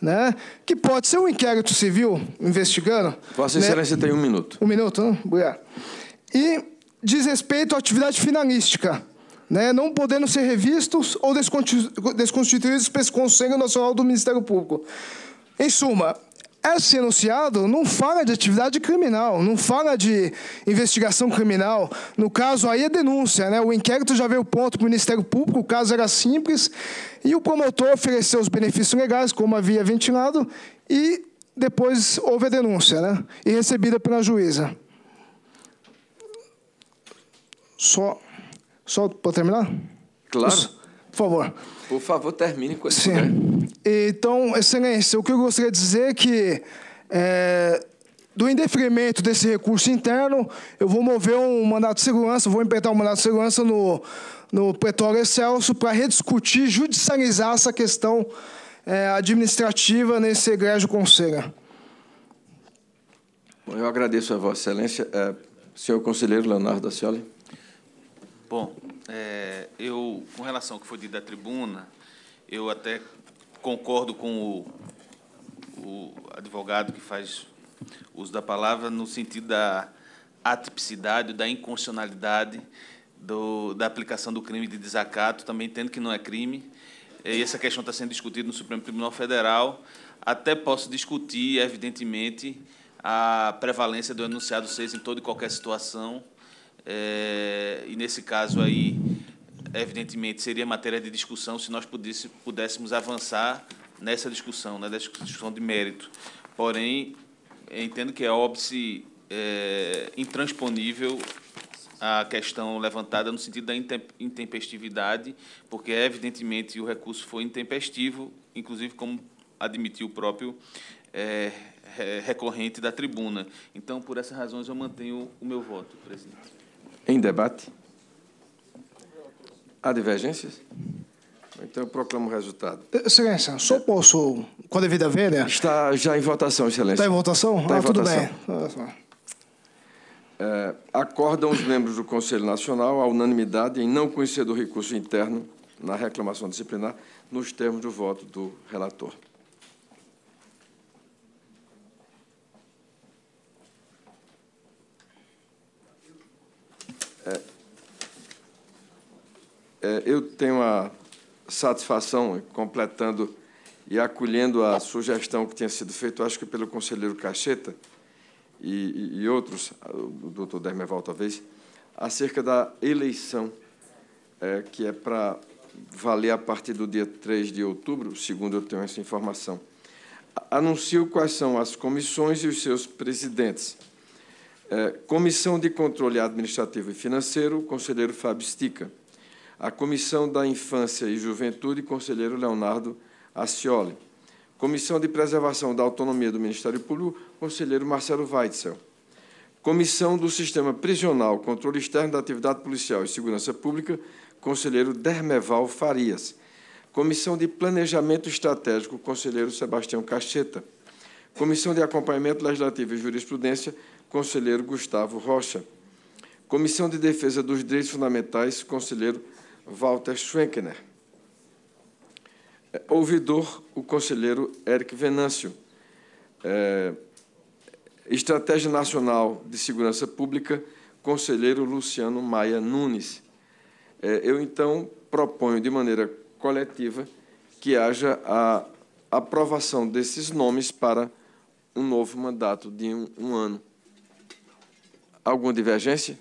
Né? Que pode ser um inquérito civil investigando. Vossa né? Excelência tem um minuto. Um minuto, né? E diz respeito à atividade finalística. Né, não podendo ser revistos ou desconstituídos pelo Conselho Nacional do Ministério Público. Em suma, é esse enunciado não fala de atividade criminal, não fala de investigação criminal. No caso aí é denúncia, né? O inquérito já veio ponto para o Ministério Público, o caso era simples, e o promotor ofereceu os benefícios legais, como havia ventilado, e depois houve a denúncia, né? E recebida pela juíza. Só, só para terminar? Claro. por favor. Por favor, termine com isso. Então, excelência, o que eu gostaria de dizer é que é, do indeferimento desse recurso interno, eu vou mover um mandato de segurança, vou empreitar um mandato de segurança no, no Pretório Excelso para rediscutir, judicializar essa questão é, administrativa nesse egrégio conselho. Bom, eu agradeço a Vossa Excelência. É, senhor Conselheiro Leonardo da Cioli. Bom, é, eu, com relação ao que foi dito da tribuna, eu até concordo com o, o advogado que faz uso da palavra no sentido da atipicidade, da inconstitucionalidade do, da aplicação do crime de desacato, também entendo que não é crime. E essa questão está sendo discutida no Supremo Tribunal Federal. Até posso discutir, evidentemente, a prevalência do enunciado 6 em toda e qualquer situação, é, e nesse caso aí, evidentemente, seria matéria de discussão se nós pudesse, pudéssemos avançar nessa discussão, na né, discussão de mérito. Porém, entendo que é óbice é, intransponível a questão levantada no sentido da intempestividade, porque evidentemente o recurso foi intempestivo, inclusive como admitiu o próprio é, recorrente da tribuna. Então, por essas razões, eu mantenho o meu voto, presidente. Em debate? Há divergências? Então eu proclamo o resultado. Eh, Excelência, só posso, com a devida né? Está já em votação, Excelência. Está em votação? Está ah, em tudo votação. bem. É, acordam os membros do Conselho Nacional a unanimidade em não conhecer do recurso interno na reclamação disciplinar nos termos do voto do relator. É, eu tenho a satisfação, completando e acolhendo a sugestão que tinha sido feita, acho que pelo conselheiro Cacheta e, e outros, o doutor Dermeval talvez, acerca da eleição, é, que é para valer a partir do dia 3 de outubro, segundo eu tenho essa informação. Anuncio quais são as comissões e os seus presidentes. É, Comissão de Controle Administrativo e Financeiro, o conselheiro Fábio Stica a Comissão da Infância e Juventude, conselheiro Leonardo Ascioli. Comissão de Preservação da Autonomia do Ministério Público, conselheiro Marcelo Weitzel. Comissão do Sistema Prisional, Controle Externo da Atividade Policial e Segurança Pública, conselheiro Dermeval Farias. Comissão de Planejamento Estratégico, conselheiro Sebastião Cacheta. Comissão de Acompanhamento Legislativo e Jurisprudência, conselheiro Gustavo Rocha. Comissão de Defesa dos Direitos Fundamentais, conselheiro Walter Schwenkner, é, Ouvidor, o conselheiro Eric Venâncio. É, Estratégia Nacional de Segurança Pública, conselheiro Luciano Maia Nunes. É, eu, então, proponho de maneira coletiva que haja a aprovação desses nomes para um novo mandato de um, um ano. Alguma divergência?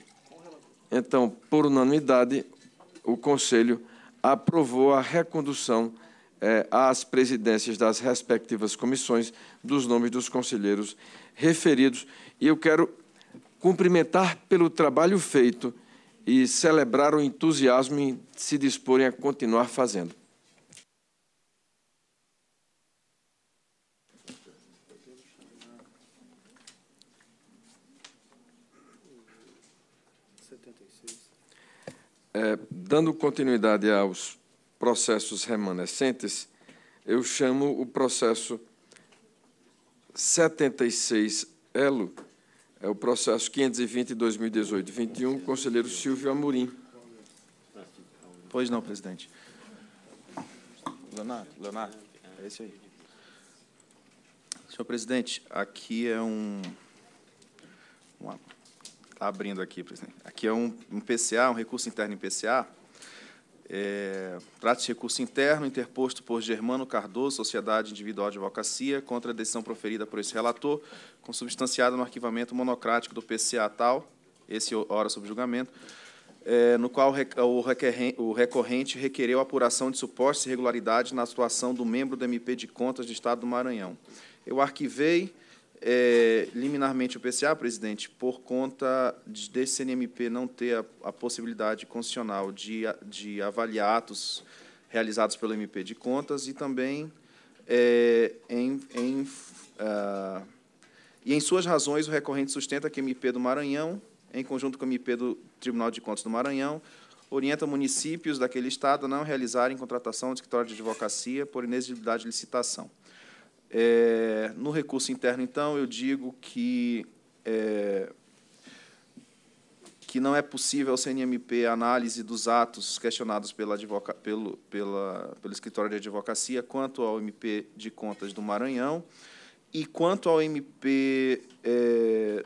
Então, por unanimidade, o Conselho aprovou a recondução eh, às presidências das respectivas comissões dos nomes dos conselheiros referidos. E eu quero cumprimentar pelo trabalho feito e celebrar o entusiasmo em se disporem a continuar fazendo. É, dando continuidade aos processos remanescentes, eu chamo o processo 76 ELO, é o processo 520-2018-21, conselheiro Silvio Amorim. Pois não, presidente. Leonardo, Leonardo, é esse aí. Senhor presidente, aqui é um, uma Está abrindo aqui, presidente. Aqui é um, um PCA, um recurso interno em PCA. É, Trata-se de recurso interno interposto por Germano Cardoso, Sociedade Individual de Advocacia, contra a decisão proferida por esse relator, consubstanciada no arquivamento monocrático do PCA tal, esse hora sob julgamento, é, no qual o recorrente requereu apuração de supostas irregularidades na atuação do membro do MP de Contas do Estado do Maranhão. Eu arquivei, é, liminarmente o PCA, presidente, por conta de, desse CNMP não ter a, a possibilidade constitucional de, de avaliar atos realizados pelo MP de contas e também é, em, em uh, e em suas razões o recorrente sustenta que o MP do Maranhão, em conjunto com o MP do Tribunal de Contas do Maranhão, orienta municípios daquele estado a não realizarem contratação de escritório de advocacia por inexigibilidade de licitação. É, no recurso interno, então, eu digo que, é, que não é possível ao CNMP a análise dos atos questionados pela advoca, pelo, pela, pelo escritório de advocacia quanto ao MP de Contas do Maranhão e quanto ao MP é,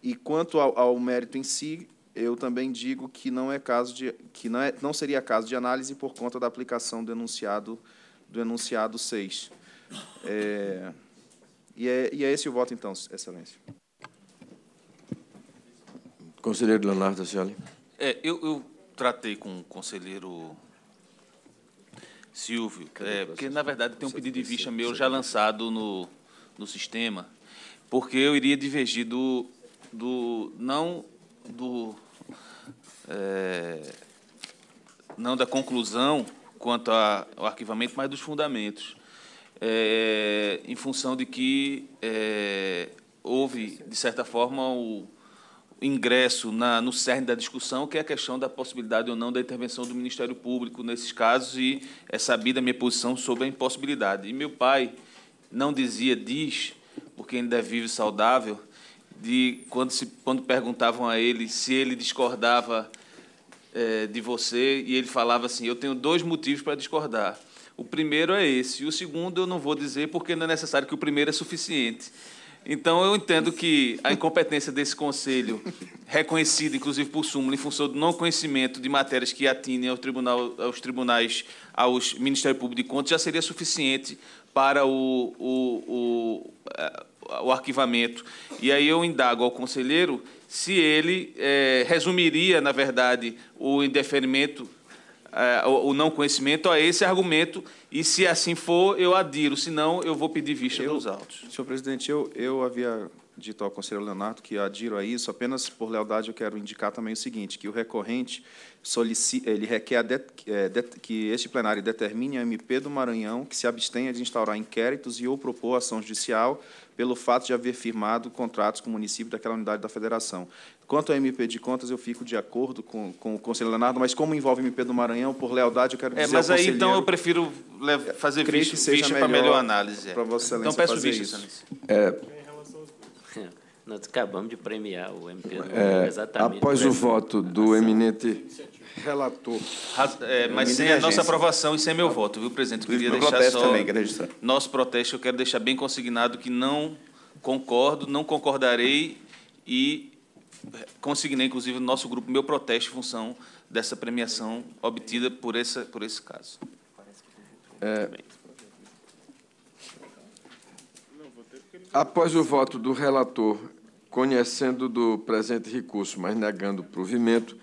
e quanto ao, ao mérito em si, eu também digo que não é caso de que não, é, não seria caso de análise por conta da aplicação do enunciado do enunciado 6. É, e, é, e é esse o voto, então, Excelência. Conselheiro Leonardo Cioli. É, eu, eu tratei com o conselheiro Silvio, é, porque na verdade tem um pedido de vista meu já lançado no, no sistema, porque eu iria divergir do, do não do é, não da conclusão quanto ao arquivamento, mas dos fundamentos é, em função de que é, houve, de certa forma, o ingresso na, no cerne da discussão, que é a questão da possibilidade ou não da intervenção do Ministério Público nesses casos, e é sabida a minha posição sobre a impossibilidade. E meu pai não dizia, diz, porque ainda é vive saudável, de quando, se, quando perguntavam a ele se ele discordava é, de você, e ele falava assim: Eu tenho dois motivos para discordar. O primeiro é esse. E o segundo eu não vou dizer porque não é necessário que o primeiro é suficiente. Então eu entendo que a incompetência desse conselho, reconhecida inclusive por súmula em função do não conhecimento de matérias que atinem ao tribunal, aos tribunais, aos Ministério Público de Contas, já seria suficiente para o, o, o, eh, o arquivamento. E aí eu indago ao conselheiro se ele é, resumiria, na verdade, o indeferimento é, o, o, não conhecimento a esse argumento e se assim for eu adiro, senão eu vou pedir vista eu, dos autos. Senhor presidente, eu, eu havia dito ao conselheiro Leonardo que adiro a isso, apenas por lealdade eu quero indicar também o seguinte, que o recorrente solicita, ele requer de, é, de, que este plenário determine a MP do Maranhão que se abstenha de instaurar inquéritos e ou propor ação judicial pelo fato de haver firmado contratos com o município daquela unidade da federação. Quanto ao MP de contas, eu fico de acordo com, com o conselho Leonardo, mas como envolve o MP do Maranhão, por lealdade, eu quero é, dizer é, mas aí, então, eu prefiro fazer vista para melhor análise. É. Para Vossa então, peço vista, Excelência. É, <laughs> nós acabamos de premiar o MP do é, Maranhão, exatamente. Após o voto do eminente relator. É, mas sem a nossa aprovação e sem meu voto, viu, presidente? Eu queria meu deixar protesto só também, quero Nosso protesto, eu quero deixar bem consignado que não concordo, não concordarei e consignei, inclusive, no nosso grupo, meu protesto em função dessa premiação obtida por, essa, por esse caso. É, após o voto do relator, conhecendo do presente recurso, mas negando o provimento,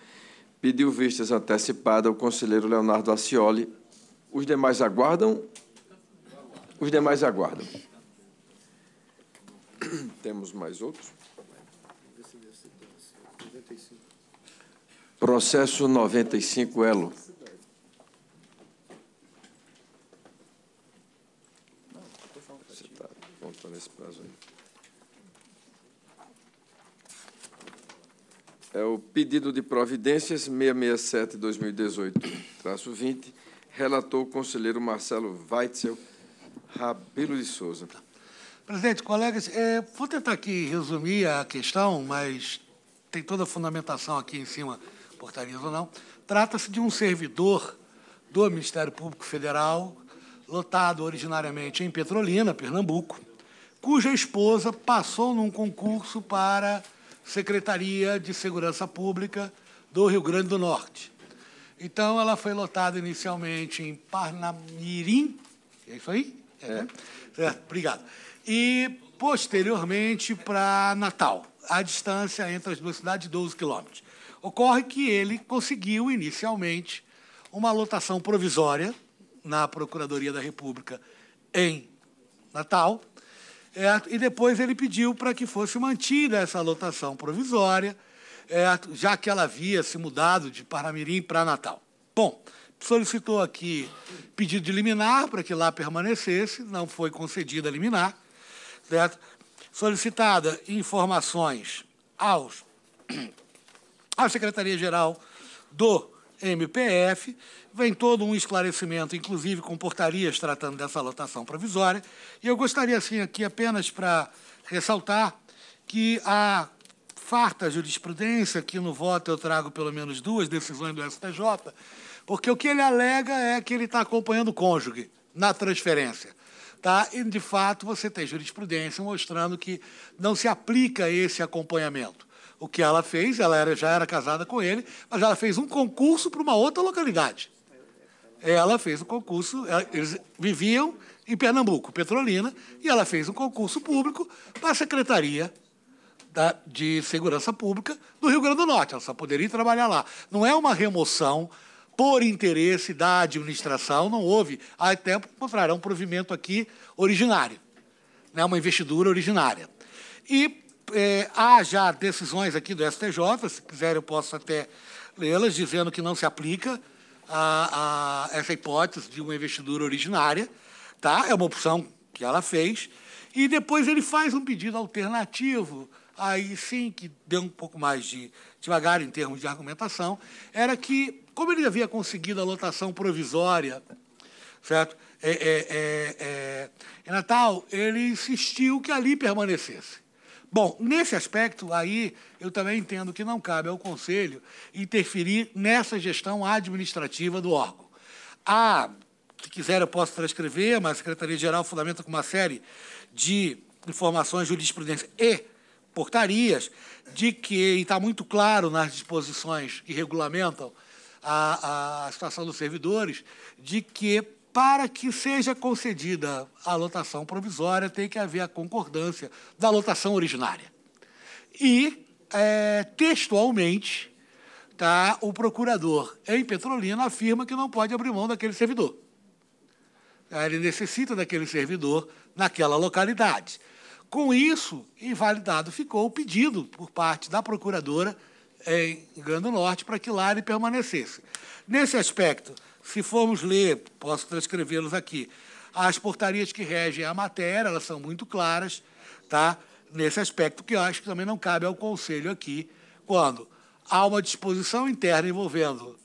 pediu vistas antecipadas ao conselheiro Leonardo Acioli. Os demais aguardam? Os demais aguardam. <clears throat> Temos mais outros? Processo 95, Elo. Você está contando esse prazo aí. é o pedido de providências 667-2018-20, relatou o conselheiro Marcelo Weitzel Rabelo de Souza. Presidente, colegas, é, vou tentar aqui resumir a questão, mas tem toda a fundamentação aqui em cima, portaria ou não. Trata-se de um servidor do Ministério Público Federal, lotado originariamente em Petrolina, Pernambuco, cuja esposa passou num concurso para Secretaria de Segurança Pública do Rio Grande do Norte. Então, ela foi lotada inicialmente em Parnamirim, é isso aí? É. Né? é. Certo, obrigado. E, posteriormente, para Natal, a distância entre as duas cidades, 12 quilômetros. Ocorre que ele conseguiu, inicialmente, uma lotação provisória na Procuradoria da República em Natal, é, e depois ele pediu para que fosse mantida essa lotação provisória, é, já que ela havia se mudado de Paramirim para Natal. Bom, solicitou aqui pedido de liminar para que lá permanecesse, não foi concedida liminar, certo? Solicitada informações aos <clears throat> à Secretaria-Geral do MPF, vem todo um esclarecimento, inclusive com portarias tratando dessa lotação provisória. E eu gostaria, assim, aqui apenas para ressaltar que a farta jurisprudência, que no voto eu trago pelo menos duas decisões do STJ, porque o que ele alega é que ele está acompanhando o cônjuge na transferência. Tá? E, de fato, você tem jurisprudência mostrando que não se aplica esse acompanhamento. O que ela fez, ela era, já era casada com ele, mas ela fez um concurso para uma outra localidade. Ela fez um concurso, eles viviam em Pernambuco, Petrolina, e ela fez um concurso público para a Secretaria da, de Segurança Pública do Rio Grande do Norte. Ela só poderia trabalhar lá. Não é uma remoção por interesse da administração, não houve. Há tempo contrário, é um provimento aqui originário, né? uma investidura originária. E é, há já decisões aqui do STJ, se quiser eu posso até lê-las, dizendo que não se aplica a, a essa hipótese de uma investidura originária. Tá? É uma opção que ela fez. E depois ele faz um pedido alternativo, aí sim que deu um pouco mais de devagar em termos de argumentação, era que, como ele havia conseguido a lotação provisória, certo? É, é, é, é em Natal, ele insistiu que ali permanecesse. Bom, nesse aspecto aí, eu também entendo que não cabe ao Conselho interferir nessa gestão administrativa do órgão. A, se quiser, eu posso transcrever, mas a Secretaria-Geral fundamenta com uma série de informações, jurisprudência e portarias, de que, e está muito claro nas disposições que regulamentam a, a situação dos servidores, de que para que seja concedida a lotação provisória, tem que haver a concordância da lotação originária. E, é, textualmente, tá, o procurador em Petrolina afirma que não pode abrir mão daquele servidor. Ele necessita daquele servidor naquela localidade. Com isso, invalidado ficou o pedido por parte da procuradora em Grande Norte para que lá ele permanecesse. Nesse aspecto, se formos ler, posso transcrevê-los aqui. As portarias que regem a matéria, elas são muito claras, tá? Nesse aspecto que eu acho que também não cabe ao conselho aqui, quando há uma disposição interna envolvendo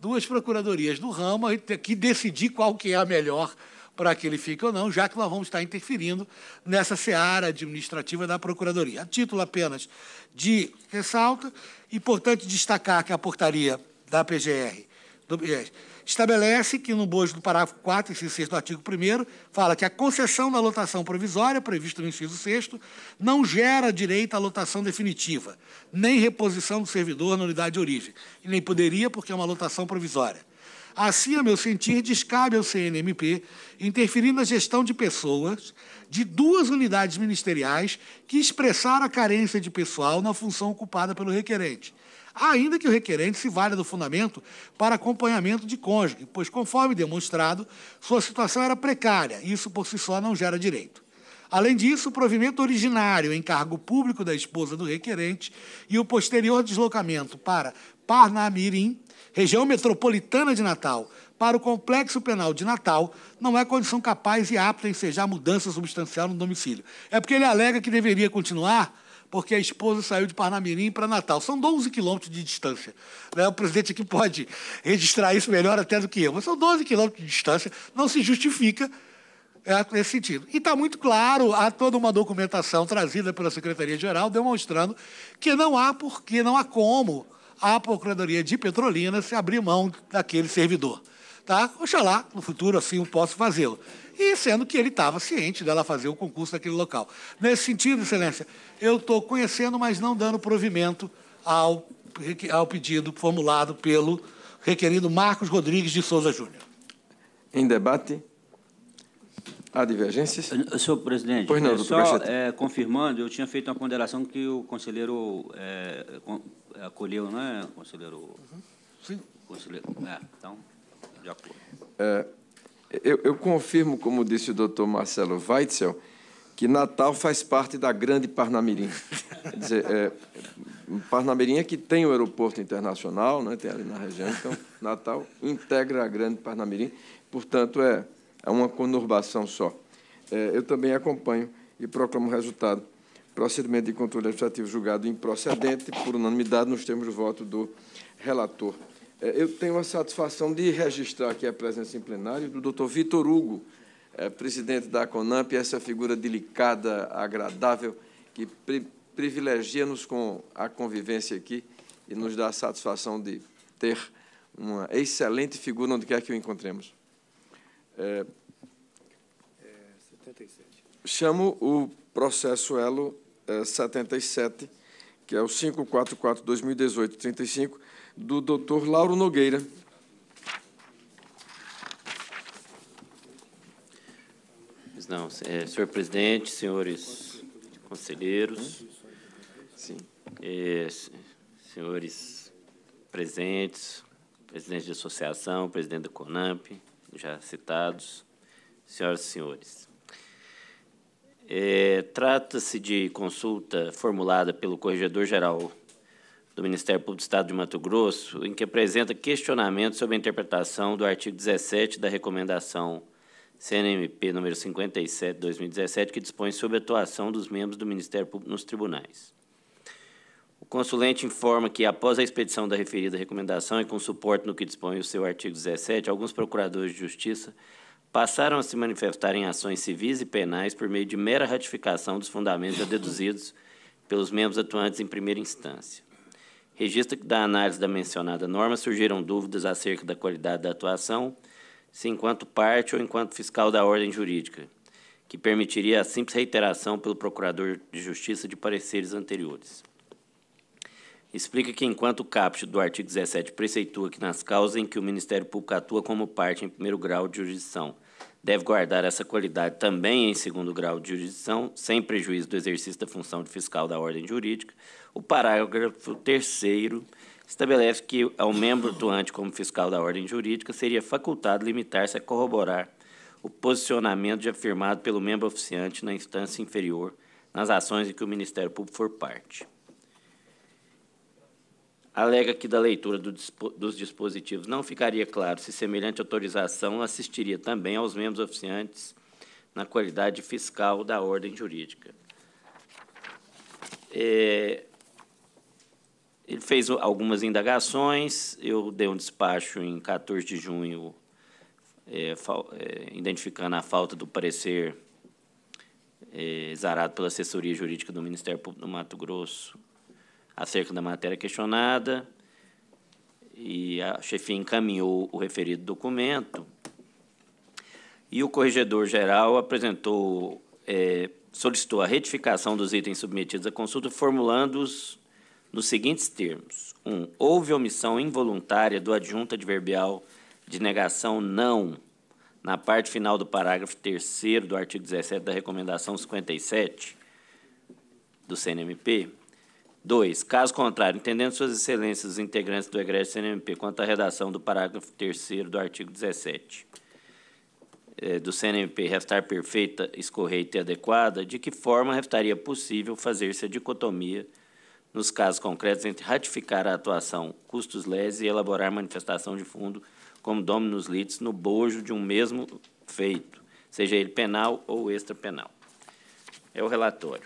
duas procuradorias do ramo, a gente tem que decidir qual que é a melhor para que ele fique ou não, já que nós vamos estar interferindo nessa seara administrativa da Procuradoria. A título apenas de ressalta, importante destacar que a portaria da PGR, do PGR estabelece que, no bojo do parágrafo 4, inciso 6 do artigo 1, fala que a concessão da lotação provisória, prevista no inciso 6, não gera direito à lotação definitiva, nem reposição do servidor na unidade de origem, e nem poderia, porque é uma lotação provisória. Assim, a meu sentir, descabe ao CNMP interferir na gestão de pessoas de duas unidades ministeriais que expressaram a carência de pessoal na função ocupada pelo requerente ainda que o requerente se valha do fundamento para acompanhamento de cônjuge, pois, conforme demonstrado, sua situação era precária, e isso por si só não gera direito. Além disso, o provimento originário em cargo público da esposa do requerente e o posterior deslocamento para Parnamirim, região metropolitana de Natal, para o Complexo Penal de Natal, não é condição capaz e apta a ensejar mudança substancial no domicílio. É porque ele alega que deveria continuar porque a esposa saiu de Parnamirim para Natal. São 12 quilômetros de distância. Né? O presidente aqui pode registrar isso melhor até do que eu, mas são 12 quilômetros de distância, não se justifica é, nesse sentido. E está muito claro, há toda uma documentação trazida pela Secretaria-Geral demonstrando que não há porquê, não há como a Procuradoria de Petrolina se abrir mão daquele servidor. Tá? Oxalá, no futuro, assim, eu posso fazê-lo e sendo que ele estava ciente dela fazer o concurso naquele local. Nesse sentido, Excelência, eu estou conhecendo, mas não dando provimento ao, ao pedido formulado pelo requerido Marcos Rodrigues de Souza Júnior. Em debate, Há divergências? Eh, eh, senhor presidente, pois não, eh, só é, confirmando, eu tinha feito uma ponderação que o conselheiro é, acolheu, não é, conselheiro? Uhum. Sim. Conselheiro, é, então, de acordo. Eu, eu confirmo, como disse o doutor Marcelo Weitzel, que Natal faz parte da grande Parnamirim. Quer dizer, é, Parnamirim é que tem o aeroporto internacional, né, tem ali na região, então Natal integra a grande Parnamirim, portanto, é, é uma conurbação só. É, eu também acompanho e proclamo o resultado. Procedimento de controle administrativo julgado improcedente por unanimidade nos termos do voto do relator. É, eu tenho a satisfação de registrar aqui a presença em plenário do Dr. Vitor Hugo, é, presidente da Conamp, essa figura delicada, agradável, que pri privilegia-nos com a convivência aqui e nos dá a satisfação de ter uma excelente figura onde quer que o encontremos. É, chamo o processo ELO 77, é, que é o 544-2018-35, do Dr. Lauro Nogueira. Não, é, senhor presidente, senhores conselheiros, sim, é, senhores presentes, presidente de associação, presidente da CONAMP, já citados, senhoras e senhores. É, Trata-se de consulta formulada pelo Corregedor-Geral do Ministério Público do Estado de Mato Grosso, em que apresenta questionamento sobre a interpretação do artigo 17 da recomendação CNMP número 57 2017, que dispõe sobre a atuação dos membros do Ministério Público nos tribunais. O consulente informa que, após a expedição da referida recomendação e com suporte no que dispõe o seu artigo 17, alguns procuradores de justiça passaram a se manifestar em ações civis e penais por meio de mera ratificação dos fundamentos já deduzidos pelos membros atuantes em primeira instância. Registro que da análise da mencionada norma surgiram dúvidas acerca da qualidade da atuação, se enquanto parte ou enquanto fiscal da ordem jurídica, que permitiria a simples reiteração pelo Procurador de Justiça de pareceres anteriores. Explica que, enquanto o caput do artigo 17 preceitua que, nas causas em que o Ministério Público atua como parte em primeiro grau de jurisdição, deve guardar essa qualidade também em segundo grau de jurisdição, sem prejuízo do exercício da função de fiscal da ordem jurídica, o parágrafo 3 estabelece que ao membro atuante como fiscal da ordem jurídica seria facultado limitar-se a corroborar o posicionamento de afirmado pelo membro oficiante na instância inferior nas ações em que o Ministério Público for parte. Alega que da leitura do dispo, dos dispositivos não ficaria claro se semelhante autorização assistiria também aos membros oficiantes na qualidade fiscal da ordem jurídica. É, ele fez algumas indagações, eu dei um despacho em 14 de junho, é, é, identificando a falta do parecer é, exarado pela assessoria jurídica do Ministério Público do Mato Grosso acerca da matéria questionada, e a chefia encaminhou o referido documento, e o corregedor-geral apresentou, é, solicitou a retificação dos itens submetidos à consulta, formulando-os nos seguintes termos: 1. Um, houve omissão involuntária do adjunto adverbial de negação não na parte final do parágrafo 3 do artigo 17 da recomendação 57 do CNMP. 2. Caso contrário, entendendo suas excelências os integrantes do egresso do CNMP quanto à redação do parágrafo 3 do artigo 17 eh, do CNMP restar perfeita, escorreita e adequada, de que forma restaria possível fazer-se a dicotomia nos casos concretos, entre ratificar a atuação custos les e elaborar manifestação de fundo como dominus litis no bojo de um mesmo feito, seja ele penal ou extrapenal. É o relatório.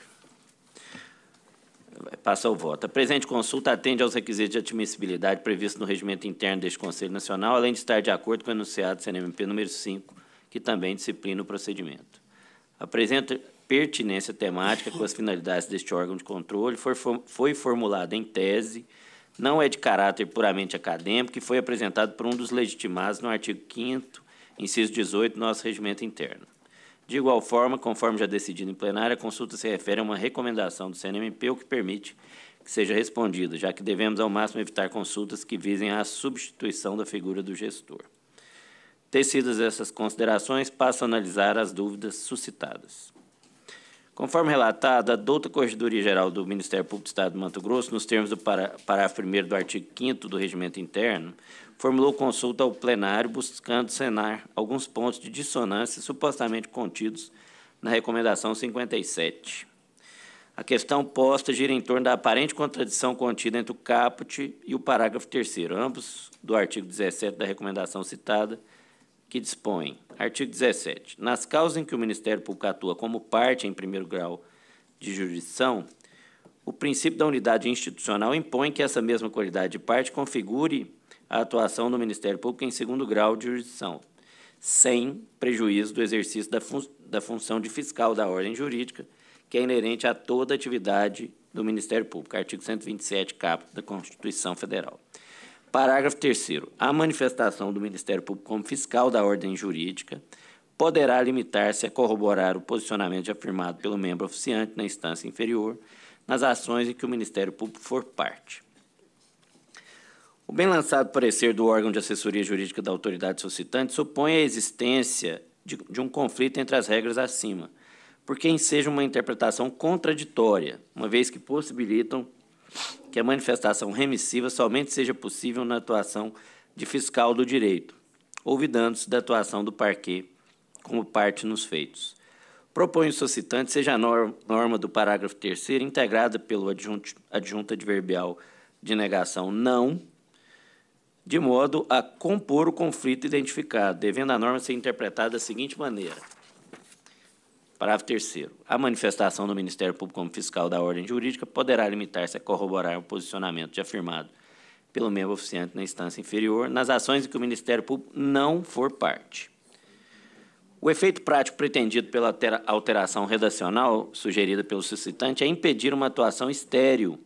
Passa o voto. A presente consulta atende aos requisitos de admissibilidade previstos no regimento interno deste Conselho Nacional, além de estar de acordo com o enunciado do CNMP número 5, que também disciplina o procedimento. Apresenta pertinência temática com as finalidades deste órgão de controle foi, foi formulada em tese, não é de caráter puramente acadêmico e foi apresentado por um dos legitimados no artigo 5 inciso 18 do nosso regimento interno. De igual forma, conforme já decidido em plenária, a consulta se refere a uma recomendação do CNMP, o que permite que seja respondida, já que devemos ao máximo evitar consultas que visem a substituição da figura do gestor. Tecidas essas considerações, passo a analisar as dúvidas suscitadas. Conforme relatado, a douta Corregedoria Geral do Ministério Público do Estado do Mato Grosso, nos termos do parágrafo 1 do artigo 5 do Regimento Interno, formulou consulta ao plenário buscando cenar alguns pontos de dissonância supostamente contidos na Recomendação 57. A questão posta gira em torno da aparente contradição contida entre o caput e o parágrafo 3, ambos do artigo 17 da recomendação citada, que dispõem, artigo 17, nas causas em que o Ministério Público atua como parte em primeiro grau de jurisdição, o princípio da unidade institucional impõe que essa mesma qualidade de parte configure a atuação do Ministério Público em segundo grau de jurisdição, sem prejuízo do exercício da, fun da função de fiscal da ordem jurídica, que é inerente a toda atividade do Ministério Público, artigo 127, caput da Constituição Federal. Parágrafo 3. A manifestação do Ministério Público como fiscal da ordem jurídica poderá limitar-se a corroborar o posicionamento afirmado pelo membro oficiante na instância inferior nas ações em que o Ministério Público for parte. O bem lançado parecer do órgão de assessoria jurídica da autoridade solicitante supõe a existência de, de um conflito entre as regras acima, por quem seja uma interpretação contraditória, uma vez que possibilitam que a manifestação remissiva somente seja possível na atuação de fiscal do direito, ouvidando-se da atuação do parquê como parte nos feitos. Propõe o solicitante seja a norma do parágrafo 3 integrada pelo adjunto, adjunto adverbial de negação não, de modo a compor o conflito identificado, devendo a norma ser interpretada da seguinte maneira. Parágrafo 3. A manifestação do Ministério Público como fiscal da ordem jurídica poderá limitar-se a corroborar o posicionamento de afirmado pelo membro oficiante na instância inferior nas ações em que o Ministério Público não for parte. O efeito prático pretendido pela alteração redacional sugerida pelo suscitante é impedir uma atuação estéril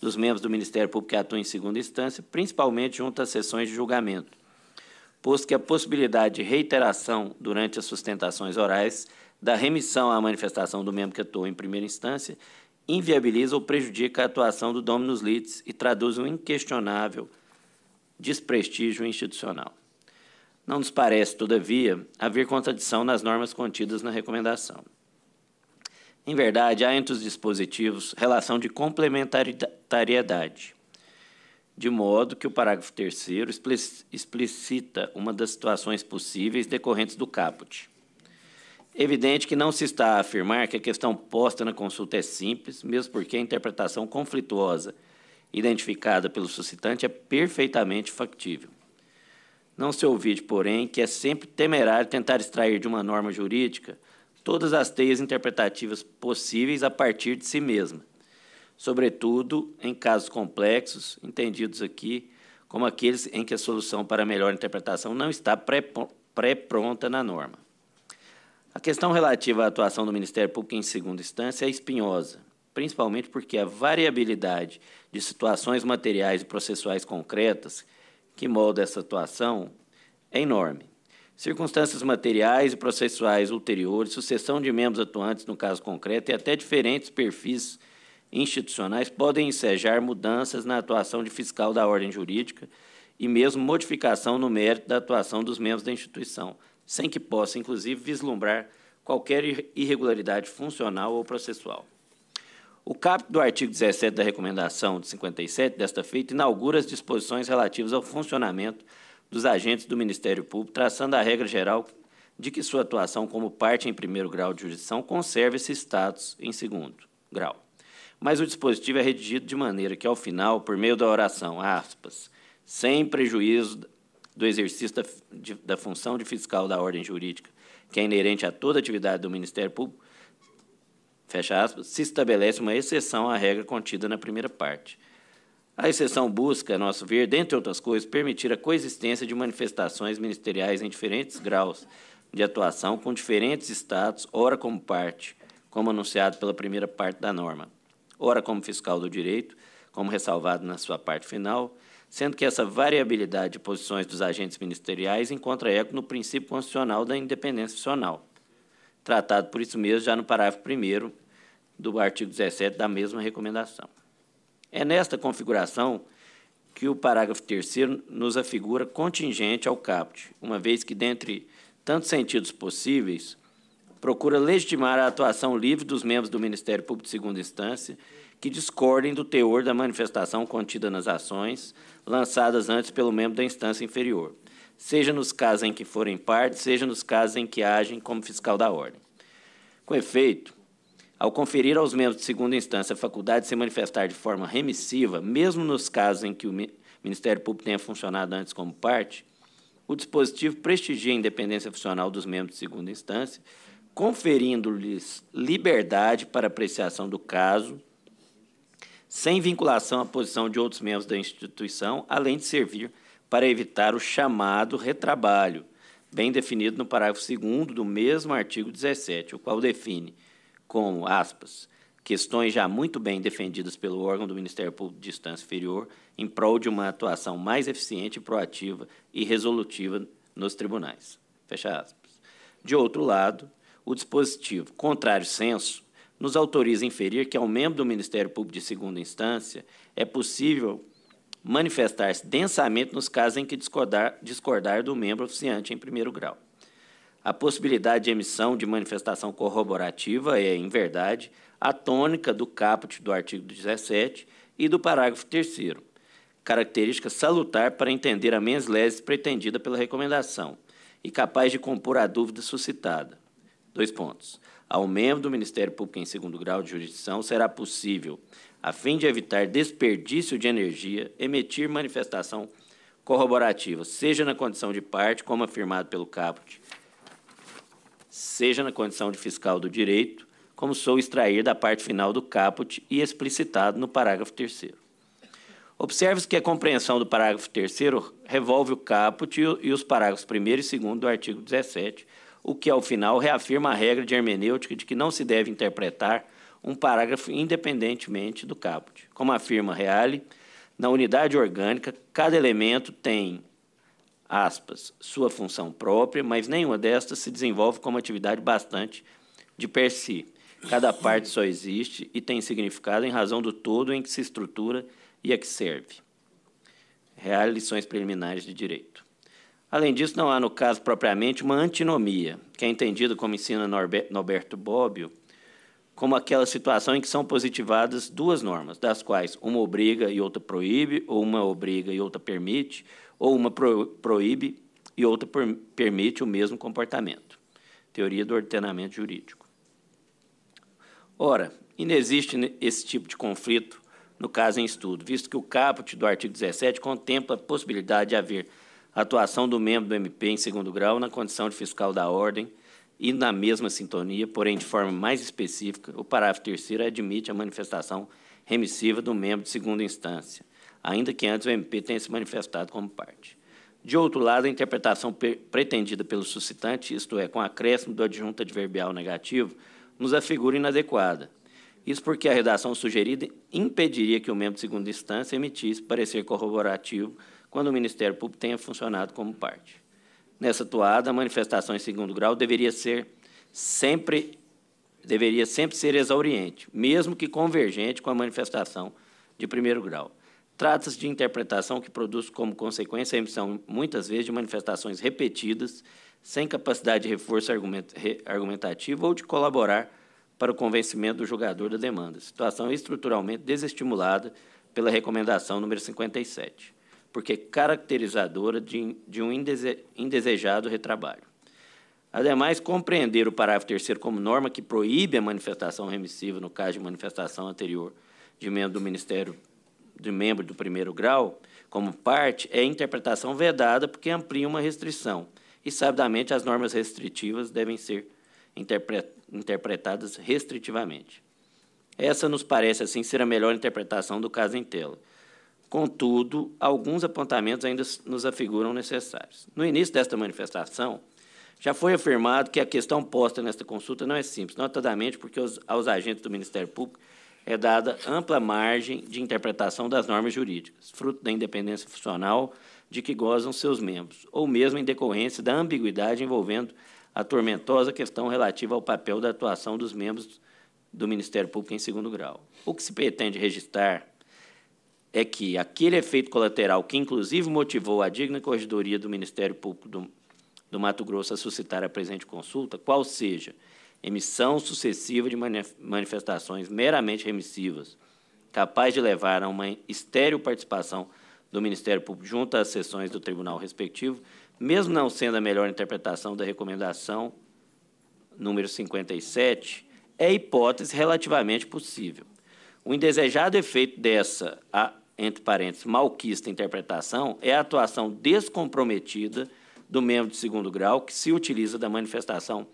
dos membros do Ministério Público que atuam em segunda instância, principalmente junto às sessões de julgamento, posto que a possibilidade de reiteração durante as sustentações orais da remissão à manifestação do membro que atuou em primeira instância inviabiliza ou prejudica a atuação do dominus litis e traduz um inquestionável desprestígio institucional. Não nos parece, todavia, haver contradição nas normas contidas na recomendação. Em verdade, há entre os dispositivos relação de complementariedade, de modo que o parágrafo 3 explicita uma das situações possíveis decorrentes do caput. Evidente que não se está a afirmar que a questão posta na consulta é simples, mesmo porque a interpretação conflituosa identificada pelo suscitante é perfeitamente factível. Não se ouvide, porém, que é sempre temerário tentar extrair de uma norma jurídica todas as teias interpretativas possíveis a partir de si mesma, sobretudo em casos complexos, entendidos aqui como aqueles em que a solução para melhor interpretação não está pré-pronta na norma. A questão relativa à atuação do Ministério Público em segunda instância é espinhosa, principalmente porque a variabilidade de situações materiais e processuais concretas que molda essa atuação é enorme. Circunstâncias materiais e processuais ulteriores, sucessão de membros atuantes no caso concreto e até diferentes perfis institucionais podem ensejar mudanças na atuação de fiscal da ordem jurídica e mesmo modificação no mérito da atuação dos membros da instituição sem que possa, inclusive, vislumbrar qualquer irregularidade funcional ou processual. O caput do artigo 17 da Recomendação de 57 desta feita inaugura as disposições relativas ao funcionamento dos agentes do Ministério Público, traçando a regra geral de que sua atuação como parte em primeiro grau de jurisdição conserve esse status em segundo grau. Mas o dispositivo é redigido de maneira que, ao final, por meio da oração, aspas, sem prejuízo do exercício da, de, da função de fiscal da ordem jurídica, que é inerente a toda atividade do Ministério Público, fecha aspas, se estabelece uma exceção à regra contida na primeira parte. A exceção busca, a nosso ver, dentre outras coisas, permitir a coexistência de manifestações ministeriais em diferentes graus de atuação, com diferentes status, ora como parte, como anunciado pela primeira parte da norma, ora como fiscal do direito, como ressalvado na sua parte final, sendo que essa variabilidade de posições dos agentes ministeriais encontra eco no princípio constitucional da independência funcional, tratado por isso mesmo já no parágrafo 1 do artigo 17 da mesma recomendação. É nesta configuração que o parágrafo 3 nos afigura contingente ao caput, uma vez que, dentre tantos sentidos possíveis, procura legitimar a atuação livre dos membros do Ministério Público de Segunda Instância que discordem do teor da manifestação contida nas ações lançadas antes pelo membro da instância inferior, seja nos casos em que forem parte, seja nos casos em que agem como fiscal da ordem. Com efeito, ao conferir aos membros de segunda instância a faculdade de se manifestar de forma remissiva, mesmo nos casos em que o Ministério Público tenha funcionado antes como parte, o dispositivo prestigia a independência funcional dos membros de segunda instância, conferindo-lhes liberdade para apreciação do caso sem vinculação à posição de outros membros da instituição, além de servir para evitar o chamado retrabalho, bem definido no parágrafo 2 do mesmo artigo 17, o qual define como, aspas, questões já muito bem defendidas pelo órgão do Ministério Público de Distância Inferior em prol de uma atuação mais eficiente, proativa e resolutiva nos tribunais. Fecha aspas. De outro lado, o dispositivo contrário senso nos autoriza a inferir que ao membro do Ministério Público de segunda instância é possível manifestar-se densamente nos casos em que discordar, discordar do membro oficiante em primeiro grau. A possibilidade de emissão de manifestação corroborativa é, em verdade, a tônica do caput do artigo 17 e do parágrafo 3 característica salutar para entender a mens pretendida pela recomendação e capaz de compor a dúvida suscitada. Dois pontos ao membro do Ministério Público em segundo grau de jurisdição será possível, a fim de evitar desperdício de energia, emitir manifestação corroborativa, seja na condição de parte, como afirmado pelo caput, seja na condição de fiscal do direito, como sou extrair da parte final do caput e explicitado no parágrafo 3 Observe-se que a compreensão do parágrafo 3 revolve o caput e os parágrafos 1 e 2 do artigo 17 o que, ao final, reafirma a regra de hermenêutica de que não se deve interpretar um parágrafo independentemente do caput. Como afirma Reale, na unidade orgânica, cada elemento tem, aspas, sua função própria, mas nenhuma destas se desenvolve como atividade bastante de per si. Cada parte só existe e tem significado em razão do todo em que se estrutura e a que serve. Reale lições preliminares de direito. Além disso, não há no caso propriamente uma antinomia, que é entendida como ensina Norberto Bobbio, como aquela situação em que são positivadas duas normas, das quais uma obriga e outra proíbe, ou uma obriga e outra permite, ou uma proíbe e outra permite o mesmo comportamento. Teoria do ordenamento jurídico. Ora, inexiste esse tipo de conflito no caso em estudo, visto que o caput do artigo 17 contempla a possibilidade de haver atuação do membro do MP em segundo grau na condição de fiscal da ordem e na mesma sintonia, porém de forma mais específica, o parágrafo terceiro admite a manifestação remissiva do membro de segunda instância, ainda que antes o MP tenha se manifestado como parte. De outro lado, a interpretação pretendida pelo suscitante, isto é, com acréscimo do adjunto adverbial negativo, nos afigura inadequada. Isso porque a redação sugerida impediria que o membro de segunda instância emitisse parecer corroborativo quando o Ministério Público tenha funcionado como parte. Nessa toada, a manifestação em segundo grau deveria ser sempre deveria sempre ser exauriente, mesmo que convergente com a manifestação de primeiro grau. Trata-se de interpretação que produz como consequência a emissão, muitas vezes, de manifestações repetidas, sem capacidade de reforço argumentativo ou de colaborar para o convencimento do julgador da demanda, situação estruturalmente desestimulada pela recomendação número 57 porque caracterizadora de, de um indese, indesejado retrabalho. Ademais, compreender o parágrafo terceiro como norma que proíbe a manifestação remissiva no caso de manifestação anterior de membro do Ministério de membro do primeiro grau como parte é interpretação vedada porque amplia uma restrição e sabidamente as normas restritivas devem ser interpretadas restritivamente. Essa nos parece assim ser a melhor interpretação do caso em tela, Contudo, alguns apontamentos ainda nos afiguram necessários. No início desta manifestação, já foi afirmado que a questão posta nesta consulta não é simples, notadamente porque aos agentes do Ministério Público é dada ampla margem de interpretação das normas jurídicas, fruto da independência funcional de que gozam seus membros, ou mesmo em decorrência da ambiguidade envolvendo a tormentosa questão relativa ao papel da atuação dos membros do Ministério Público em segundo grau. O que se pretende registrar é que aquele efeito colateral que, inclusive, motivou a digna corregedoria do Ministério Público do, do Mato Grosso a suscitar a presente consulta, qual seja emissão sucessiva de manifestações meramente remissivas, capaz de levar a uma estéril participação do Ministério Público junto às sessões do tribunal respectivo, mesmo não sendo a melhor interpretação da recomendação número 57, é hipótese relativamente possível. O indesejado efeito dessa a entre parênteses, malquista interpretação, é a atuação descomprometida do membro de segundo grau que se utiliza da manifestação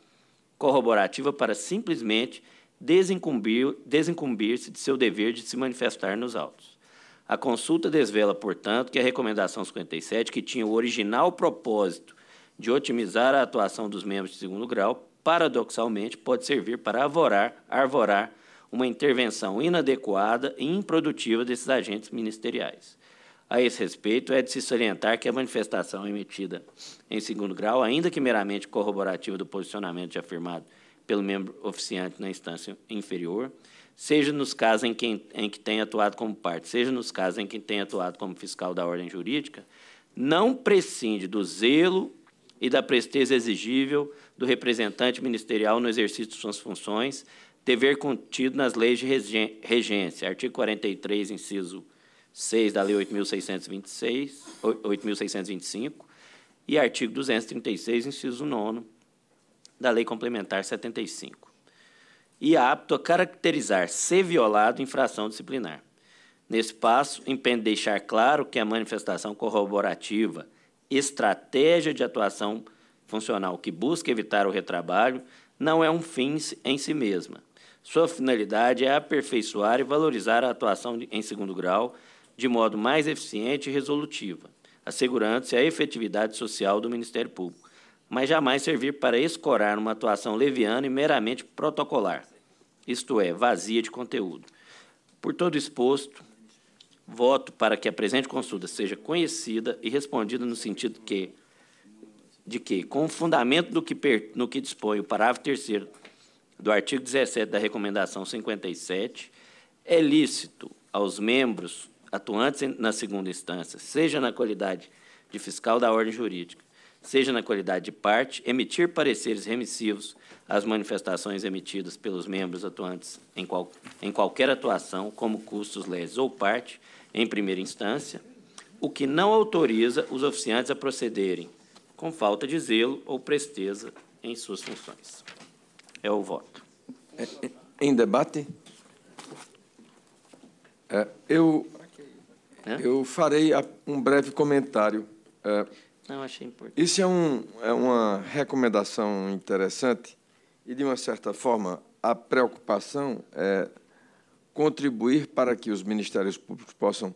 corroborativa para simplesmente desincumbir-se desincumbir de seu dever de se manifestar nos autos. A consulta desvela, portanto, que a Recomendação 57, que tinha o original propósito de otimizar a atuação dos membros de segundo grau, paradoxalmente pode servir para avorar, arvorar uma intervenção inadequada e improdutiva desses agentes ministeriais. A esse respeito, é de se salientar que a manifestação é emitida em segundo grau, ainda que meramente corroborativa do posicionamento já afirmado pelo membro oficiante na instância inferior, seja nos casos em que, em que tem atuado como parte, seja nos casos em que tem atuado como fiscal da ordem jurídica, não prescinde do zelo e da presteza exigível do representante ministerial no exercício de suas funções, dever contido nas leis de regência. Artigo 43, inciso 6 da Lei 8.625 e artigo 236, inciso 9 da Lei Complementar 75. E é apto a caracterizar, ser violado, infração disciplinar. Nesse passo, impende deixar claro que a manifestação corroborativa, estratégia de atuação funcional que busca evitar o retrabalho, não é um fim em si mesma, sua finalidade é aperfeiçoar e valorizar a atuação em segundo grau de modo mais eficiente e resolutiva, assegurando-se a efetividade social do Ministério Público, mas jamais servir para escorar uma atuação leviana e meramente protocolar, isto é, vazia de conteúdo. Por todo exposto, voto para que a presente consulta seja conhecida e respondida no sentido que, de que, com fundamento do que per, no que dispõe o parágrafo terceiro do artigo 17 da Recomendação 57, é lícito aos membros atuantes na segunda instância, seja na qualidade de fiscal da ordem jurídica, seja na qualidade de parte, emitir pareceres remissivos às manifestações emitidas pelos membros atuantes em, qual, em qualquer atuação, como custos, leis ou parte, em primeira instância, o que não autoriza os oficiantes a procederem com falta de zelo ou presteza em suas funções é o voto. É, é, em debate? É, eu, eu farei um breve comentário. É, Não, achei importante. Isso é, um, é uma recomendação interessante e, de uma certa forma, a preocupação é contribuir para que os ministérios públicos possam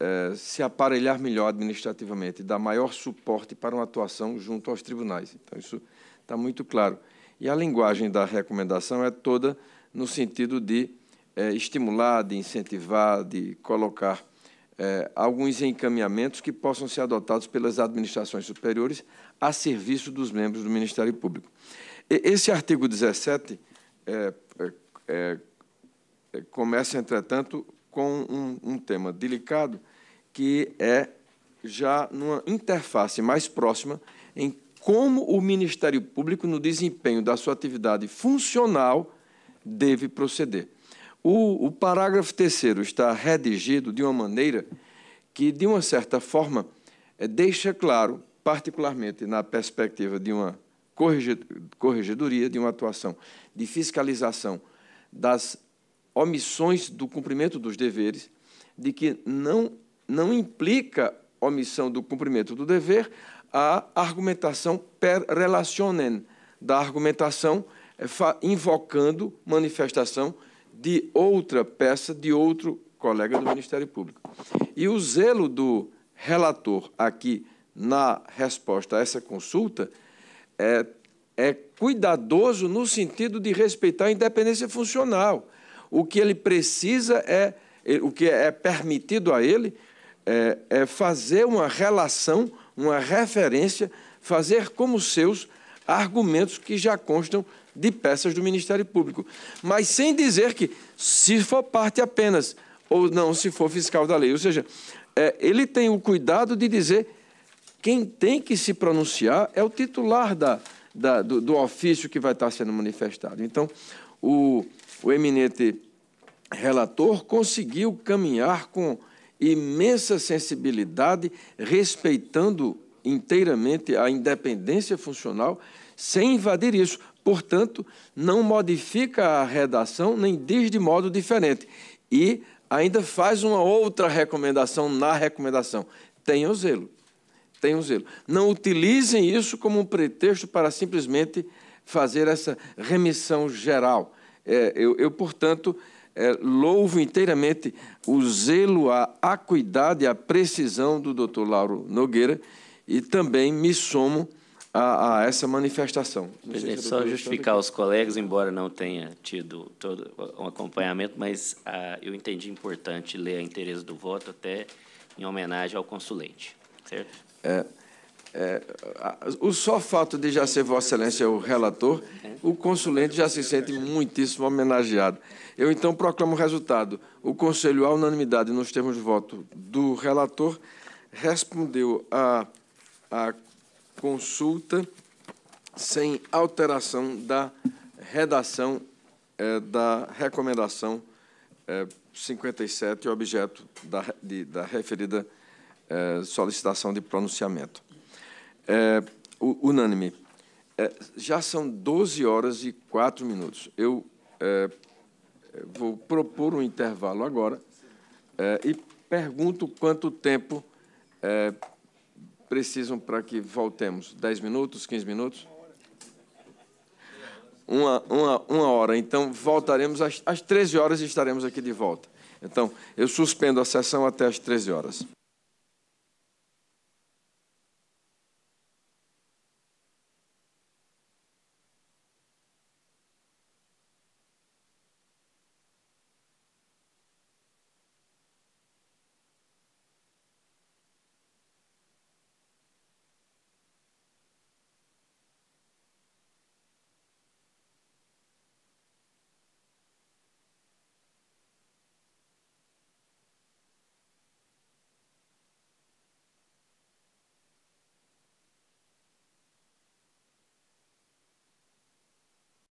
é, se aparelhar melhor administrativamente, dar maior suporte para uma atuação junto aos tribunais. Então, isso está muito claro. E a linguagem da recomendação é toda no sentido de é, estimular, de incentivar, de colocar é, alguns encaminhamentos que possam ser adotados pelas administrações superiores a serviço dos membros do Ministério Público. E, esse artigo 17 é, eh, começa, entretanto, com um, um tema delicado, que é já numa interface mais próxima em como o Ministério Público, no desempenho da sua atividade funcional, deve proceder. O, o parágrafo terceiro está redigido de uma maneira que, de uma certa forma, eh, deixa claro, particularmente na perspectiva de uma corregedoria, de uma atuação de fiscalização das omissões do cumprimento dos deveres, de que não, não implica omissão do cumprimento do dever a argumentação per relationem, da argumentação eh, invocando manifestação de outra peça, de outro colega do Ministério Público. E o zelo do relator aqui na resposta a essa consulta é, é cuidadoso no sentido de respeitar a independência funcional. O que ele precisa é, o que é permitido a ele, é, é fazer uma relação uma referência, fazer como seus argumentos que já constam de peças do Ministério Público, mas sem dizer que se for parte apenas ou não se for fiscal da lei. Ou seja, é, ele tem o cuidado de dizer quem tem que se pronunciar é o titular da, da, do, do, ofício que vai estar sendo manifestado. Então, o, o eminente relator conseguiu caminhar com imensa sensibilidade, respeitando inteiramente a independência funcional, sem invadir isso. Portanto, não modifica a redação nem diz de modo diferente. E ainda faz uma outra recomendação na recomendação. Tenham zelo. Tenham zelo. Não utilizem isso como um pretexto para simplesmente fazer essa remissão geral. É, eu, eu, portanto, é, louvo inteiramente o zelo, a acuidade, a precisão do Dr. Lauro Nogueira e também me somo a, a essa manifestação. Presidente, só justificar os colegas, embora não tenha tido todo um acompanhamento, mas ah, eu entendi importante ler a interesse do voto até em homenagem ao consulente, certo? É, é, o só fato de já ser Vossa Excelência o relator, o consulente já se sente muitíssimo homenageado. Eu então proclamo o resultado. O Conselho, à unanimidade, nos termos de voto do relator, respondeu à, consulta sem alteração da redação é, da recomendação é, 57, objeto da, de, da referida é, solicitação de pronunciamento é, unânime. É, já são 12 horas e 4 minutos. Eu é, vou propor um intervalo agora é, e pergunto quanto tempo é, precisam para que voltemos. 10 minutos, 15 minutos? Uma, uma, uma hora. Então, voltaremos às, às 13 horas e estaremos aqui de volta. Então, eu suspendo a sessão até às 13 horas.